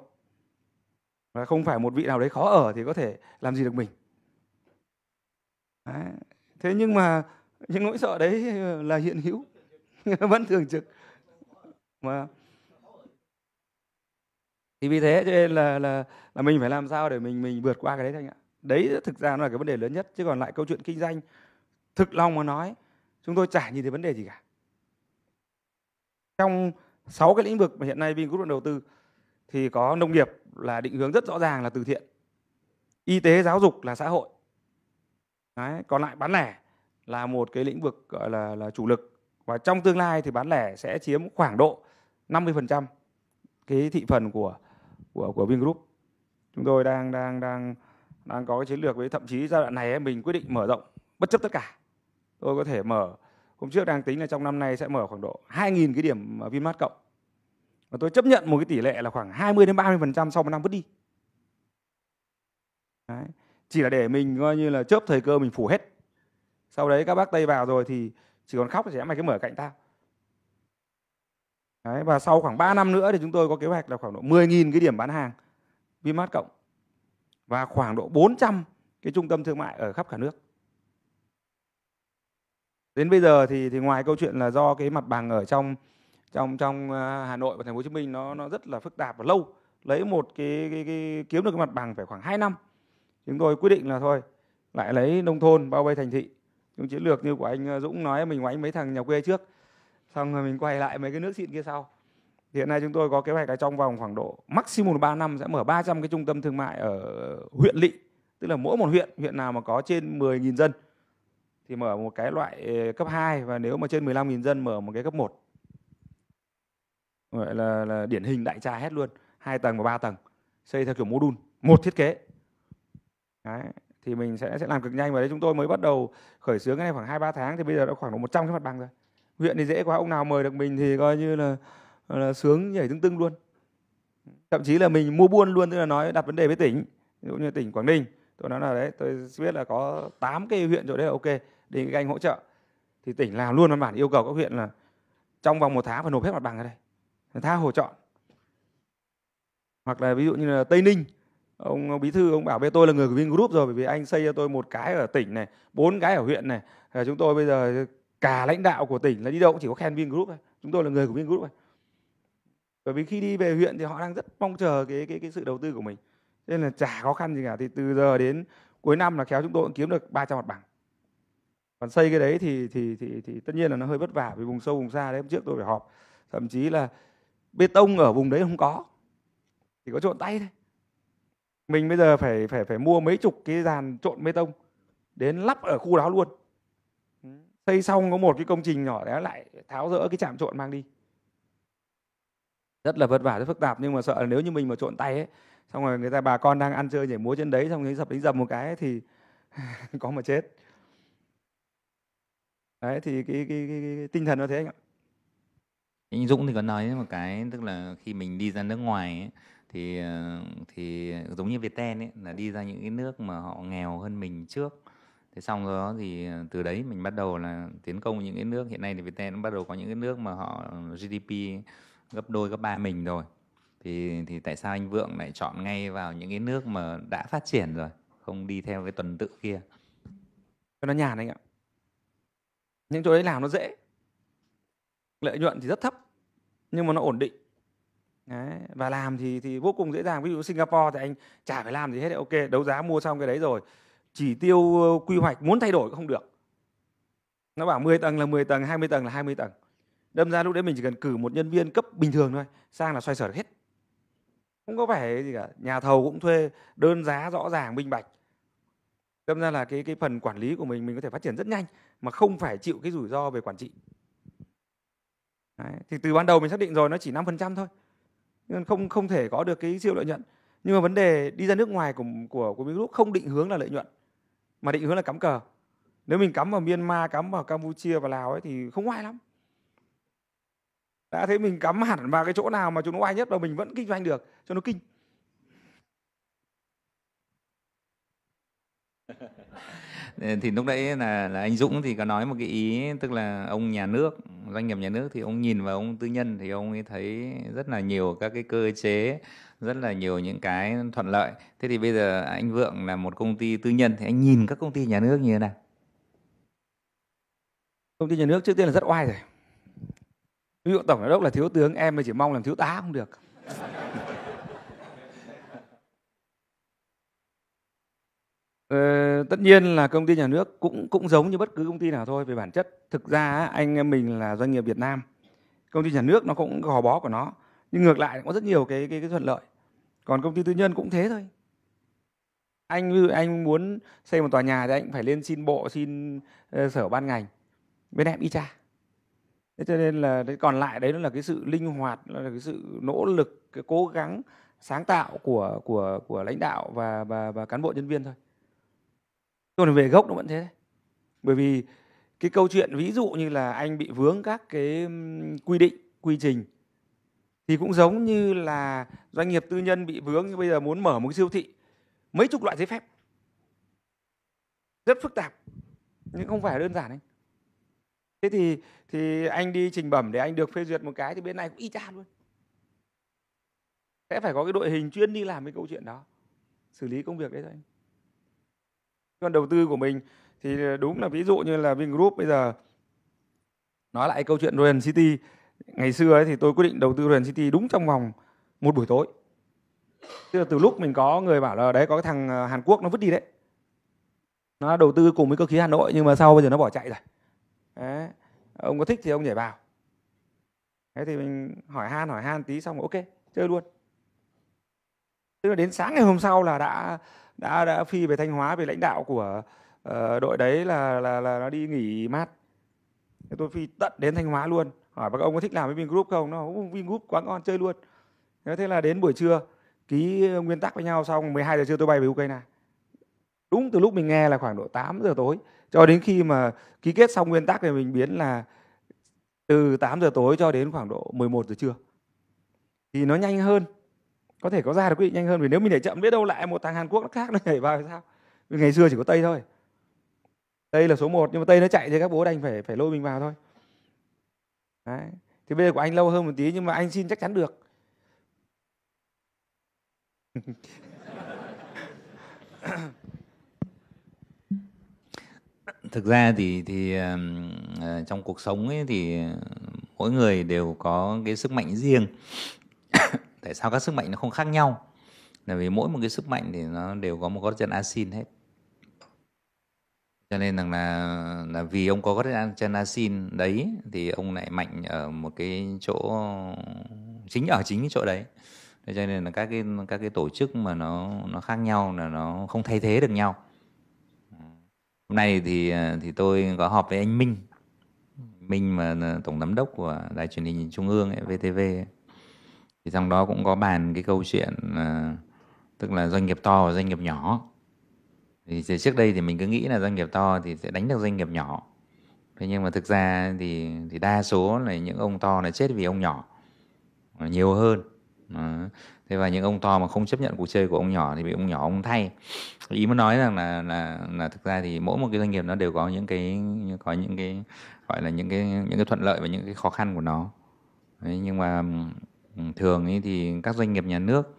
và không phải một vị nào đấy khó ở thì có thể làm gì được mình đấy. thế nhưng mà những nỗi sợ đấy là hiện hữu [LAUGHS] vẫn thường trực mà thì vì thế cho nên là là là mình phải làm sao để mình mình vượt qua cái đấy anh ạ đấy thực ra nó là cái vấn đề lớn nhất chứ còn lại câu chuyện kinh doanh thực lòng mà nói chúng tôi chả nhìn thấy vấn đề gì cả trong 6 cái lĩnh vực mà hiện nay Vingroup đầu tư thì có nông nghiệp là định hướng rất rõ ràng là từ thiện y tế giáo dục là xã hội Đấy, còn lại bán lẻ là một cái lĩnh vực gọi là là chủ lực và trong tương lai thì bán lẻ sẽ chiếm khoảng độ 50% cái thị phần của của của Vingroup. Chúng tôi đang đang đang đang có cái chiến lược với thậm chí giai đoạn này mình quyết định mở rộng bất chấp tất cả. Tôi có thể mở hôm trước đang tính là trong năm nay sẽ mở khoảng độ 2.000 cái điểm Vinmart cộng. Và tôi chấp nhận một cái tỷ lệ là khoảng 20 đến 30% sau một năm vứt đi. Đấy. Chỉ là để mình coi như là chớp thời cơ mình phủ hết. Sau đấy các bác Tây vào rồi thì chỉ còn khóc trẻ mày cứ mở cạnh tao Đấy, và sau khoảng 3 năm nữa thì chúng tôi có kế hoạch là khoảng độ 10.000 cái điểm bán hàng Vinmart cộng và khoảng độ 400 cái trung tâm thương mại ở khắp cả nước. Đến bây giờ thì thì ngoài câu chuyện là do cái mặt bằng ở trong trong trong ờ, Hà Nội và Thành phố Hồ Chí Minh nó nó rất là phức tạp và lâu, lấy một cái, cái, cái kiếm được cái mặt bằng phải khoảng 2 năm. Chúng tôi quyết định là thôi lại lấy nông thôn bao vây thành thị dùng chiến lược như của anh ờ, Dũng nói mình ngoánh mấy thằng nhà quê trước xong rồi mình quay lại mấy cái nước xịn kia sau hiện nay chúng tôi có kế hoạch là trong vòng khoảng độ maximum 3 năm sẽ mở 300 cái trung tâm thương mại ở huyện lỵ tức là mỗi một huyện huyện nào mà có trên 10.000 dân thì mở một cái loại ờ, cấp 2 và nếu mà trên 15.000 dân mở một cái cấp 1 gọi là, là điển hình đại trà hết luôn hai tầng và ba tầng xây theo kiểu mô đun một thiết kế Đấy thì mình sẽ sẽ làm cực nhanh và đấy chúng tôi mới bắt đầu khởi xướng cái này khoảng hai ba tháng thì bây giờ đã khoảng độ 100 cái mặt bằng rồi huyện thì dễ quá ông nào mời được mình thì coi như là, là sướng nhảy tưng tưng luôn thậm chí là mình mua buôn luôn tức là nói đặt vấn đề với tỉnh ví dụ như tỉnh Quảng Ninh tôi nói là đấy tôi biết là có 8 cái huyện chỗ đấy là ok đề nghị các anh hỗ trợ thì tỉnh làm luôn văn bản yêu cầu các huyện là trong vòng một tháng phải nộp hết mặt bằng ở đây tha hồ chọn hoặc là ví dụ như là Tây Ninh ông bí thư ông bảo với tôi là người của Vingroup rồi bởi vì anh xây cho tôi một cái ở tỉnh này bốn cái ở huyện này à, chúng tôi bây giờ cả lãnh đạo của tỉnh là đi đâu cũng chỉ có khen Vingroup thôi chúng tôi là người của Vingroup thôi bởi vì khi đi về huyện thì họ đang rất mong chờ cái cái cái sự đầu tư của mình nên là chả khó khăn gì cả thì từ giờ đến cuối năm là khéo chúng tôi cũng kiếm được 300 mặt bằng còn xây cái đấy thì thì thì thì tất nhiên là nó hơi vất vả vì vùng sâu vùng xa đấy hôm trước tôi phải họp thậm chí là bê tông ở vùng đấy không có thì có trộn tay thôi mình bây giờ phải phải phải mua mấy chục cái dàn trộn bê tông đến lắp ở khu đó luôn xây xong có một cái công trình nhỏ đấy lại tháo rỡ cái chạm trộn mang đi rất là vất vả rất phức tạp nhưng mà sợ là nếu như mình mà trộn tay ấy xong rồi người ta bà con đang ăn chơi nhảy múa trên đấy xong rồi dập đánh dầm một cái ấy, thì [LAUGHS] có mà chết đấy thì cái, cái, cái, cái, cái tinh thần nó thế anh ạ anh Dũng thì có nói một cái tức là khi mình đi ra nước ngoài ấy, thì ờ, thì giống như Việt Viettel ấy là đi ra những cái nước mà họ nghèo hơn mình trước thế xong rồi đó thì ờ, từ đấy mình bắt đầu là tiến công những cái nước hiện nay thì Viettel nó bắt đầu có những cái nước mà họ ờ, GDP gấp đôi gấp ba mình rồi thì thì tại sao anh Vượng lại chọn ngay vào những cái nước mà đã phát triển rồi không đi theo cái tuần tự kia cho nó nhàn anh ạ những chỗ đấy làm nó dễ lợi nhuận thì rất thấp nhưng mà nó ổn định Đấy, và làm thì thì vô cùng dễ dàng ví dụ Singapore thì anh chả phải làm gì hết ok đấu giá mua xong cái đấy rồi chỉ tiêu ờ, quy hoạch muốn thay đổi cũng không được nó bảo 10 tầng là 10 tầng 20 tầng là 20 tầng đâm ra lúc đấy mình chỉ cần cử một nhân viên cấp bình thường thôi sang là xoay sở được hết không có vẻ gì cả nhà thầu cũng thuê đơn giá rõ ràng minh bạch đâm ra là cái cái phần quản lý của mình mình có thể phát triển rất nhanh mà không phải chịu cái rủi ro về quản trị đấy. thì từ ban đầu mình xác định rồi nó chỉ 5% thôi nên không không thể có được cái siêu lợi nhuận nhưng mà vấn đề đi ra nước ngoài của của của Vingroup không định hướng là lợi nhuận mà định hướng là cắm cờ nếu mình cắm vào Myanmar cắm vào Campuchia và Lào ấy thì không oai lắm đã thế mình cắm hẳn vào cái chỗ nào mà chúng nó oai nhất và mình vẫn kinh doanh được cho nó kinh [LAUGHS] Ờ, thì lúc đấy là là anh Dũng thì có nói một cái ý tức là ông nhà nước doanh nghiệp nhà nước thì ông nhìn vào ông tư nhân thì ông ấy thấy rất là nhiều các cái cơ chế rất là nhiều những cái thuận lợi thế thì bây giờ anh Vượng là một công ty tư nhân thì anh nhìn các công ty nhà nước như thế nào công ty nhà nước trước tiên là rất oai rồi ví dụ tổng giám đốc là thiếu tướng em mới chỉ mong làm thiếu tá không được Ờ, tất nhiên là công ty nhà nước cũng cũng giống như bất cứ công ty nào thôi về bản chất thực ra anh em mình là doanh nghiệp Việt Nam công ty nhà nước nó cũng có gò bó của nó nhưng ngược lại có rất nhiều cái cái, cái thuận lợi còn công ty tư nhân cũng thế thôi anh anh muốn xây một tòa nhà thì anh phải lên xin bộ xin uh, sở ban ngành bên em y cha thế cho nên là đấy, còn lại đấy nó là cái sự linh hoạt là cái sự nỗ lực cái cố gắng sáng tạo của của của lãnh đạo và và và cán bộ nhân viên thôi còn về gốc nó vẫn thế đấy. bởi vì cái câu chuyện ví dụ như là anh bị vướng các cái quy định quy trình thì cũng giống như là doanh nghiệp tư nhân bị vướng như bây giờ muốn mở một cái siêu thị mấy chục loại giấy phép rất phức tạp nhưng không phải đơn giản anh thế thì thì anh đi trình bẩm để anh được phê duyệt một cái thì bên này cũng y chang luôn sẽ phải có cái đội hình chuyên đi làm cái câu chuyện đó xử lý công việc đấy thôi anh còn đầu tư của mình thì đúng là ví dụ như là Vingroup bây giờ nói lại câu chuyện Royal City ngày xưa ấy thì tôi quyết định đầu tư Royal City đúng trong vòng một buổi tối tức là từ lúc mình có người bảo là đấy có cái thằng à, Hàn Quốc nó vứt đi đấy nó đầu tư cùng với cơ khí Hà Nội nhưng mà sau bây giờ nó bỏ chạy rồi đấy. ông có thích thì ông nhảy vào thế thì mình hỏi han hỏi han tí xong rồi ok chơi luôn tức là đến sáng ngày hôm sau là đã đã đã phi về thanh hóa về lãnh đạo của uh, đội đấy là là là nó đi nghỉ mát thế tôi phi tận đến thanh hóa luôn hỏi các ông có thích làm với vingroup không nó không vingroup quá ngon chơi luôn thế là đến buổi trưa ký nguyên tắc với nhau xong 12 giờ trưa tôi bay về ukraine đúng từ lúc mình nghe là khoảng độ 8 giờ tối cho đến khi mà ký kết xong nguyên tắc thì mình biến là từ 8 giờ tối cho đến khoảng độ 11 giờ trưa thì nó nhanh hơn có thể có ra được quyết định nhanh hơn vì nếu mình để chậm biết đâu lại một thằng Hàn Quốc nó khác nó nhảy vào thì sao vì ngày xưa chỉ có Tây thôi Tây là số 1 nhưng mà Tây nó chạy thì các bố đành phải phải lôi mình vào thôi Đấy. thì bây giờ của anh lâu hơn một tí nhưng mà anh xin chắc chắn được [LAUGHS] thực ra thì thì uh, trong cuộc sống ấy thì mỗi người đều có cái sức mạnh riêng [COUGHS] tại sao các sức mạnh nó không khác nhau là vì mỗi một cái sức mạnh thì nó đều có một gót chân asin hết cho nên rằng là là vì ông có gót chân asin đấy thì ông lại mạnh ở một cái chỗ chính ở chính cái chỗ đấy cho nên là các cái các cái tổ chức mà nó nó khác nhau là nó không thay thế được nhau hôm nay thì thì tôi có họp với anh Minh Minh mà tổng giám đốc của đài truyền hình trung ương VTV ấy thì trong đó cũng có bàn cái câu chuyện ờ, tức là doanh nghiệp to và doanh nghiệp nhỏ thì trước đây thì mình cứ nghĩ là doanh nghiệp to thì sẽ đánh được doanh nghiệp nhỏ thế nhưng mà thực ra thì thì đa số là những ông to là chết vì ông nhỏ ờ, nhiều hơn đó. thế và những ông to mà không chấp nhận cuộc chơi của ông nhỏ thì bị ông nhỏ ông thay ý muốn nói rằng là là là thực ra thì mỗi một cái doanh nghiệp nó đều có những cái có những cái gọi là những cái những cái thuận lợi và những cái khó khăn của nó Đấy, nhưng mà Ừ, thường ấy thì các doanh nghiệp nhà nước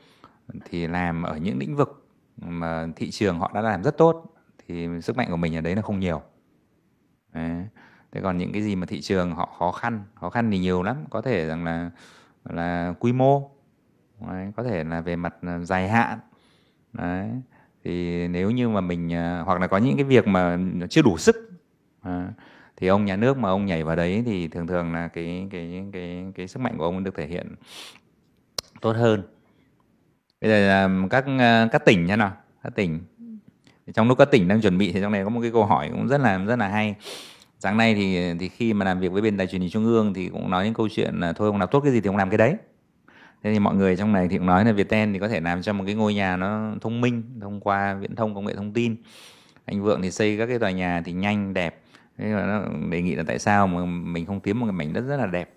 thì làm ở những lĩnh vực mà thị trường họ đã làm rất tốt thì sức mạnh của mình ở đấy là không nhiều đấy. thế còn những cái gì mà thị trường họ khó khăn khó khăn thì nhiều lắm có thể rằng là là quy mô đấy. có thể là về mặt à, dài hạn đấy thì nếu như mà mình à, hoặc là có những cái việc mà chưa đủ sức à, thì ông nhà nước mà ông nhảy vào đấy thì thường thường là cái cái cái cái sức mạnh của ông được thể hiện tốt hơn bây giờ là các ờ, các tỉnh nha nào các tỉnh trong lúc các tỉnh đang chuẩn bị thì trong này có một cái câu hỏi cũng rất là rất là hay sáng nay thì thì khi mà làm việc với bên đài truyền hình trung ương thì cũng nói những câu chuyện là thôi ông làm tốt cái gì thì ông làm cái đấy thế thì mọi người trong này thì cũng nói là Viettel thì có thể làm cho một cái ngôi nhà nó thông minh thông qua viễn thông công nghệ thông tin anh vượng thì xây các cái tòa nhà thì nhanh đẹp thế mà nó đề nghị là tại sao mà mình không kiếm một cái mảnh đất rất là đẹp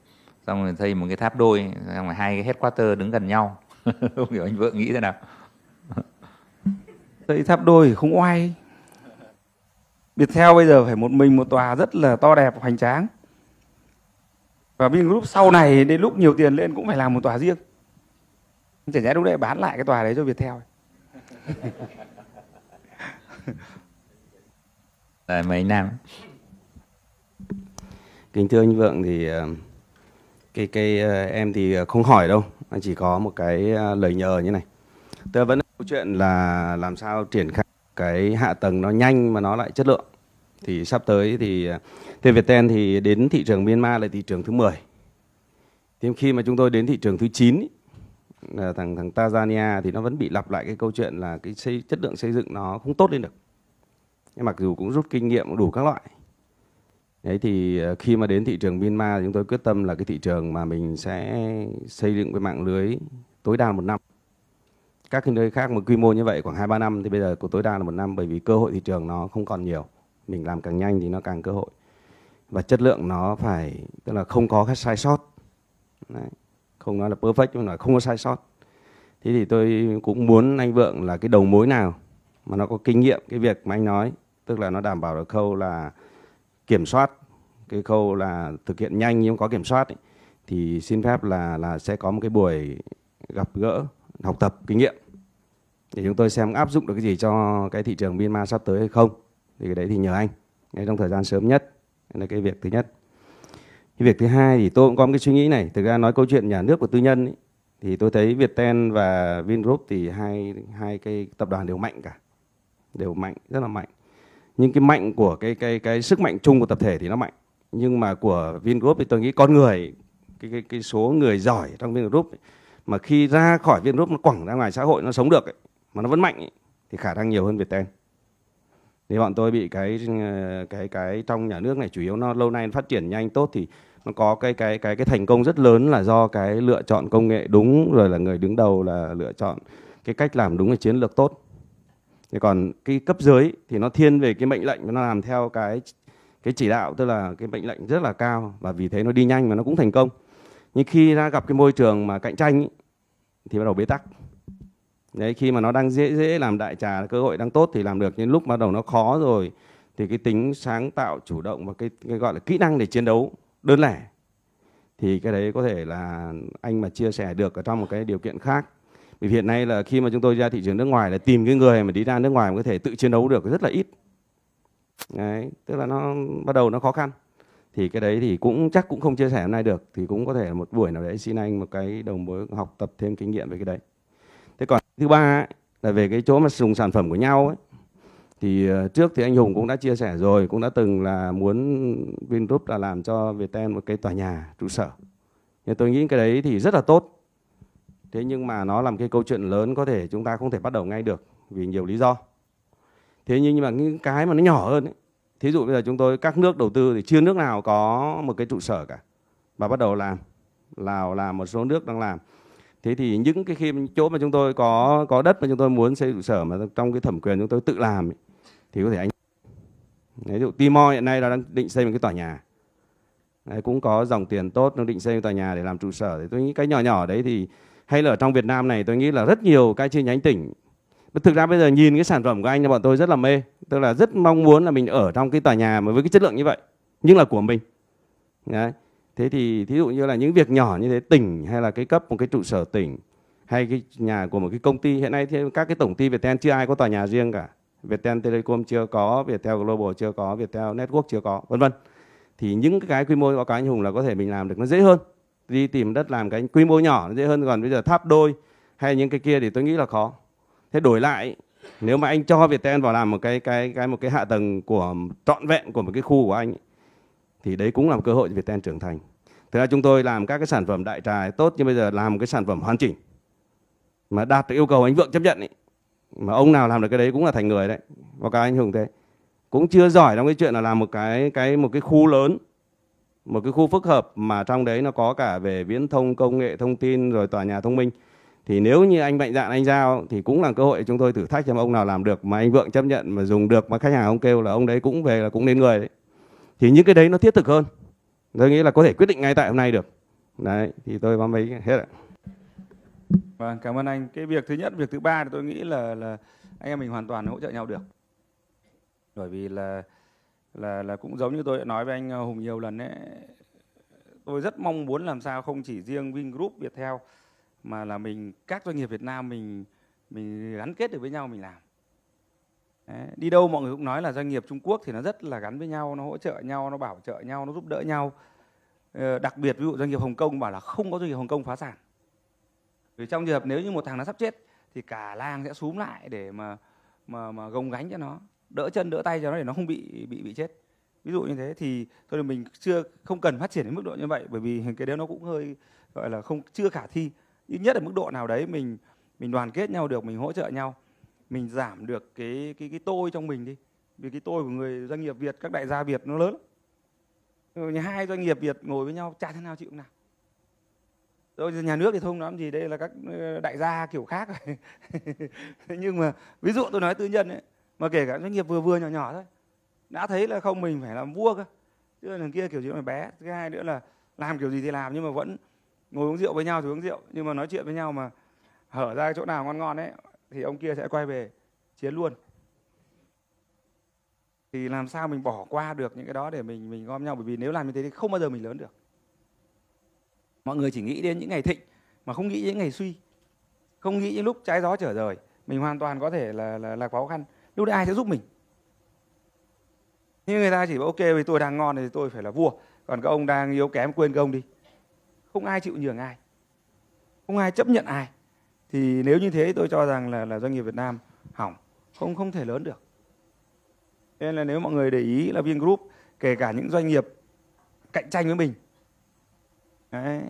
xong rồi xây một cái tháp đôi xong rồi hai cái headquarter đứng gần nhau [LAUGHS] không hiểu anh vợ nghĩ thế nào xây tháp đôi không oai biệt theo bây giờ phải một mình một tòa rất là to đẹp hoành tráng và Vingroup sau này đến lúc nhiều tiền lên cũng phải làm một tòa riêng chả nhẽ lúc đấy bán lại cái tòa đấy cho Viettel là mấy năm kính thưa anh vượng thì ờ, cái cái ờ, em thì ờ, không hỏi đâu anh chỉ có một cái lời nhờ như này tôi vẫn câu chuyện là làm sao triển khai cái hạ tầng nó nhanh mà nó lại chất lượng thì sắp tới thì Việt Ten thì đến thị trường Myanmar là thị trường thứ 10 thì khi mà chúng tôi đến thị trường thứ 9 là thằng thằng Tanzania thì nó vẫn bị lặp lại cái câu chuyện là cái xây, chất lượng xây dựng nó không tốt lên được nhưng mặc dù cũng rút kinh nghiệm đủ các loại Đấy thì ờ, khi mà đến thị trường Myanmar chúng tôi quyết tâm là cái thị trường mà mình sẽ xây dựng cái mạng lưới tối đa một năm. Các cái nơi khác một quy mô như vậy khoảng 2-3 năm thì bây giờ của tối đa là một năm bởi vì cơ hội thị trường nó không còn nhiều. Mình làm càng nhanh thì nó càng cơ hội. Và chất lượng nó phải, tức là không có cái sai sót. Đấy. Không nói là perfect nhưng mà không có sai sót. Thế thì tôi cũng muốn anh Vượng là cái đầu mối nào mà nó có kinh nghiệm cái việc mà anh nói. Tức là nó đảm bảo được khâu là kiểm soát cái khâu là thực hiện nhanh nhưng có kiểm soát ấy, thì xin phép là là sẽ có một cái buổi gặp gỡ học tập kinh nghiệm để chúng tôi xem áp dụng được cái gì cho cái thị trường Myanmar sắp tới hay không thì cái đấy thì nhờ anh ngay trong thời gian sớm nhất là cái việc thứ nhất cái việc thứ hai thì tôi cũng có một cái suy nghĩ này thực ra nói câu chuyện nhà nước và tư nhân ấy, thì tôi thấy Viettel và Vingroup thì hai hai cái tập đoàn đều mạnh cả đều mạnh rất là mạnh nhưng cái mạnh của cái cái cái sức mạnh chung của tập thể thì nó mạnh nhưng mà của Vingroup thì tôi nghĩ con người cái cái, cái số người giỏi trong Vingroup ấy, mà khi ra khỏi Vingroup nó quẳng ra ngoài xã hội nó sống được ấy, mà nó vẫn mạnh ấy, thì khả năng nhiều hơn Viettel thì bọn tôi bị cái ờ, cái cái trong nhà nước này chủ yếu nó lâu nay phát triển nhanh tốt thì nó có cái cái cái cái thành công rất lớn là do cái lựa chọn công nghệ đúng rồi là người đứng đầu là lựa chọn cái cách làm đúng cái chiến lược tốt thì còn cái cấp dưới thì nó thiên về cái mệnh lệnh nó làm theo cái cái chỉ đạo tức là cái mệnh lệnh rất là cao và vì thế nó đi nhanh và nó cũng thành công nhưng khi ra gặp cái môi trường mà cạnh tranh ý, thì bắt đầu bế tắc đấy khi mà nó đang dễ dễ làm đại trà cơ hội đang tốt thì làm được nhưng lúc bắt đầu nó khó rồi thì cái tính sáng tạo chủ động và cái, cái gọi là kỹ năng để chiến đấu đơn lẻ thì cái đấy có thể là anh mà chia sẻ được ở trong một cái điều kiện khác vì hiện nay là khi mà chúng tôi ra thị trường nước ngoài là tìm cái người mà đi ra nước ngoài mà có thể tự chiến đấu được rất là ít đấy tức là nó bắt đầu nó khó khăn thì cái đấy thì cũng chắc cũng không chia sẻ hôm nay được thì cũng có thể một buổi nào đấy xin anh một cái đồng mối học tập thêm kinh nghiệm về cái đấy thế còn thứ ba ấy, là về cái chỗ mà dùng sản phẩm của nhau ấy thì ờ, trước thì anh Hùng cũng đã chia sẻ rồi cũng đã từng là muốn Vingroup là làm cho Viettel một cái tòa nhà trụ sở nhưng tôi nghĩ cái đấy thì rất là tốt thế nhưng mà nó làm cái câu chuyện lớn có thể chúng ta không thể bắt đầu ngay được vì nhiều lý do thế nhưng mà những cái mà nó nhỏ hơn ấy, thí dụ bây giờ chúng tôi các nước đầu tư thì chưa nước nào có một cái trụ sở cả và bắt đầu làm lào là một số nước đang làm thế thì những cái khi chỗ mà chúng tôi có có đất mà chúng tôi muốn xây trụ sở mà trong cái thẩm quyền chúng tôi tự làm ấy, thì có thể anh ví dụ Timor hiện nay là đang định xây một cái tòa nhà đấy, cũng có dòng tiền tốt nó định xây một tòa nhà để làm trụ sở thì tôi nghĩ cái nhỏ nhỏ đấy thì hay là ở trong Việt Nam này tôi nghĩ là rất nhiều cái chi nhánh tỉnh thực ra bây giờ nhìn cái sản phẩm của anh thì bọn tôi rất là mê tức là rất mong muốn là mình ở trong cái tòa nhà mà với cái chất lượng như vậy nhưng là của mình Đấy. thế thì thí dụ như là những việc nhỏ như thế tỉnh hay là cái cấp một cái trụ sở tỉnh hay cái nhà của một cái công ty hiện nay thì các cái tổng ty Viettel chưa ai có tòa nhà riêng cả Viettel Telecom chưa có Viettel Global chưa có Viettel Network chưa có vân vân thì những cái quy mô báo cáo anh hùng là có thể mình làm được nó dễ hơn đi tìm đất làm cái quy mô nhỏ dễ hơn còn bây giờ tháp đôi hay những cái kia thì tôi nghĩ là khó thế đổi lại nếu mà anh cho Viettel vào làm một cái cái cái một cái hạ tầng của trọn vẹn của một cái khu của anh thì đấy cũng là một cơ hội cho Viettel trưởng thành Thế ra chúng tôi làm các cái sản phẩm đại trà tốt nhưng bây giờ làm một cái sản phẩm hoàn chỉnh mà đạt được yêu cầu anh Vượng chấp nhận ấy. Mà ông nào làm được cái đấy cũng là thành người đấy. Và các anh Hùng thế. Cũng chưa giỏi trong cái chuyện là làm một cái cái một cái khu lớn một cái khu phức hợp mà trong đấy nó có cả về viễn thông công nghệ thông tin rồi tòa nhà thông minh thì nếu như anh mạnh dạn anh giao thì cũng là cơ hội chúng tôi thử thách xem ông nào làm được mà anh vượng chấp nhận mà dùng được mà khách hàng ông kêu là ông đấy cũng về là cũng nên người đấy. thì những cái đấy nó thiết thực hơn tôi nghĩ là có thể quyết định ngay tại hôm nay được đấy thì tôi bám mấy hết ạ vâng cảm ơn anh cái việc thứ nhất việc thứ ba thì tôi nghĩ là là anh em mình hoàn toàn hỗ trợ nhau được bởi vì là là là cũng giống như tôi đã nói với anh ờ, Hùng nhiều lần đấy tôi rất mong muốn làm sao không chỉ riêng Vingroup Viettel mà là mình các doanh nghiệp Việt Nam mình mình gắn kết được với nhau mình làm Đấy. đi đâu mọi người cũng nói là doanh nghiệp Trung Quốc thì nó rất là gắn với nhau nó hỗ trợ nhau nó bảo trợ nhau nó giúp đỡ nhau ờ, đặc biệt ví dụ doanh nghiệp Hồng Kông bảo là không có doanh nghiệp Hồng Kông phá sản vì trong trường hợp nếu như một thằng nó sắp chết thì cả làng sẽ súm lại để mà mà mà gồng gánh cho nó đỡ chân đỡ tay cho nó để nó không bị bị bị chết ví dụ như thế thì thôi thì mình chưa không cần phát triển đến mức độ như vậy bởi vì cái đó nó cũng hơi gọi là không chưa khả thi ít nhất ở mức độ nào đấy mình mình đoàn kết nhau được mình hỗ trợ nhau mình giảm được cái cái cái tôi trong mình đi vì cái tôi của người doanh nghiệp Việt các đại gia Việt nó lớn rồi ừ, hai doanh nghiệp Việt ngồi với nhau chả thế nào chịu nào rồi nhà nước thì không nói gì đây là các đại gia kiểu khác [LAUGHS] nhưng mà ví dụ tôi nói tư nhân ấy, mà kể cả doanh nghiệp vừa vừa nhỏ nhỏ thôi đã thấy là không mình phải làm vua cơ chứ là kia kiểu gì cũng bé thứ hai nữa là làm kiểu gì thì làm nhưng mà vẫn ngồi uống rượu với nhau thì uống rượu nhưng mà nói chuyện với nhau mà hở ra chỗ nào ngon ngon ấy thì ông kia sẽ quay về chiến luôn thì làm sao mình bỏ qua được những cái đó để mình mình gom nhau bởi vì nếu làm như thế thì không bao giờ mình lớn được mọi người chỉ nghĩ đến những ngày thịnh mà không nghĩ đến những ngày suy không nghĩ những lúc trái gió trở rời mình hoàn toàn có thể là, là lạc khó khăn lúc đấy ai sẽ giúp mình nhưng người ta chỉ bảo ok vì tôi đang ngon thì tôi phải là vua còn các ông đang yếu kém quên các ông đi không ai chịu nhường ai không ai chấp nhận ai thì nếu như thế tôi cho rằng là là doanh nghiệp Việt Nam hỏng không không thể lớn được nên là nếu mọi người để ý là Vingroup kể cả những doanh nghiệp cạnh tranh với mình Đấy,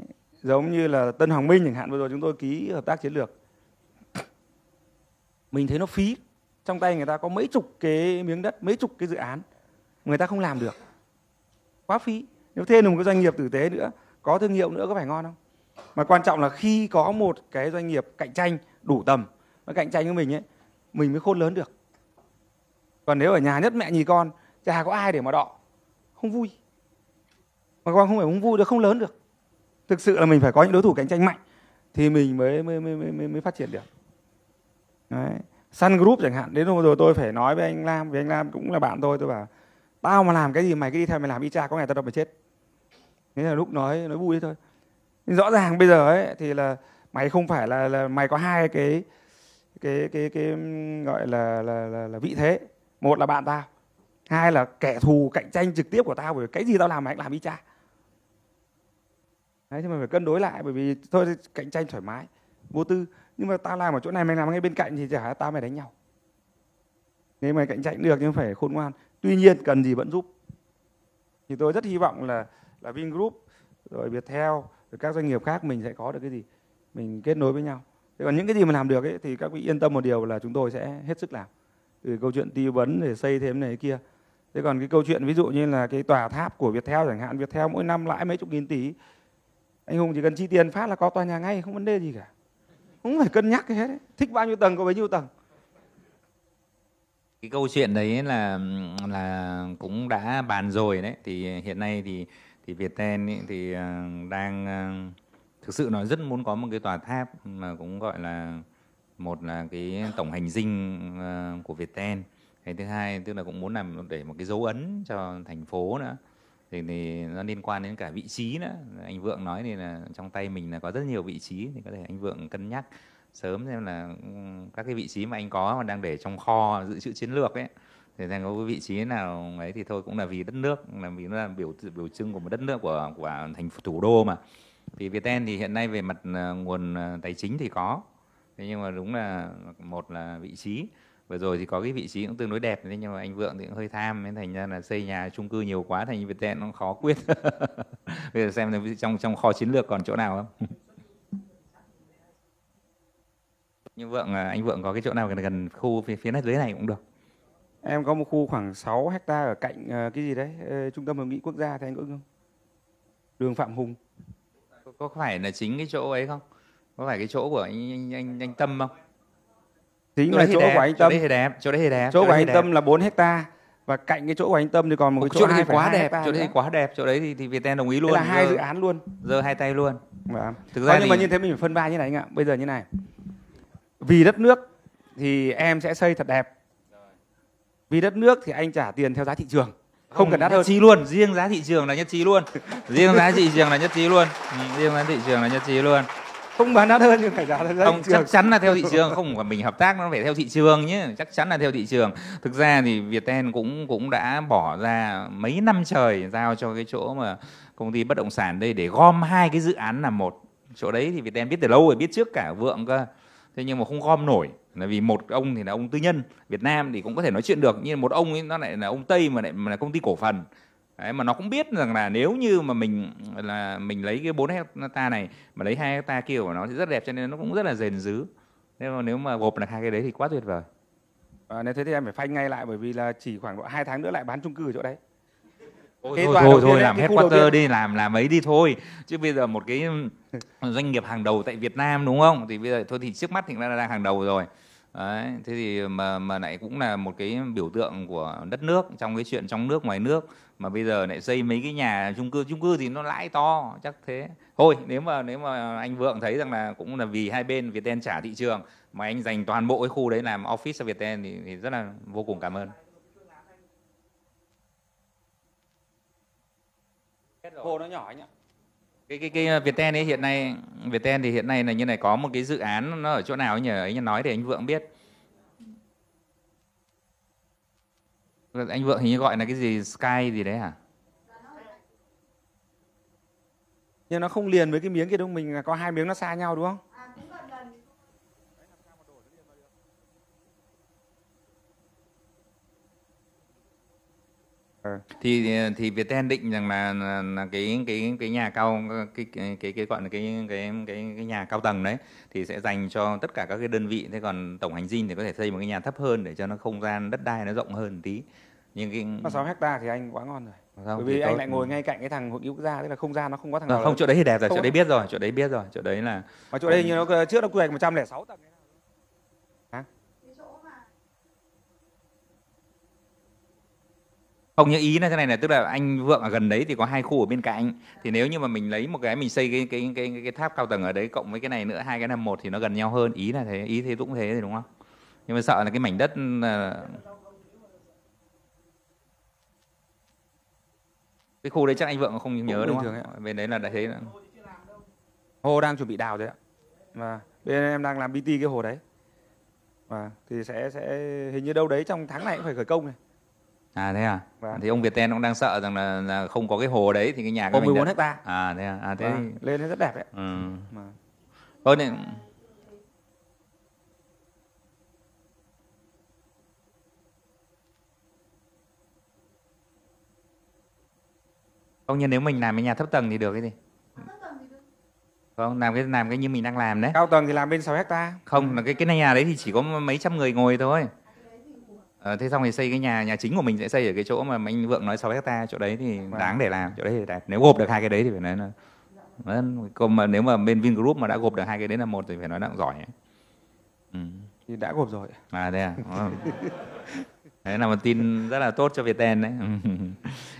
giống như là Tân Hoàng Minh chẳng hạn vừa rồi chúng tôi ký hợp tác chiến lược mình thấy nó phí trong tay người ta có mấy chục cái miếng đất mấy chục cái dự án người ta không làm được quá phí nếu thêm một cái doanh nghiệp tử tế nữa có thương hiệu nữa có phải ngon không mà quan trọng là khi có một cái doanh nghiệp cạnh tranh đủ tầm nó cạnh tranh với mình ấy mình mới khôn lớn được còn nếu ở nhà nhất mẹ nhì con chả có ai để mà đọ không vui mà con không phải không vui được không lớn được thực sự là mình phải có những đối thủ cạnh tranh mạnh thì mình mới mới mới mới, mới phát triển được Đấy. Sun Group chẳng hạn đến hôm rồi tôi phải nói với anh Lam vì anh Lam cũng là bạn tôi tôi bảo tao mà làm cái gì mày cứ đi theo mày làm y cha có ngày tao đâu phải chết thế là lúc nói nói vui thôi nhưng rõ ràng bây giờ ấy thì là mày không phải là, là mày có hai cái cái cái cái gọi là là, là là vị thế một là bạn tao hai là kẻ thù cạnh tranh trực tiếp của tao bởi cái gì tao làm mày cũng làm y cha đấy thế mà phải cân đối lại bởi vì thôi cạnh tranh thoải mái vô tư nhưng mà ta làm ở chỗ này mày làm ngay bên cạnh thì chả ta mày đánh nhau nếu mày cạnh tranh được nhưng phải khôn ngoan tuy nhiên cần gì vẫn giúp thì tôi rất hy vọng là là Vingroup rồi Viettel rồi các doanh nghiệp khác mình sẽ có được cái gì mình kết nối với nhau thế còn những cái gì mà làm được ấy, thì các vị yên tâm một điều là chúng tôi sẽ hết sức làm từ câu chuyện tư vấn để xây thêm này kia thế còn cái câu chuyện ví dụ như là cái tòa tháp của Viettel chẳng hạn Viettel mỗi năm lãi mấy chục nghìn tỷ anh hùng chỉ cần chi tiền phát là có tòa nhà ngay không vấn đề gì cả không phải cân nhắc hết đấy. thích bao nhiêu tầng có bấy nhiêu tầng cái câu chuyện đấy là là cũng đã bàn rồi đấy thì hiện nay thì thì Viettel thì à, đang à, thực sự nói rất muốn có một cái tòa tháp mà cũng gọi là một là cái tổng hành dinh à, của Viettel cái thứ hai tức là cũng muốn làm để một cái dấu ấn cho thành phố nữa thì, thì nó liên quan đến cả vị trí nữa anh vượng nói thì là trong tay mình là có rất nhiều vị trí thì có thể anh vượng cân nhắc sớm xem là các cái vị trí mà anh có mà đang để trong kho dự trữ chiến lược ấy thì thành có cái vị trí nào ấy thì thôi cũng là vì đất nước là vì nó là biểu biểu trưng của một đất nước của của thành thủ đô mà thì Viettel thì hiện nay về mặt ờ, nguồn ờ, tài chính thì có thế nhưng mà đúng là một là vị trí vừa rồi thì có cái vị trí cũng tương đối đẹp thế nhưng mà anh vượng thì cũng hơi tham nên thành ra là xây nhà chung cư nhiều quá thành như Viettel nó khó quyết [LAUGHS] bây giờ xem trong trong kho chiến lược còn chỗ nào không [LAUGHS] như vượng à, anh vượng có cái chỗ nào gần gần khu phía phía dưới này cũng được em có một khu khoảng 6 hecta ở cạnh ờ, cái gì đấy ờ, trung tâm hội nghị quốc gia thì anh có không đường phạm hùng có, có phải là chính cái chỗ ấy không có phải cái chỗ của anh anh anh, anh tâm không chính chỗ là chỗ đẹp, của anh tâm chỗ đấy đẹp chỗ đấy đẹp chỗ, chỗ của anh tâm là 4 hecta và cạnh cái chỗ của anh tâm thì còn một cái chỗ, chỗ đấy quá đẹp chỗ đấy quá đẹp chỗ đấy thì thì Viettel đồng ý luôn là hai dự án luôn giờ hai tay luôn vâng. thực ra nhưng mà như thế mình phải phân ba như này anh ạ bây giờ như này vì đất nước thì em sẽ xây thật đẹp vì đất nước thì anh trả tiền theo giá thị trường không cần đắt hơn chi luôn riêng giá thị trường là nhất trí luôn riêng giá thị trường là nhất trí luôn [LAUGHS] riêng giá thị trường là nhất trí luôn ừ, không bán đắt hơn nhưng phải giá ra không chắc chắn là theo thị trường không phải mình hợp tác nó phải theo thị trường nhé chắc chắn là theo thị trường thực ra thì Viettel cũng cũng đã bỏ ra mấy năm trời giao cho cái chỗ mà công ty bất động sản đây để gom hai cái dự án là một chỗ đấy thì Viettel biết từ lâu rồi biết trước cả vượng cơ thế nhưng mà không gom nổi là vì một ông thì là ông tư nhân Việt Nam thì cũng có thể nói chuyện được nhưng một ông ấy nó lại là ông Tây mà lại là công ty cổ phần Đấy, mà nó cũng biết rằng là nếu như mà mình là mình lấy cái 4 hecta này mà lấy hai hecta kia của nó thì rất đẹp cho nên nó cũng rất là rền dứ. Nếu mà nếu mà gộp được hai cái đấy thì quá tuyệt vời. À, nếu thế thì em phải phanh ngay lại bởi vì là chỉ khoảng độ 2 tháng nữa lại bán chung cư ở chỗ đấy. Ôi, thôi thôi, thôi làm headquarter đi làm làm mấy đi thôi chứ bây giờ một cái doanh nghiệp hàng đầu tại Việt Nam đúng không thì bây giờ thôi thì trước mắt thì đang đang hàng đầu rồi Đấy, thế thì mà mà lại cũng là một cái biểu tượng của đất nước trong cái chuyện trong nước ngoài nước mà bây giờ lại xây mấy cái nhà chung cư chung cư thì nó lãi to chắc thế thôi nếu mà nếu mà anh vượng thấy rằng là cũng là vì hai bên viettel trả thị trường mà anh dành toàn bộ cái khu đấy làm office cho viettel thì, thì rất là vô cùng cảm ơn hồ nó nhỏ anh ạ cái cái cái Viettel ấy hiện nay Viettel thì hiện nay là như này có một cái dự án nó ở chỗ nào ấy nhỉ ấy nói để anh Vượng biết anh vợ hình như gọi là cái gì sky gì đấy hả nhưng nó không liền với cái miếng kia đâu mình là có hai miếng nó xa nhau đúng không Ờ. thì thì việt ten định rằng là, là, là cái cái cái nhà cao cái cái cái gọi là cái cái cái cái nhà cao tầng đấy thì sẽ dành cho tất cả các cái đơn vị thế còn tổng hành dinh thì có thể xây một cái nhà thấp hơn để cho nó không gian đất đai nó rộng hơn tí nhưng cái mà sáu hecta thì anh quá ngon rồi không, bởi vì anh tốt. lại ngồi ngay cạnh cái thằng hội cứu quốc gia tức là không gian nó không có thằng nào vâng, không chỗ đấy thì đẹp rồi không chỗ đấy biết rồi chỗ đấy biết rồi chỗ đấy là mà chỗ đấy như nó trước nó quy hoạch một trăm lẻ sáu tầng ấy. không như ý là thế này là tức là anh vượng ở gần đấy thì có hai khu ở bên cạnh thì nếu như mà mình lấy một cái mình xây cái cái cái cái, cái tháp cao tầng ở đấy cộng với cái này nữa hai cái năm một thì nó gần nhau hơn ý là thế ý thế cũng thế thì đúng không nhưng mà sợ là cái mảnh đất ờ, cái khu đấy chắc anh vượng không nhớ cũng đúng không bên đấy là đã thấy là... hồ đang chuẩn bị đào đấy ạ và bên em đang làm bt cái hồ đấy và thì sẽ sẽ hình như đâu đấy trong tháng này cũng phải khởi công này À thế à? Vâng. Thì ông Việt Viettel cũng đang sợ rằng là, là không có cái hồ đấy thì cái nhà của mình 14 hecta. À thế à? à thế vâng. lên rất đẹp đấy. Ừ. Mà. Vâng thì... Không nhưng nếu mình làm cái nhà thấp tầng thì được cái gì? không làm cái làm cái như mình đang làm đấy cao tầng thì làm bên 6 hecta không ừ. là cái cái nhà đấy thì chỉ có mấy trăm người ngồi thôi Ờ, thế xong thì xây cái nhà nhà chính của mình sẽ xây ở cái chỗ mà anh Vượng nói 6 hecta chỗ đấy thì wow. Vâng. đáng để làm chỗ đấy thì đạt nếu gộp được hai cái đấy thì phải nói là dạ. vâng, còn mà nếu mà bên Vingroup mà đã gộp được hai cái đấy là một thì phải nói là giỏi ấy. Ừ. thì đã gộp rồi à thế à vâng. đấy là một tin rất là tốt cho Việt Viettel đấy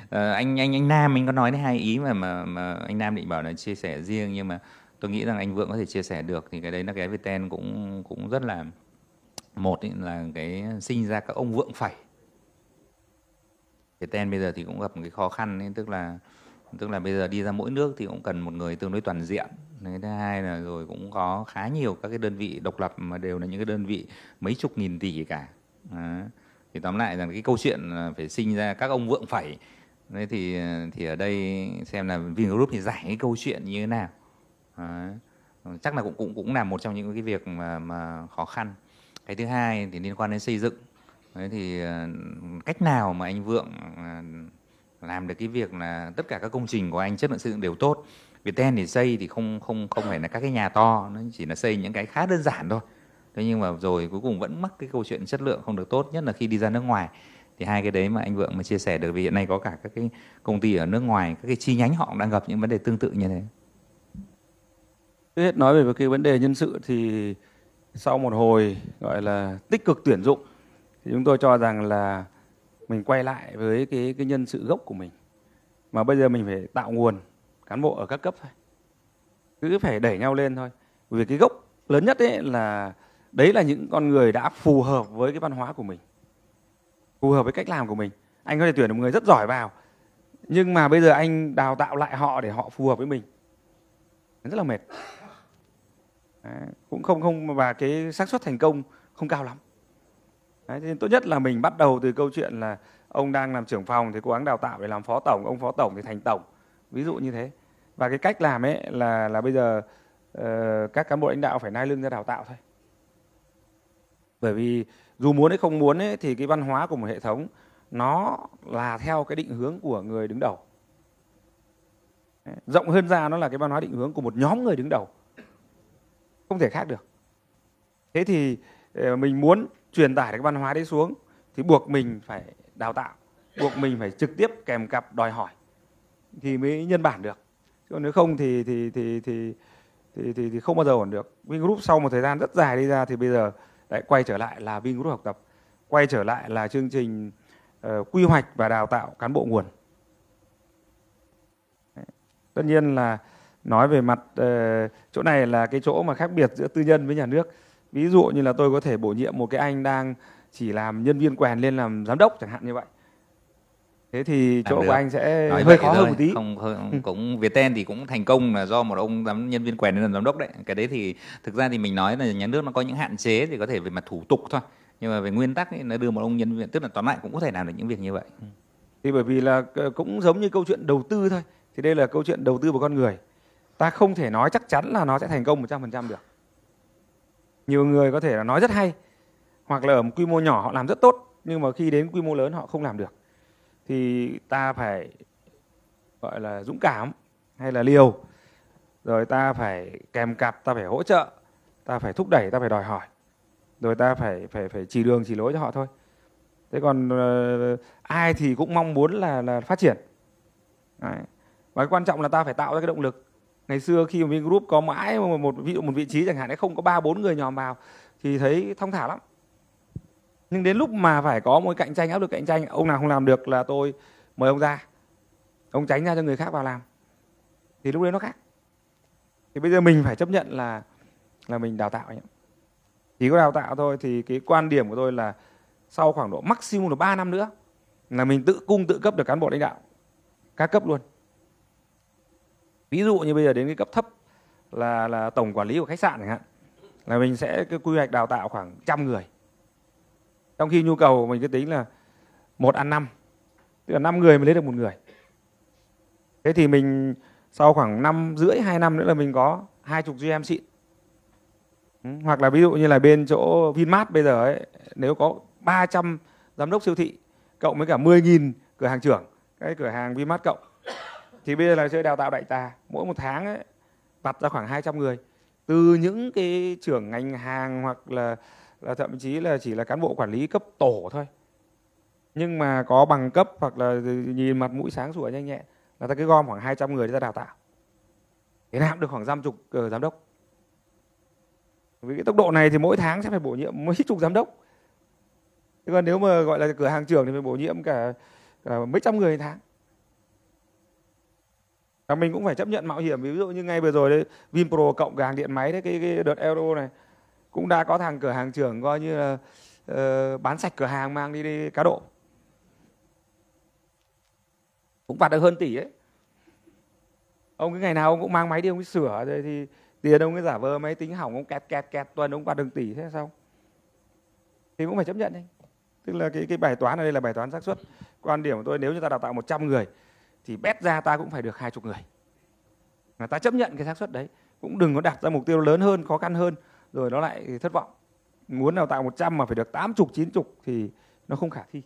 à, [LAUGHS] anh anh anh Nam anh có nói đến hai ý mà mà mà anh Nam định bảo là chia sẻ riêng nhưng mà tôi nghĩ rằng anh Vượng có thể chia sẻ được thì cái đấy là cái Viettel cũng cũng rất là một ý là cái sinh ra các ông vượng phải, cái tên bây giờ thì cũng gặp một cái khó khăn ấy, tức là tức là bây giờ đi ra mỗi nước thì cũng cần một người tương đối toàn diện cái thứ hai là rồi cũng có khá nhiều các cái đơn vị độc lập mà đều là những cái đơn vị mấy chục nghìn tỷ cả Đấy. thì tóm lại rằng cái câu chuyện phải sinh ra các ông vượng phải, Đấy thì thì ở đây xem là Vingroup thì giải cái câu chuyện như thế nào Đấy. chắc là cũng cũng cũng là một trong những cái việc mà mà khó khăn cái thứ hai thì liên quan đến xây dựng Đấy thì ờ, cách nào mà anh Vượng ờ, làm được cái việc là tất cả các công trình của anh chất lượng xây dựng đều tốt. việt ten thì xây thì không không không phải là các cái nhà to, nó chỉ là xây những cái khá đơn giản thôi. Thế nhưng mà rồi cuối cùng vẫn mắc cái câu chuyện chất lượng không được tốt nhất là khi đi ra nước ngoài. Thì hai cái đấy mà anh Vượng mà chia sẻ được vì hiện nay có cả các cái công ty ở nước ngoài, các cái chi nhánh họ cũng đang gặp những vấn đề tương tự như thế. Hết nói về cái vấn đề nhân sự thì sau một hồi gọi là tích cực tuyển dụng thì chúng tôi cho rằng là mình quay lại với cái cái nhân sự gốc của mình mà bây giờ mình phải tạo nguồn cán bộ ở các cấp thôi cứ phải đẩy nhau lên thôi bởi vì cái gốc lớn nhất ấy là đấy là những con người đã phù hợp với cái văn hóa của mình phù hợp với cách làm của mình anh có thể tuyển được một người rất giỏi vào nhưng mà bây giờ anh đào tạo lại họ để họ phù hợp với mình rất là mệt Đấy, cũng không không và cái xác suất thành công không cao lắm Đấy, nên tốt nhất là mình bắt đầu từ câu chuyện là ông đang làm trưởng phòng thì cố gắng đào tạo để làm phó tổng ông phó tổng thì thành tổng ví dụ như thế và cái cách làm ấy là là bây giờ uh, các cán bộ lãnh đạo phải nai lưng ra đào tạo thôi bởi vì dù muốn hay không muốn ấy, thì cái văn hóa của một hệ thống nó là theo cái định hướng của người đứng đầu rộng hơn ra nó là cái văn hóa định hướng của một nhóm người đứng đầu không thể khác được thế thì ờ, mình muốn truyền tải cái văn hóa đấy xuống thì buộc mình phải đào tạo buộc mình phải trực tiếp kèm cặp đòi hỏi thì mới nhân bản được chứ nếu không thì thì thì thì thì, thì, thì không bao giờ ổn được vingroup sau một thời gian rất dài đi ra thì bây giờ lại quay trở lại là vingroup học tập quay trở lại là chương trình uh, quy hoạch và đào tạo cán bộ nguồn tất nhiên là nói về mặt ờ, chỗ này là cái chỗ mà khác biệt giữa tư nhân với nhà nước ví dụ như là tôi có thể bổ nhiệm một cái anh đang chỉ làm nhân viên quèn lên làm giám đốc chẳng hạn như vậy thế thì chỗ của anh sẽ Nói hơi khó hơn một tí không, không ừ. cũng Viettel thì cũng thành công là do một ông giám nhân viên quèn lên làm giám đốc đấy cái đấy thì thực ra thì mình nói là nhà nước nó có những hạn chế thì có thể về mặt thủ tục thôi nhưng mà về nguyên tắc ấy, nó đưa một ông nhân viên tức là tóm lại cũng có thể làm được những việc như vậy ừ. thì bởi vì là ờ, cũng giống như câu chuyện đầu tư thôi thì đây là câu chuyện đầu tư của con người ta không thể nói chắc chắn là nó sẽ thành công 100% được nhiều người có thể là nói rất hay hoặc là ở một quy mô nhỏ họ làm rất tốt nhưng mà khi đến quy mô lớn họ không làm được thì ta phải gọi là dũng cảm hay là liều rồi ta phải kèm cặp ta phải hỗ trợ ta phải thúc đẩy ta phải đòi hỏi rồi ta phải phải phải chỉ đường chỉ lối cho họ thôi thế còn uh, ai thì cũng mong muốn là là phát triển Đấy. và quan trọng là ta phải tạo ra cái động lực ngày xưa khi mà group có mãi một, một ví dụ một vị trí chẳng hạn ấy không có ba bốn người nhòm vào thì thấy thong thả lắm nhưng đến lúc mà phải có một cạnh tranh áp lực cạnh tranh ông nào không làm được là tôi mời ông ra ông tránh ra cho người khác vào làm thì lúc đấy nó khác thì bây giờ mình phải chấp nhận là là mình đào tạo nhé chỉ có đào tạo thôi thì cái quan điểm của tôi là sau khoảng độ maximum là 3 năm nữa là mình tự cung tự cấp được cán bộ lãnh đạo các cấp luôn ví dụ như bây giờ đến cái cấp thấp là là tổng quản lý của khách sạn chẳng hạn là mình sẽ cái quy hoạch đào tạo khoảng trăm người trong khi nhu cầu mình cứ tính là một ăn năm tức là năm người mới lấy được một người thế thì mình sau khoảng năm rưỡi hai năm nữa là mình có hai chục GM xịn ừ, hoặc là ví dụ như là bên chỗ Vinmart bây giờ ấy nếu có 300 giám đốc siêu thị cộng với cả 10.000 cửa hàng trưởng cái cửa hàng Vinmart cộng thì bây giờ là chơi đào tạo đại trà mỗi một tháng ấy, vặt ra khoảng 200 người từ những cái trưởng ngành hàng hoặc là, là thậm chí là chỉ là cán bộ quản lý cấp tổ thôi nhưng mà có bằng cấp hoặc là nhìn mặt mũi sáng sủa nhanh nhẹn là ta cứ gom khoảng 200 người ra đào tạo thế nào được khoảng trăm chục uh, ờ, giám đốc vì cái tốc độ này thì mỗi tháng sẽ phải bổ nhiệm mấy chục giám đốc thế còn nếu mà gọi là cửa hàng trưởng thì phải bổ nhiệm cả, cả mấy trăm người tháng và mình cũng phải chấp nhận mạo hiểm ví dụ như ngay vừa rồi đấy Vinpro cộng cửa hàng điện máy đấy cái, cái đợt euro này cũng đã có thằng cửa hàng trưởng coi như là uh, bán sạch cửa hàng mang đi, đi cá độ cũng phạt được hơn tỷ ấy ông cái ngày nào ông cũng mang máy đi ông ấy sửa rồi thì tiền ông cái giả vờ máy tính hỏng ông kẹt kẹt kẹt tuần ông phạt được tỷ thế sao thì cũng phải chấp nhận đấy tức là cái cái bài toán ở đây là bài toán xác suất quan điểm của tôi nếu như ta đào tạo 100 người thì bét ra ta cũng phải được hai chục người mà ta chấp nhận cái xác suất đấy cũng đừng có đặt ra mục tiêu lớn hơn khó khăn hơn rồi nó lại thất vọng muốn đào tạo 100 mà phải được 80 90 thì nó không khả thi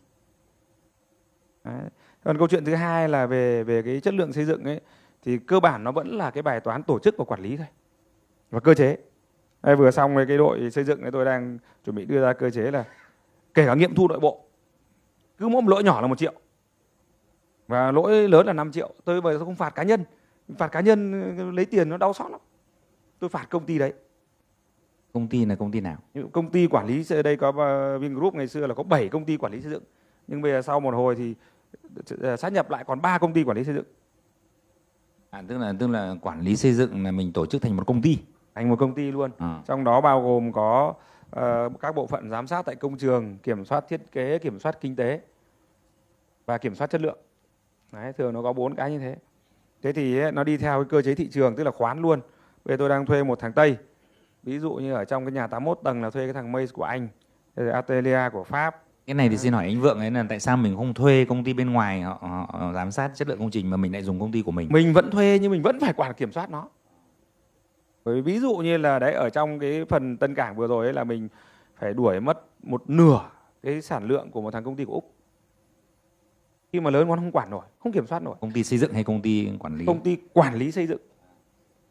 đấy. còn câu chuyện thứ hai là về về cái chất lượng xây dựng ấy thì cơ bản nó vẫn là cái bài toán tổ chức và quản lý thôi và cơ chế đây, vừa xong với cái đội xây dựng này tôi đang chuẩn bị đưa ra cơ chế là kể cả nghiệm thu nội bộ cứ mỗi một lỗi nhỏ là một triệu và lỗi lớn là 5 triệu tôi bây giờ không phạt cá nhân phạt cá nhân ờ, lấy tiền nó đau xót lắm tôi phạt công ty đấy công ty là công ty nào công ty quản lý ở đây có ờ, Vingroup ngày xưa là có 7 công ty quản lý xây dựng nhưng bây giờ sau một hồi thì sát ờ, nhập lại còn ba công ty quản lý xây dựng à, tức là tức là quản lý xây dựng là mình tổ chức thành một công ty thành một công ty luôn à. trong đó bao gồm có uh, các bộ phận giám sát tại công trường kiểm soát thiết kế kiểm soát kinh tế và kiểm soát chất lượng Đấy, thường nó có bốn cái như thế thế thì nó đi theo cái cơ chế thị trường tức là khoán luôn bây giờ tôi đang thuê một thằng tây ví dụ như ở trong cái nhà 81 tầng là thuê cái thằng maze của anh atelier của Pháp cái này thì xin hỏi anh Vượng ấy là tại sao mình không thuê công ty bên ngoài họ, họ giám sát chất lượng công trình mà mình lại dùng công ty của mình mình vẫn thuê nhưng mình vẫn phải quản kiểm soát nó bởi ví dụ như là đấy ở trong cái phần Tân Cảng vừa rồi ấy là mình phải đuổi mất một nửa cái sản lượng của một thằng công ty của Úc khi mà lớn con không quản nổi không kiểm soát nổi công ty xây dựng hay công ty quản lý công ty quản lý xây dựng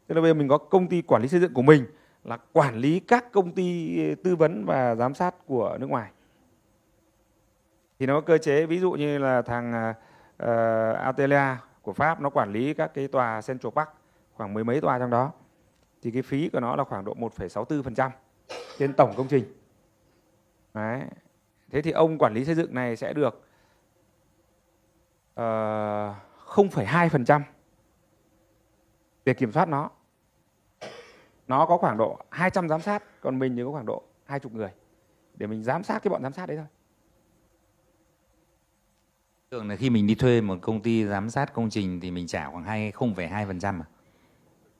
tức là bây giờ mình có công ty quản lý xây dựng của mình là quản lý các công ty ờ, tư vấn và giám sát của nước ngoài thì nó có cơ chế ví dụ như là thằng uh, ờ, ờ, Atelia của Pháp nó quản lý các cái tòa Central Park khoảng mười mấy tòa trong đó thì cái phí của nó là khoảng độ 1,64% trên tổng công trình Đấy. thế thì ông quản lý xây dựng này sẽ được uh, ờ, 0,2% để kiểm soát nó. Nó có khoảng độ 200 giám sát, còn mình thì có khoảng độ 20 người để mình giám sát cái bọn giám sát đấy thôi. Thường là khi mình đi thuê một công ty giám sát công trình thì mình trả khoảng 2 0,2% à?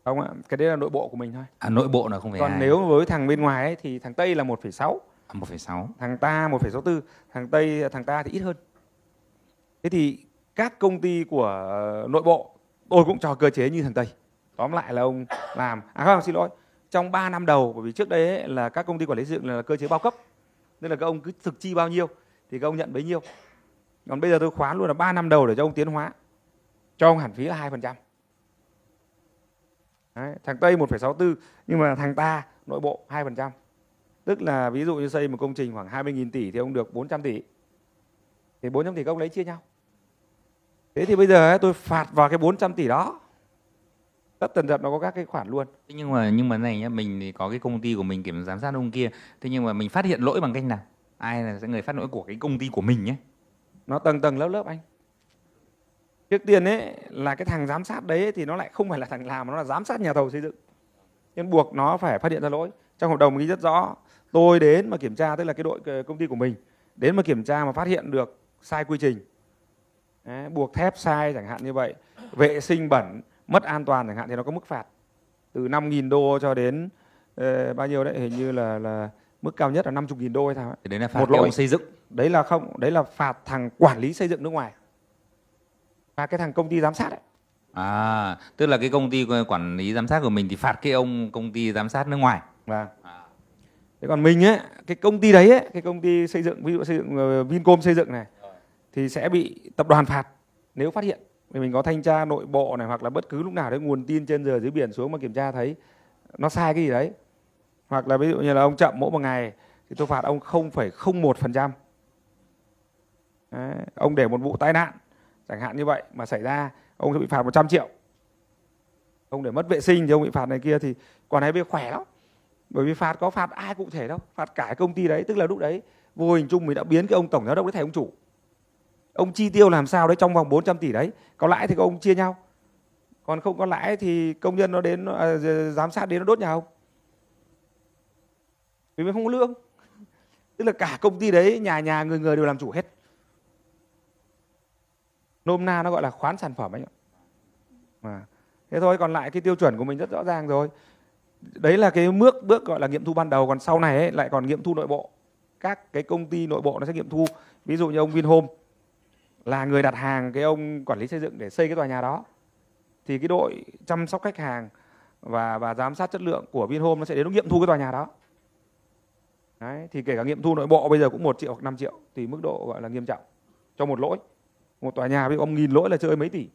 Không ạ, cái đấy là nội bộ của mình thôi. À nội bộ là không phải. Còn 2. nếu với thằng bên ngoài ấy, thì thằng Tây là 1,6. À, 1,6. Thằng ta 1,64, thằng Tây thằng ta thì ít hơn. Thế thì các công ty của ờ, nội bộ tôi cũng cho cơ chế như thằng tây tóm lại là ông làm à không xin lỗi trong 3 năm đầu bởi vì trước đây ấy, là các công ty quản lý dựng là cơ chế bao cấp nên là các ông cứ thực chi bao nhiêu thì các ông nhận bấy nhiêu còn bây giờ tôi khoán luôn là 3 năm đầu để cho ông tiến hóa cho ông hẳn phí là hai phần trăm thằng tây 1,64 nhưng mà thằng ta nội bộ hai phần trăm tức là ví dụ như xây một công trình khoảng 20.000 tỷ thì ông được 400 tỷ thì 400 tỷ các ông lấy chia nhau Thế thì bây giờ ấy, tôi phạt vào cái 400 tỷ đó. Tất tần tật nó có các cái khoản luôn. Nhưng mà nhưng mà này nhá, mình thì có cái công ty của mình kiểm giám sát ông kia. Thế nhưng mà mình phát hiện lỗi bằng cách nào? Ai là sẽ người phát lỗi của cái công ty của mình nhé? Nó tầng tầng lớp lớp anh. Trước tiên ấy là cái thằng giám sát đấy thì nó lại không phải là thằng làm mà nó là giám sát nhà thầu xây dựng. Nên buộc nó phải phát hiện ra lỗi. Trong hợp đồng mình ghi rất rõ, tôi đến mà kiểm tra tức là cái đội ờ, công ty của mình đến mà kiểm tra mà phát hiện được sai quy trình Đấy, buộc thép sai chẳng hạn như vậy vệ sinh bẩn mất an toàn chẳng hạn thì nó có mức phạt từ 5.000 đô cho đến uh, bao nhiêu đấy hình như là là mức cao nhất là 50.000 đô hay sao ấy. đấy là phạt một lỗi xây dựng đấy là không đấy là phạt thằng quản lý xây dựng nước ngoài và cái thằng công ty giám sát ấy à tức là cái công ty quản lý giám sát của mình thì phạt cái ông công ty giám sát nước ngoài và vâng. thế còn mình ấy cái công ty đấy ấy, cái công ty xây dựng ví dụ xây dựng uh, Vincom xây dựng này thì sẽ bị tập đoàn phạt nếu phát hiện thì mình có thanh tra nội bộ này hoặc là bất cứ lúc nào đấy nguồn tin trên giờ dưới biển xuống mà kiểm tra thấy nó sai cái gì đấy hoặc là ví dụ như là ông chậm mỗi một ngày thì tôi phạt ông 0,01% đấy, ông để một vụ tai nạn chẳng hạn như vậy mà xảy ra ông sẽ bị phạt 100 triệu ông để mất vệ sinh thì ông bị phạt này kia thì còn này bây khỏe lắm bởi vì phạt có phạt ai cụ thể đâu phạt cả công ty đấy tức là lúc đấy vô hình chung mình đã biến cái ông tổng giám đốc đấy thành ông chủ ông chi tiêu làm sao đấy trong vòng 400 tỷ đấy có lãi thì các ông chia nhau còn không có lãi thì công nhân nó đến à, giám sát đến nó đốt nhà ông vì mình không có lương [LAUGHS] tức là cả công ty đấy nhà nhà người người đều làm chủ hết nôm na nó gọi là khoán sản phẩm ấy mà thế thôi còn lại cái tiêu chuẩn của mình rất rõ ràng rồi đấy là cái bước bước gọi là nghiệm thu ban đầu còn sau này ấy, lại còn nghiệm thu nội bộ các cái công ty nội bộ nó sẽ nghiệm thu ví dụ như ông Vinhome là người đặt hàng cái ông quản lý xây dựng để xây cái tòa nhà đó thì cái đội chăm sóc khách hàng và và giám sát chất lượng của Vinhome nó sẽ đến nó nghiệm thu cái tòa nhà đó Đấy, thì kể cả nghiệm thu nội bộ bây giờ cũng một triệu hoặc 5 triệu thì mức độ gọi là nghiêm trọng cho một lỗi một tòa nhà với ông nghìn lỗi là chơi mấy tỷ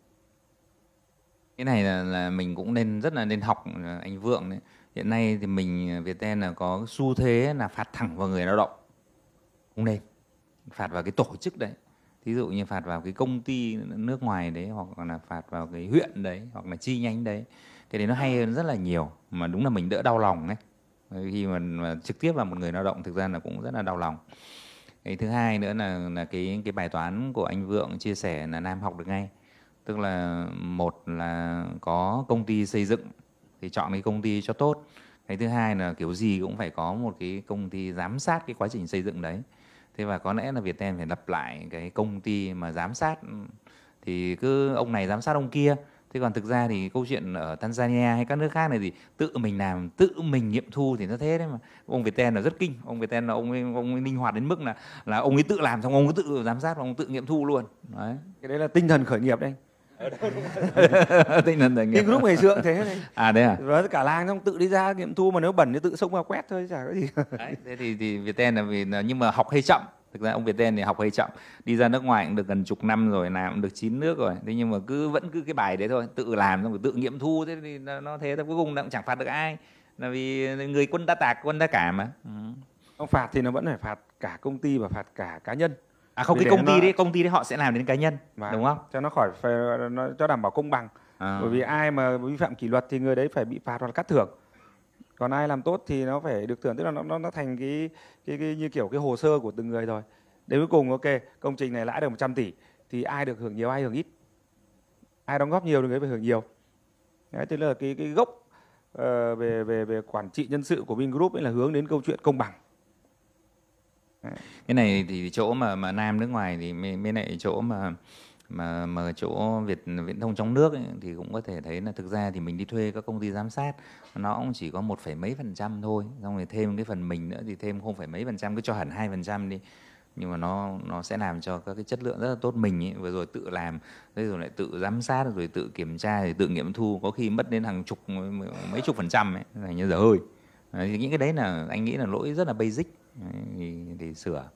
cái này là, là mình cũng nên rất là nên học à, anh Vượng đấy hiện nay thì mình à, Viettel là có xu thế là phạt thẳng vào người lao động không nên phạt vào cái tổ chức đấy thí dụ như phạt vào cái công ty nước ngoài đấy hoặc là phạt vào cái huyện đấy hoặc là chi nhánh đấy cái đấy nó hay hơn rất là nhiều mà đúng là mình đỡ đau lòng đấy. khi mà, mà trực tiếp là một người lao động thực ra là cũng rất là đau lòng cái thứ hai nữa là là cái cái bài toán của anh Vượng chia sẻ là Nam học được ngay tức là một là có công ty xây dựng thì chọn cái công ty cho tốt cái thứ hai là kiểu gì cũng phải có một cái công ty giám sát cái quá trình xây dựng đấy thế và có lẽ là Việt Nam phải lập lại cái công ty mà giám sát thì cứ ông này giám sát ông kia thế còn thực ra thì câu chuyện ở Tanzania hay các nước khác này thì tự mình làm tự mình nghiệm thu thì nó thế đấy mà ông Việt Viettel là rất kinh ông Việt Viettel là ông ấy, ông ấy linh hoạt đến mức là là ông ấy tự làm xong ông ấy tự giám sát và ông ấy tự nghiệm thu luôn đấy cái đấy là tinh thần khởi nghiệp đấy [LAUGHS] tinh thần nghiệp nhưng lúc ngày xưa thế này à đấy à và cả làng xong tự đi ra nghiệm thu mà nếu bẩn thì tự xông vào quét thôi chả có gì [LAUGHS] đấy, thế thì thì việt ten là vì nhưng mà học hơi chậm thực ra ông Việt ten thì học hơi chậm đi ra nước ngoài cũng được gần chục năm rồi làm cũng được chín nước rồi thế nhưng mà cứ vẫn cứ cái bài đấy thôi tự làm xong rồi tự nghiệm thu thế thì nó, nó thế thôi cuối cùng nó cũng chẳng phạt được ai là vì người quân ta tạc quân ta cả mà ừ. ông phạt thì nó vẫn phải phạt cả công ty và phạt cả cá nhân à không cái công ty nó... đấy công ty đấy họ sẽ làm đến cá nhân mà, vâng. đúng không cho nó khỏi phải, nó cho đảm bảo công bằng à. bởi vì ai mà vi phạm kỷ luật thì người đấy phải bị phạt hoặc cắt thưởng còn ai làm tốt thì nó phải được thưởng tức là nó nó, nó thành cái, cái cái như kiểu cái hồ sơ của từng người rồi đến cuối cùng ok công trình này lãi được 100 tỷ thì ai được hưởng nhiều ai hưởng ít ai đóng góp nhiều thì người phải hưởng nhiều đấy tức là cái cái gốc uh, về về về quản trị nhân sự của Vingroup ấy là hướng đến câu chuyện công bằng cái này thì chỗ mà mà nam nước ngoài thì mới lại chỗ mà mà mà chỗ việt viễn thông trong nước ấy, thì cũng có thể thấy là thực ra thì mình đi thuê các công ty giám sát nó cũng chỉ có một phẩy mấy phần trăm thôi xong rồi thêm cái phần mình nữa thì thêm không phải mấy phần trăm cứ cho hẳn hai phần trăm đi nhưng mà nó nó sẽ làm cho các cái chất lượng rất là tốt mình ấy. vừa rồi tự làm rồi, rồi lại tự giám sát rồi tự kiểm tra rồi tự nghiệm thu có khi mất đến hàng chục mấy chục phần trăm ấy thành như giờ hơi đấy, những cái đấy là anh nghĩ là lỗi rất là basic thì, thì sửa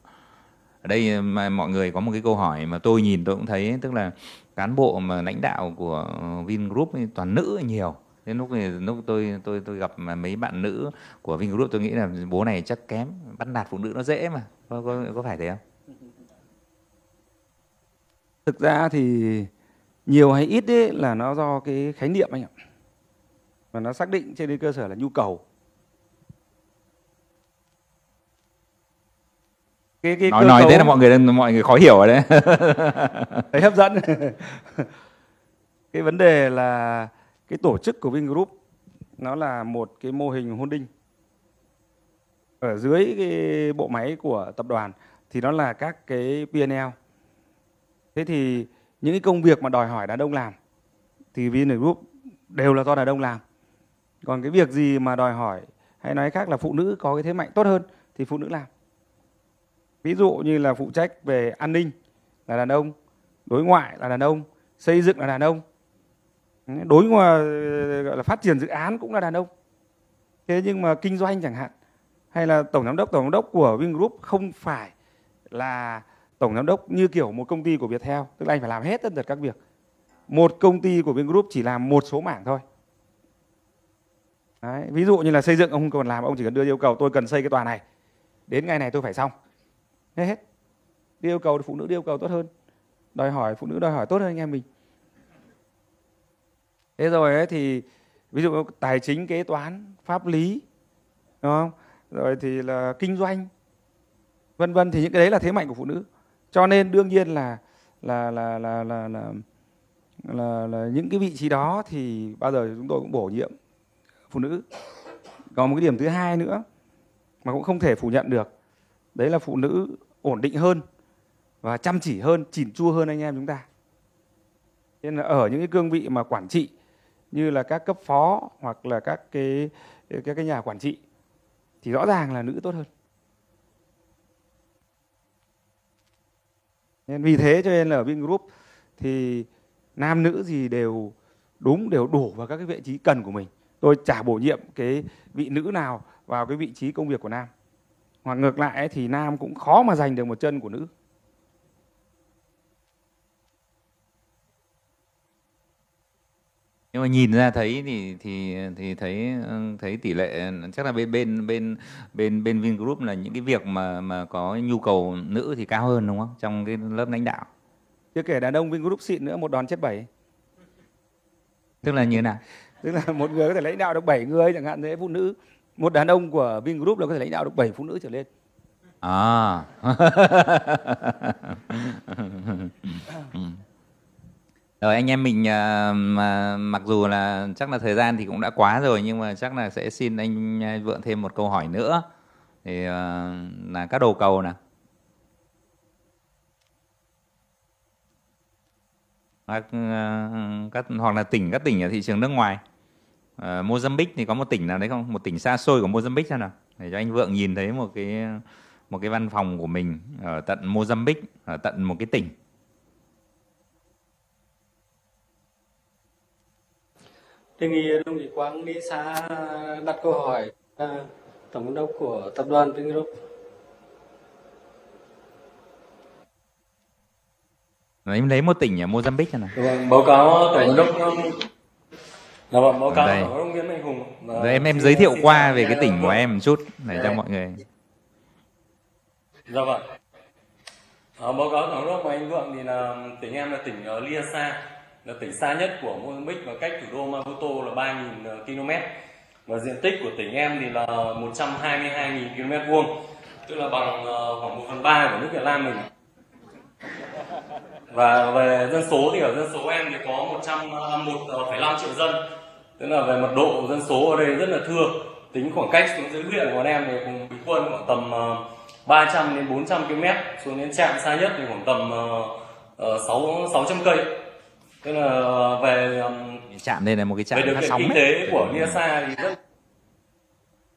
ở đây ờ, mà mọi người có một cái câu hỏi mà tôi nhìn tôi cũng thấy tức là cán bộ mà lãnh đạo của Vingroup toàn nữ nhiều Thế lúc này, lúc tôi tôi tôi gặp mấy bạn nữ của Vingroup tôi nghĩ là bố này chắc kém bắt nạt phụ nữ nó dễ mà có có, có phải thế không thực ra thì nhiều hay ít ấy là nó do cái khái niệm anh ạ và nó xác định trên cái cơ sở là nhu cầu cái, cái nói nói cấu... thế là mọi người mọi người khó hiểu rồi đấy [LAUGHS] thấy hấp dẫn cái vấn đề là cái tổ chức của Vingroup nó là một cái mô hình holding ở dưới cái bộ máy của tập đoàn thì nó là các cái P&L thế thì những cái công việc mà đòi hỏi đàn ông làm thì Vingroup đều là do đàn ông làm còn cái việc gì mà đòi hỏi hay nói khác là phụ nữ có cái thế mạnh tốt hơn thì phụ nữ làm ví dụ như là phụ trách về an ninh là đàn ông đối ngoại là đàn ông xây dựng là đàn ông đối ngoại gọi là phát triển dự án cũng là đàn ông thế nhưng mà kinh doanh chẳng hạn hay là tổng giám đốc tổng giám đốc của Vingroup không phải là tổng giám đốc như kiểu một công ty của Viettel tức là anh phải làm hết tất cả các việc một công ty của Vingroup chỉ làm một số mảng thôi Đấy, ví dụ như là xây dựng ông không cần làm ông chỉ cần đưa yêu cầu tôi cần xây cái tòa này đến ngày này tôi phải xong hết đi yêu cầu phụ nữ đi yêu cầu tốt hơn đòi hỏi phụ nữ đòi hỏi tốt hơn anh em mình thế rồi ấy thì ví dụ tài chính kế toán pháp lý đúng không rồi thì là kinh doanh vân vân thì những cái đấy là thế mạnh của phụ nữ cho nên đương nhiên là là là là là là, là, là những cái vị trí đó thì bao giờ chúng tôi cũng bổ nhiệm phụ nữ còn một cái điểm thứ hai nữa mà cũng không thể phủ nhận được đấy là phụ nữ ổn định hơn và chăm chỉ hơn, chỉn chua hơn anh em chúng ta. Nên là ở những cái cương vị mà quản trị như là các cấp phó hoặc là các cái các cái nhà quản trị thì rõ ràng là nữ tốt hơn. Nên vì thế cho nên là ở Vingroup thì nam nữ gì đều đúng đều đủ vào các cái vị trí cần của mình. Tôi chả bổ nhiệm cái vị nữ nào vào cái vị trí công việc của nam hoặc ngược lại ấy, thì nam cũng khó mà giành được một chân của nữ nhưng mà nhìn ra thấy thì thì thì thấy ừ, thấy tỷ lệ chắc là bên bên bên bên bên Vingroup là những cái việc mà mà có nhu cầu nữ thì cao hơn đúng không trong cái lớp lãnh đạo chưa kể đàn ông Vingroup xịn nữa một đòn chết bảy tức là như thế nào tức là một người có thể lãnh đạo được 7 người chẳng hạn thế phụ nữ một đàn ông của Vingroup là có thể lãnh đạo được 7 phụ nữ trở lên à [LAUGHS] rồi anh em mình uh, mặc dù là chắc là thời gian thì cũng đã quá rồi nhưng mà chắc là sẽ xin anh à, vượng thêm một câu hỏi nữa thì uh, là các đầu cầu nè các, uh, các hoặc là tỉnh các tỉnh ở thị trường nước ngoài uh, Mozambique thì có một tỉnh nào đấy không một tỉnh xa xôi của Mozambique xem nào để cho anh Vượng nhìn thấy một cái một cái văn phòng của mình ở tận Mozambique ở tận một cái tỉnh đề nghị đồng chí Quang đi xa đặt câu hỏi à, tổng giám đốc của tập đoàn Vingroup lấy lấy một tỉnh ở Mozambique này. Vâng, báo cáo tổng giám đốc Dạ vâng, báo cáo đây ông Nguyễn Mạnh Hùng. Dạ Rồi em vâng, em giới thiệu qua về cái tỉnh của em một chút để cho dạ. mọi người. Dạ vâng. À, báo cáo thẳng đốc của anh Vượng thì là tỉnh em là tỉnh uh, Lia Sa, là tỉnh xa nhất của Mozambique và cách thủ đô Maputo là 3.000 ờ, km. Và diện tích của tỉnh em thì là 122.000 km vuông, tức là bằng khoảng 1 phần 3 của nước Việt Nam mình và về dân số thì ở dân số em thì có 101,5 triệu dân tức là về mật độ dân số ở đây rất là thưa tính khoảng cách xuống dưới huyện của em thì cùng bình quân khoảng tầm 300 ờ, đến 400 km xuống đến trạm xa nhất thì khoảng tầm 6 ờ, 600 ờ, cây tức là về trạm đây là một cái trạm về điều kiện kinh tế của ừ. Nia Sa thì rất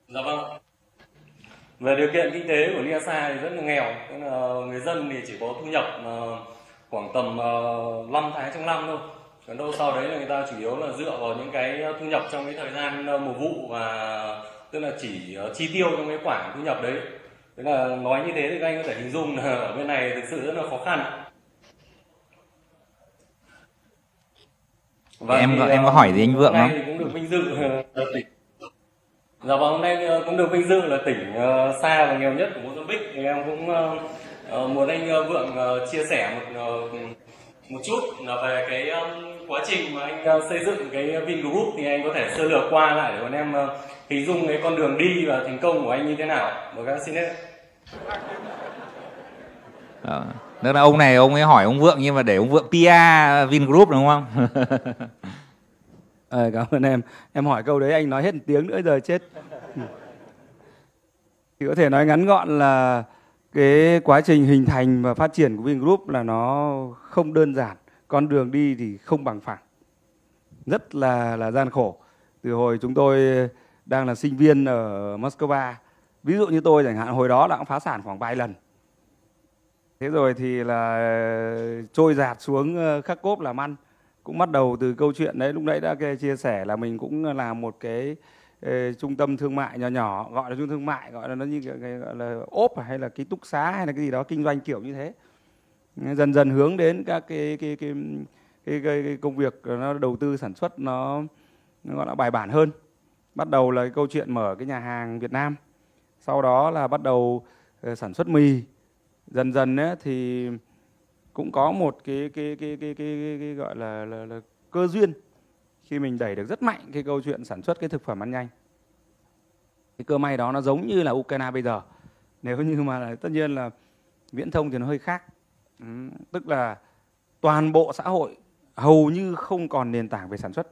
dạ vâng về điều kiện kinh tế của Niasa thì rất là nghèo tức là người dân thì chỉ có thu nhập ờ, khoảng tầm 5 ờ, tháng trong năm thôi còn đâu sau đấy là người ta chủ yếu là dựa vào những cái thu nhập trong cái thời gian ờ, mùa vụ và tức là chỉ chi tiêu trong cái khoản thu nhập đấy tức là nói như thế thì các anh có thể hình dung là [LAUGHS] ở bên này thực sự rất là khó khăn và em thì, em có hỏi gì anh vượng không? Thì cũng được vinh dự Dạ vâng, hôm nay ờ, cũng được vinh dự là tỉnh ờ, xa và nghèo nhất của Mozambique thì em cũng ờ, muốn anh Vượng chia sẻ một một chút là về cái quá trình mà anh xây dựng cái Vingroup thì anh có thể sơ lược qua lại để bọn em hình dung cái con đường đi và thành công của anh như thế nào. Mời các xin hết. À, là ông này ông ấy hỏi ông Vượng nhưng mà để ông Vượng PR Vingroup đúng không? [LAUGHS] ờ, cảm ơn em em hỏi câu đấy anh nói hết tiếng nữa giờ chết thì có thể nói ngắn gọn là cái quá trình hình thành và phát triển của Vingroup là nó không đơn giản con đường đi thì không bằng phẳng rất là là gian khổ từ hồi chúng tôi đang là sinh viên ở Moscow ví dụ như tôi chẳng hạn hồi đó là cũng phá sản khoảng vài lần thế rồi thì là trôi giạt xuống ờ, khắc cốp làm ăn cũng bắt đầu từ câu chuyện đấy lúc nãy đã chia sẻ là mình cũng là một cái trung tâm thương mại nhỏ nhỏ gọi là trung tâm thương mại gọi là nó như cái, gọi là ốp à, hay là ký túc xá hay là cái gì đó kinh doanh kiểu như thế dần dần hướng đến các cái cái cái cái, cái, cái công việc nó đầu tư sản xuất nó, nó gọi là bài bản hơn bắt đầu là cái câu chuyện mở cái nhà hàng Việt Nam sau đó là bắt đầu ờ, sản xuất mì dần dần ấy, thì cũng có một cái cái cái cái, cái, cái gọi là, là, là cơ duyên khi mình đẩy được rất mạnh cái câu chuyện sản xuất cái thực phẩm ăn nhanh cái cơ may đó nó giống như là Ukraine bây giờ nếu như mà là, tất nhiên là viễn thông thì nó hơi khác ừ, tức là toàn bộ xã hội hầu như không còn nền tảng về sản xuất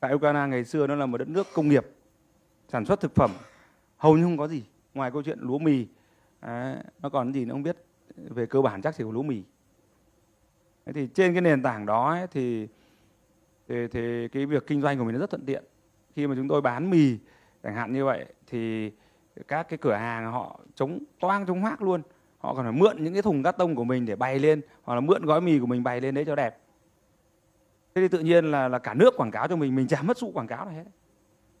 tại Ukraine ngày xưa nó là một đất nước công nghiệp sản xuất thực phẩm hầu như không có gì ngoài câu chuyện lúa mì à, nó còn gì nó không biết về cơ bản chắc chỉ có lúa mì thế thì trên cái nền tảng đó ấy, thì, thì thì cái việc kinh doanh của mình nó rất thuận tiện khi mà chúng tôi bán mì chẳng hạn như vậy thì các cái cửa hàng họ chống toang chống hoác luôn họ còn phải mượn những cái thùng cát tông của mình để bày lên hoặc là mượn gói mì của mình bày lên đấy cho đẹp thế thì tự nhiên là là cả nước quảng cáo cho mình mình chả mất sụ quảng cáo này hết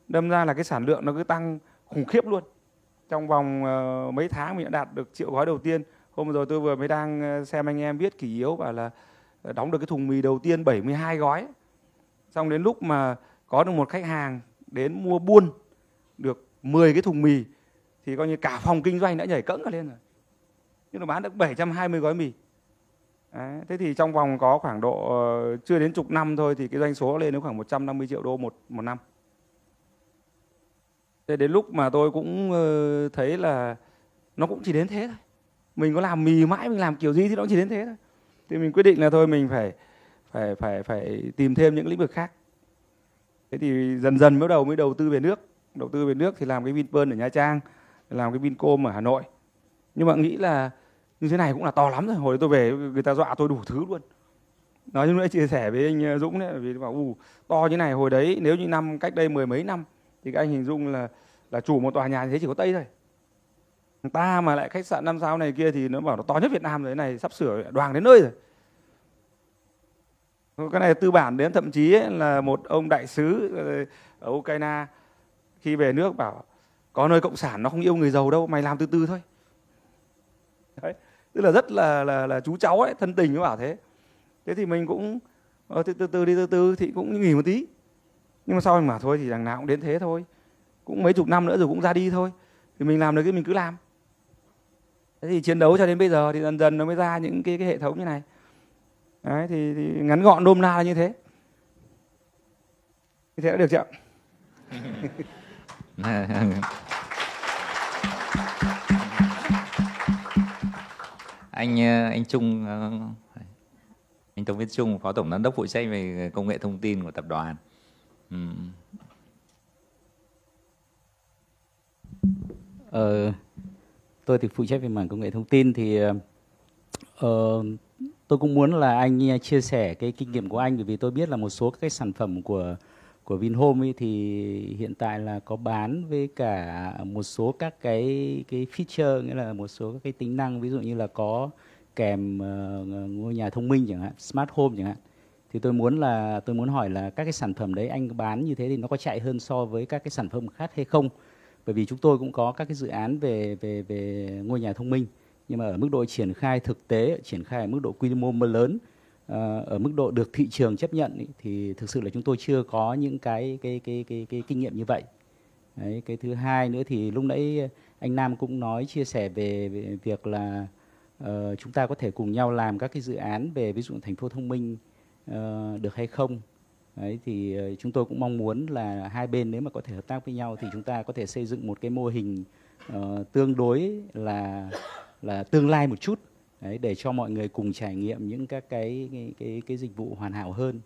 đâm ra là cái sản lượng nó cứ tăng khủng khiếp luôn trong vòng uh, mấy tháng mình đã đạt được triệu gói đầu tiên hôm rồi tôi vừa mới đang ờ, xem anh em viết kỷ yếu bảo là đóng được cái thùng mì đầu tiên 72 gói xong đến lúc mà có được một khách hàng đến mua buôn được 10 cái thùng mì thì coi như cả phòng kinh doanh đã nhảy cẫng lên rồi nhưng mà bán được 720 gói mì Đấy, thế thì trong vòng có khoảng độ ờ, chưa đến chục năm thôi thì cái doanh số lên đến khoảng 150 triệu đô một một năm thế đến lúc mà tôi cũng ờ, thấy là nó cũng chỉ đến thế thôi mình có làm mì mãi mình làm kiểu gì thì nó chỉ đến thế thôi thì mình quyết định là thôi mình phải phải phải phải tìm thêm những lĩnh vực khác thế thì dần dần mới đầu mới đầu tư về nước đầu tư về nước thì làm cái Vinpearl ở Nha Trang làm cái Vincom ở Hà Nội nhưng mà nghĩ là như thế này cũng là to lắm rồi hồi tôi về người ta dọa tôi đủ thứ luôn nói như nữa chia sẻ với anh ờ, Dũng đấy vì bảo ù to như này hồi đấy nếu như năm cách đây mười mấy năm thì các anh hình dung là là chủ một tòa nhà như thế chỉ có tây thôi ta mà lại khách sạn năm sao này kia thì nó bảo nó to nhất Việt Nam rồi này sắp sửa đoàn đến nơi rồi cái này tư bản đến thậm chí ấy, là một ông đại sứ ở Ukraine khi về nước bảo có nơi cộng sản nó không yêu người giàu đâu mày làm từ từ thôi Đấy. tức là rất là là, là chú cháu ấy thân tình mới bảo thế thế thì mình cũng ờ, từ, từ từ đi từ từ thì cũng nghỉ một tí nhưng mà sau mình bảo thôi thì đằng nào cũng đến thế thôi cũng mấy chục năm nữa rồi cũng ra đi thôi thì mình làm được cái mình cứ làm thế thì chiến đấu cho đến bây giờ thì dần dần nó mới ra những cái, cái hệ thống như này đấy thì, thì ngắn gọn nôm na là như thế như thế đã được chưa [LAUGHS] anh ờ, anh Trung ờ, anh Tống Viết Trung phó tổng giám đốc phụ trách về công nghệ thông tin của tập đoàn ừ. ờ, tôi thì phụ trách về mảng công nghệ thông tin thì uh, tôi cũng muốn là anh ờ, chia sẻ cái kinh nghiệm của anh bởi vì tôi biết là một số các cái sản phẩm của của Vinhome ấy thì hiện tại là có bán với cả một số các cái cái feature nghĩa là một số các cái tính năng ví dụ như là có kèm uh, ngôi nhà thông minh chẳng hạn, smart home chẳng hạn. Thì tôi muốn là tôi muốn hỏi là các cái sản phẩm đấy anh bán như thế thì nó có chạy hơn so với các cái sản phẩm khác hay không? bởi vì chúng tôi cũng có các cái dự án về về về ngôi nhà thông minh nhưng mà ở mức độ triển khai thực tế triển khai ở mức độ quy mô lớn ờ, ở mức độ được thị trường chấp nhận thì thực sự là chúng tôi chưa có những cái cái cái cái, cái kinh nghiệm như vậy Đấy, cái thứ hai nữa thì lúc nãy anh Nam cũng nói chia sẻ về, về việc là uh, chúng ta có thể cùng nhau làm các cái dự án về ví dụ thành phố thông minh uh, được hay không Đấy, thì ờ, chúng tôi cũng mong muốn là hai bên nếu mà có thể hợp tác với nhau thì chúng ta có thể xây dựng một cái mô hình uh, tương đối là là tương lai một chút đấy, để cho mọi người cùng trải nghiệm những các cái cái cái, cái dịch vụ hoàn hảo hơn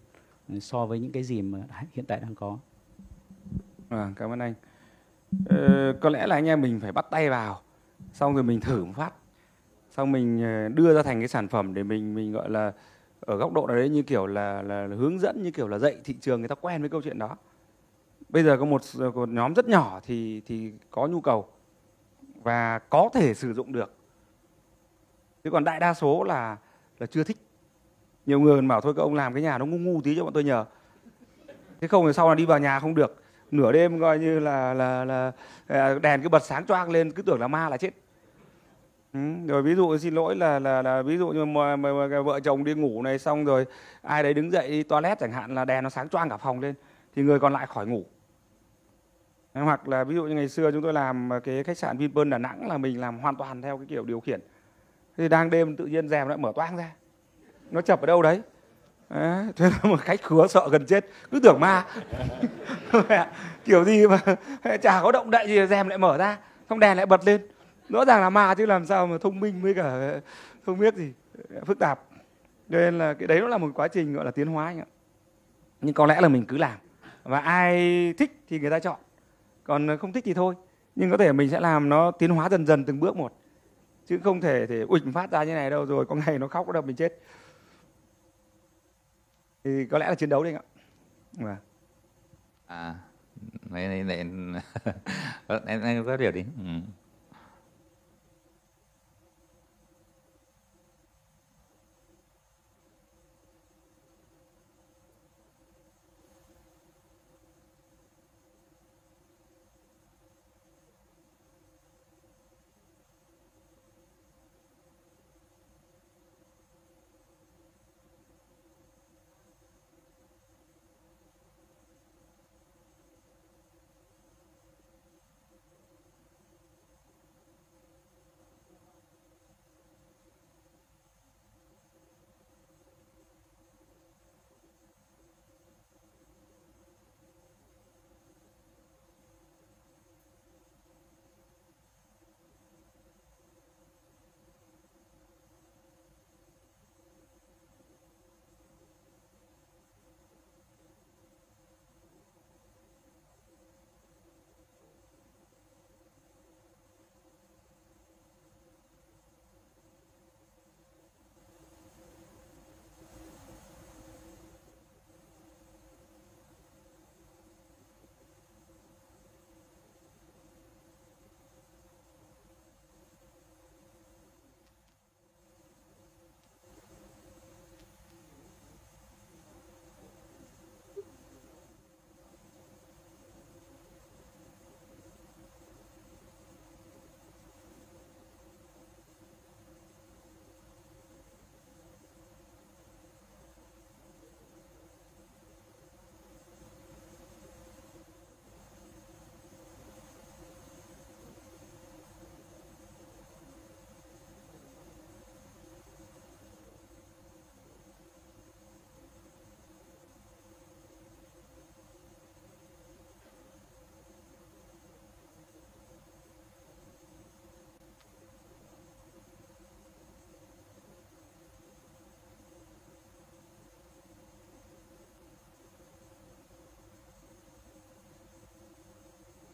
ờ, so với những cái gì mà hiện tại đang có. À, cảm ơn anh. Ờ, có lẽ là anh em mình phải bắt tay vào, xong rồi mình thử một phát, xong mình đưa ra thành cái sản phẩm để mình mình gọi là ở góc độ nào đấy như kiểu là, là hướng dẫn như kiểu là dạy thị trường người ta quen với câu chuyện đó bây giờ có một, một nhóm rất nhỏ thì thì có nhu cầu và có thể sử dụng được chứ còn đại đa số là là chưa thích nhiều người bảo thôi các ông làm cái nhà nó ngu ngu tí cho bọn tôi nhờ thế không thì sau là đi vào nhà không được nửa đêm coi như là là là à, đèn cứ bật sáng choang lên cứ tưởng là ma là chết Ừ, rồi ví dụ xin lỗi là là là ví dụ như mà, mà, mà vợ chồng đi ngủ này xong rồi ai đấy đứng dậy đi toilet chẳng hạn là đèn nó sáng choang cả phòng lên thì người còn lại khỏi ngủ hoặc là ví dụ như ngày xưa chúng tôi làm cái khách sạn Vinpearl Đà Nẵng là mình làm hoàn toàn theo cái kiểu điều khiển thì đang đêm tự nhiên rèm lại mở toang ra nó chập ở đâu đấy à, thế là một khách khứa sợ gần chết cứ tưởng ma [LAUGHS] kiểu gì mà chả có động đậy gì rèm lại mở ra xong đèn lại bật lên rõ ràng là ma chứ làm sao mà thông minh với cả không biết gì phức tạp nên là cái đấy nó là một quá trình gọi là tiến hóa anh ạ nhưng có lẽ là mình cứ làm và ai thích thì người ta chọn còn không thích thì thôi nhưng có thể mình sẽ làm nó tiến hóa dần dần từng bước một chứ không thể thể uịch phát ra như này đâu rồi có ngày nó khóc đâu mình chết thì có lẽ là chiến đấu đấy anh ạ à này này này em em có điều đi ừ.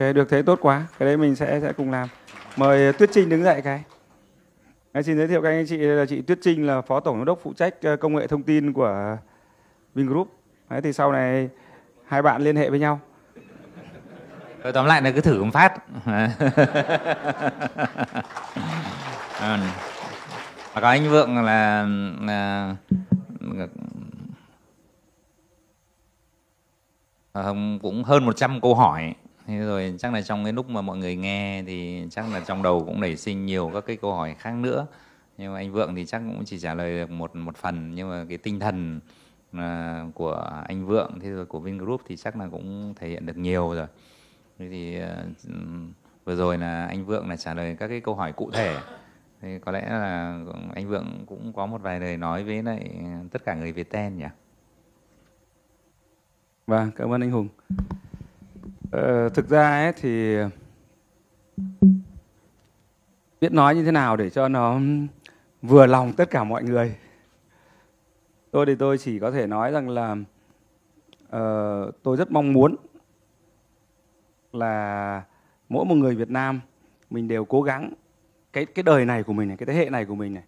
thế được thế tốt quá cái đấy mình sẽ sẽ cùng làm mời tuyết trinh đứng dậy cái Em xin giới thiệu các anh chị là chị Tuyết Trinh là phó tổng giám đốc phụ trách ờ, công nghệ thông tin của Vingroup. Đấy, thì sau này hai bạn liên hệ với nhau. Rồi tóm lại là cứ thử một phát. Và [LAUGHS] có anh Vượng là, là cũng hơn 100 câu hỏi thế rồi chắc là trong cái lúc mà mọi người nghe thì chắc là trong đầu cũng nảy sinh nhiều các cái câu hỏi khác nữa nhưng mà anh vượng thì chắc cũng chỉ trả lời được một một phần nhưng mà cái tinh thần à, của anh vượng thế rồi của vingroup thì chắc là cũng thể hiện được nhiều rồi thế thì à, vừa rồi là anh vượng là trả lời các cái câu hỏi cụ thể thì có lẽ là anh vượng cũng có một vài lời nói với lại tất cả người việt ten nhỉ vâng cảm ơn anh hùng Ờ, thực ra ấy thì biết nói như thế nào để cho nó vừa lòng tất cả mọi người. Tôi thì tôi chỉ có thể nói rằng là uh, tôi rất mong muốn là mỗi một người Việt Nam mình đều cố gắng cái cái đời này của mình này, cái thế hệ này của mình này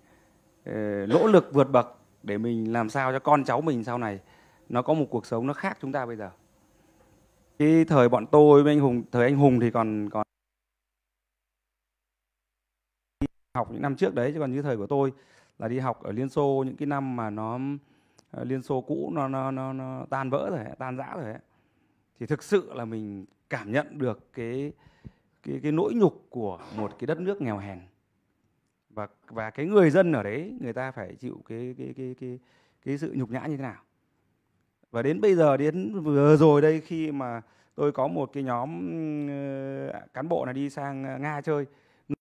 ờ, nỗ lực vượt bậc để mình làm sao cho con cháu mình sau này nó có một cuộc sống nó khác chúng ta bây giờ cái thời bọn tôi với anh hùng thời anh hùng thì còn còn học những năm trước đấy chứ còn như thời của tôi là đi học ở liên xô những cái năm mà nó ờ, liên xô cũ nó nó nó, nó tan vỡ rồi tan rã rồi thì thực sự là mình cảm nhận được cái cái cái nỗi nhục của một cái đất nước nghèo hèn và và cái người dân ở đấy người ta phải chịu cái cái cái cái cái sự nhục nhã như thế nào và đến bây giờ đến vừa rồi đây khi mà tôi có một cái nhóm ừ, cán bộ này đi sang ờ, nga chơi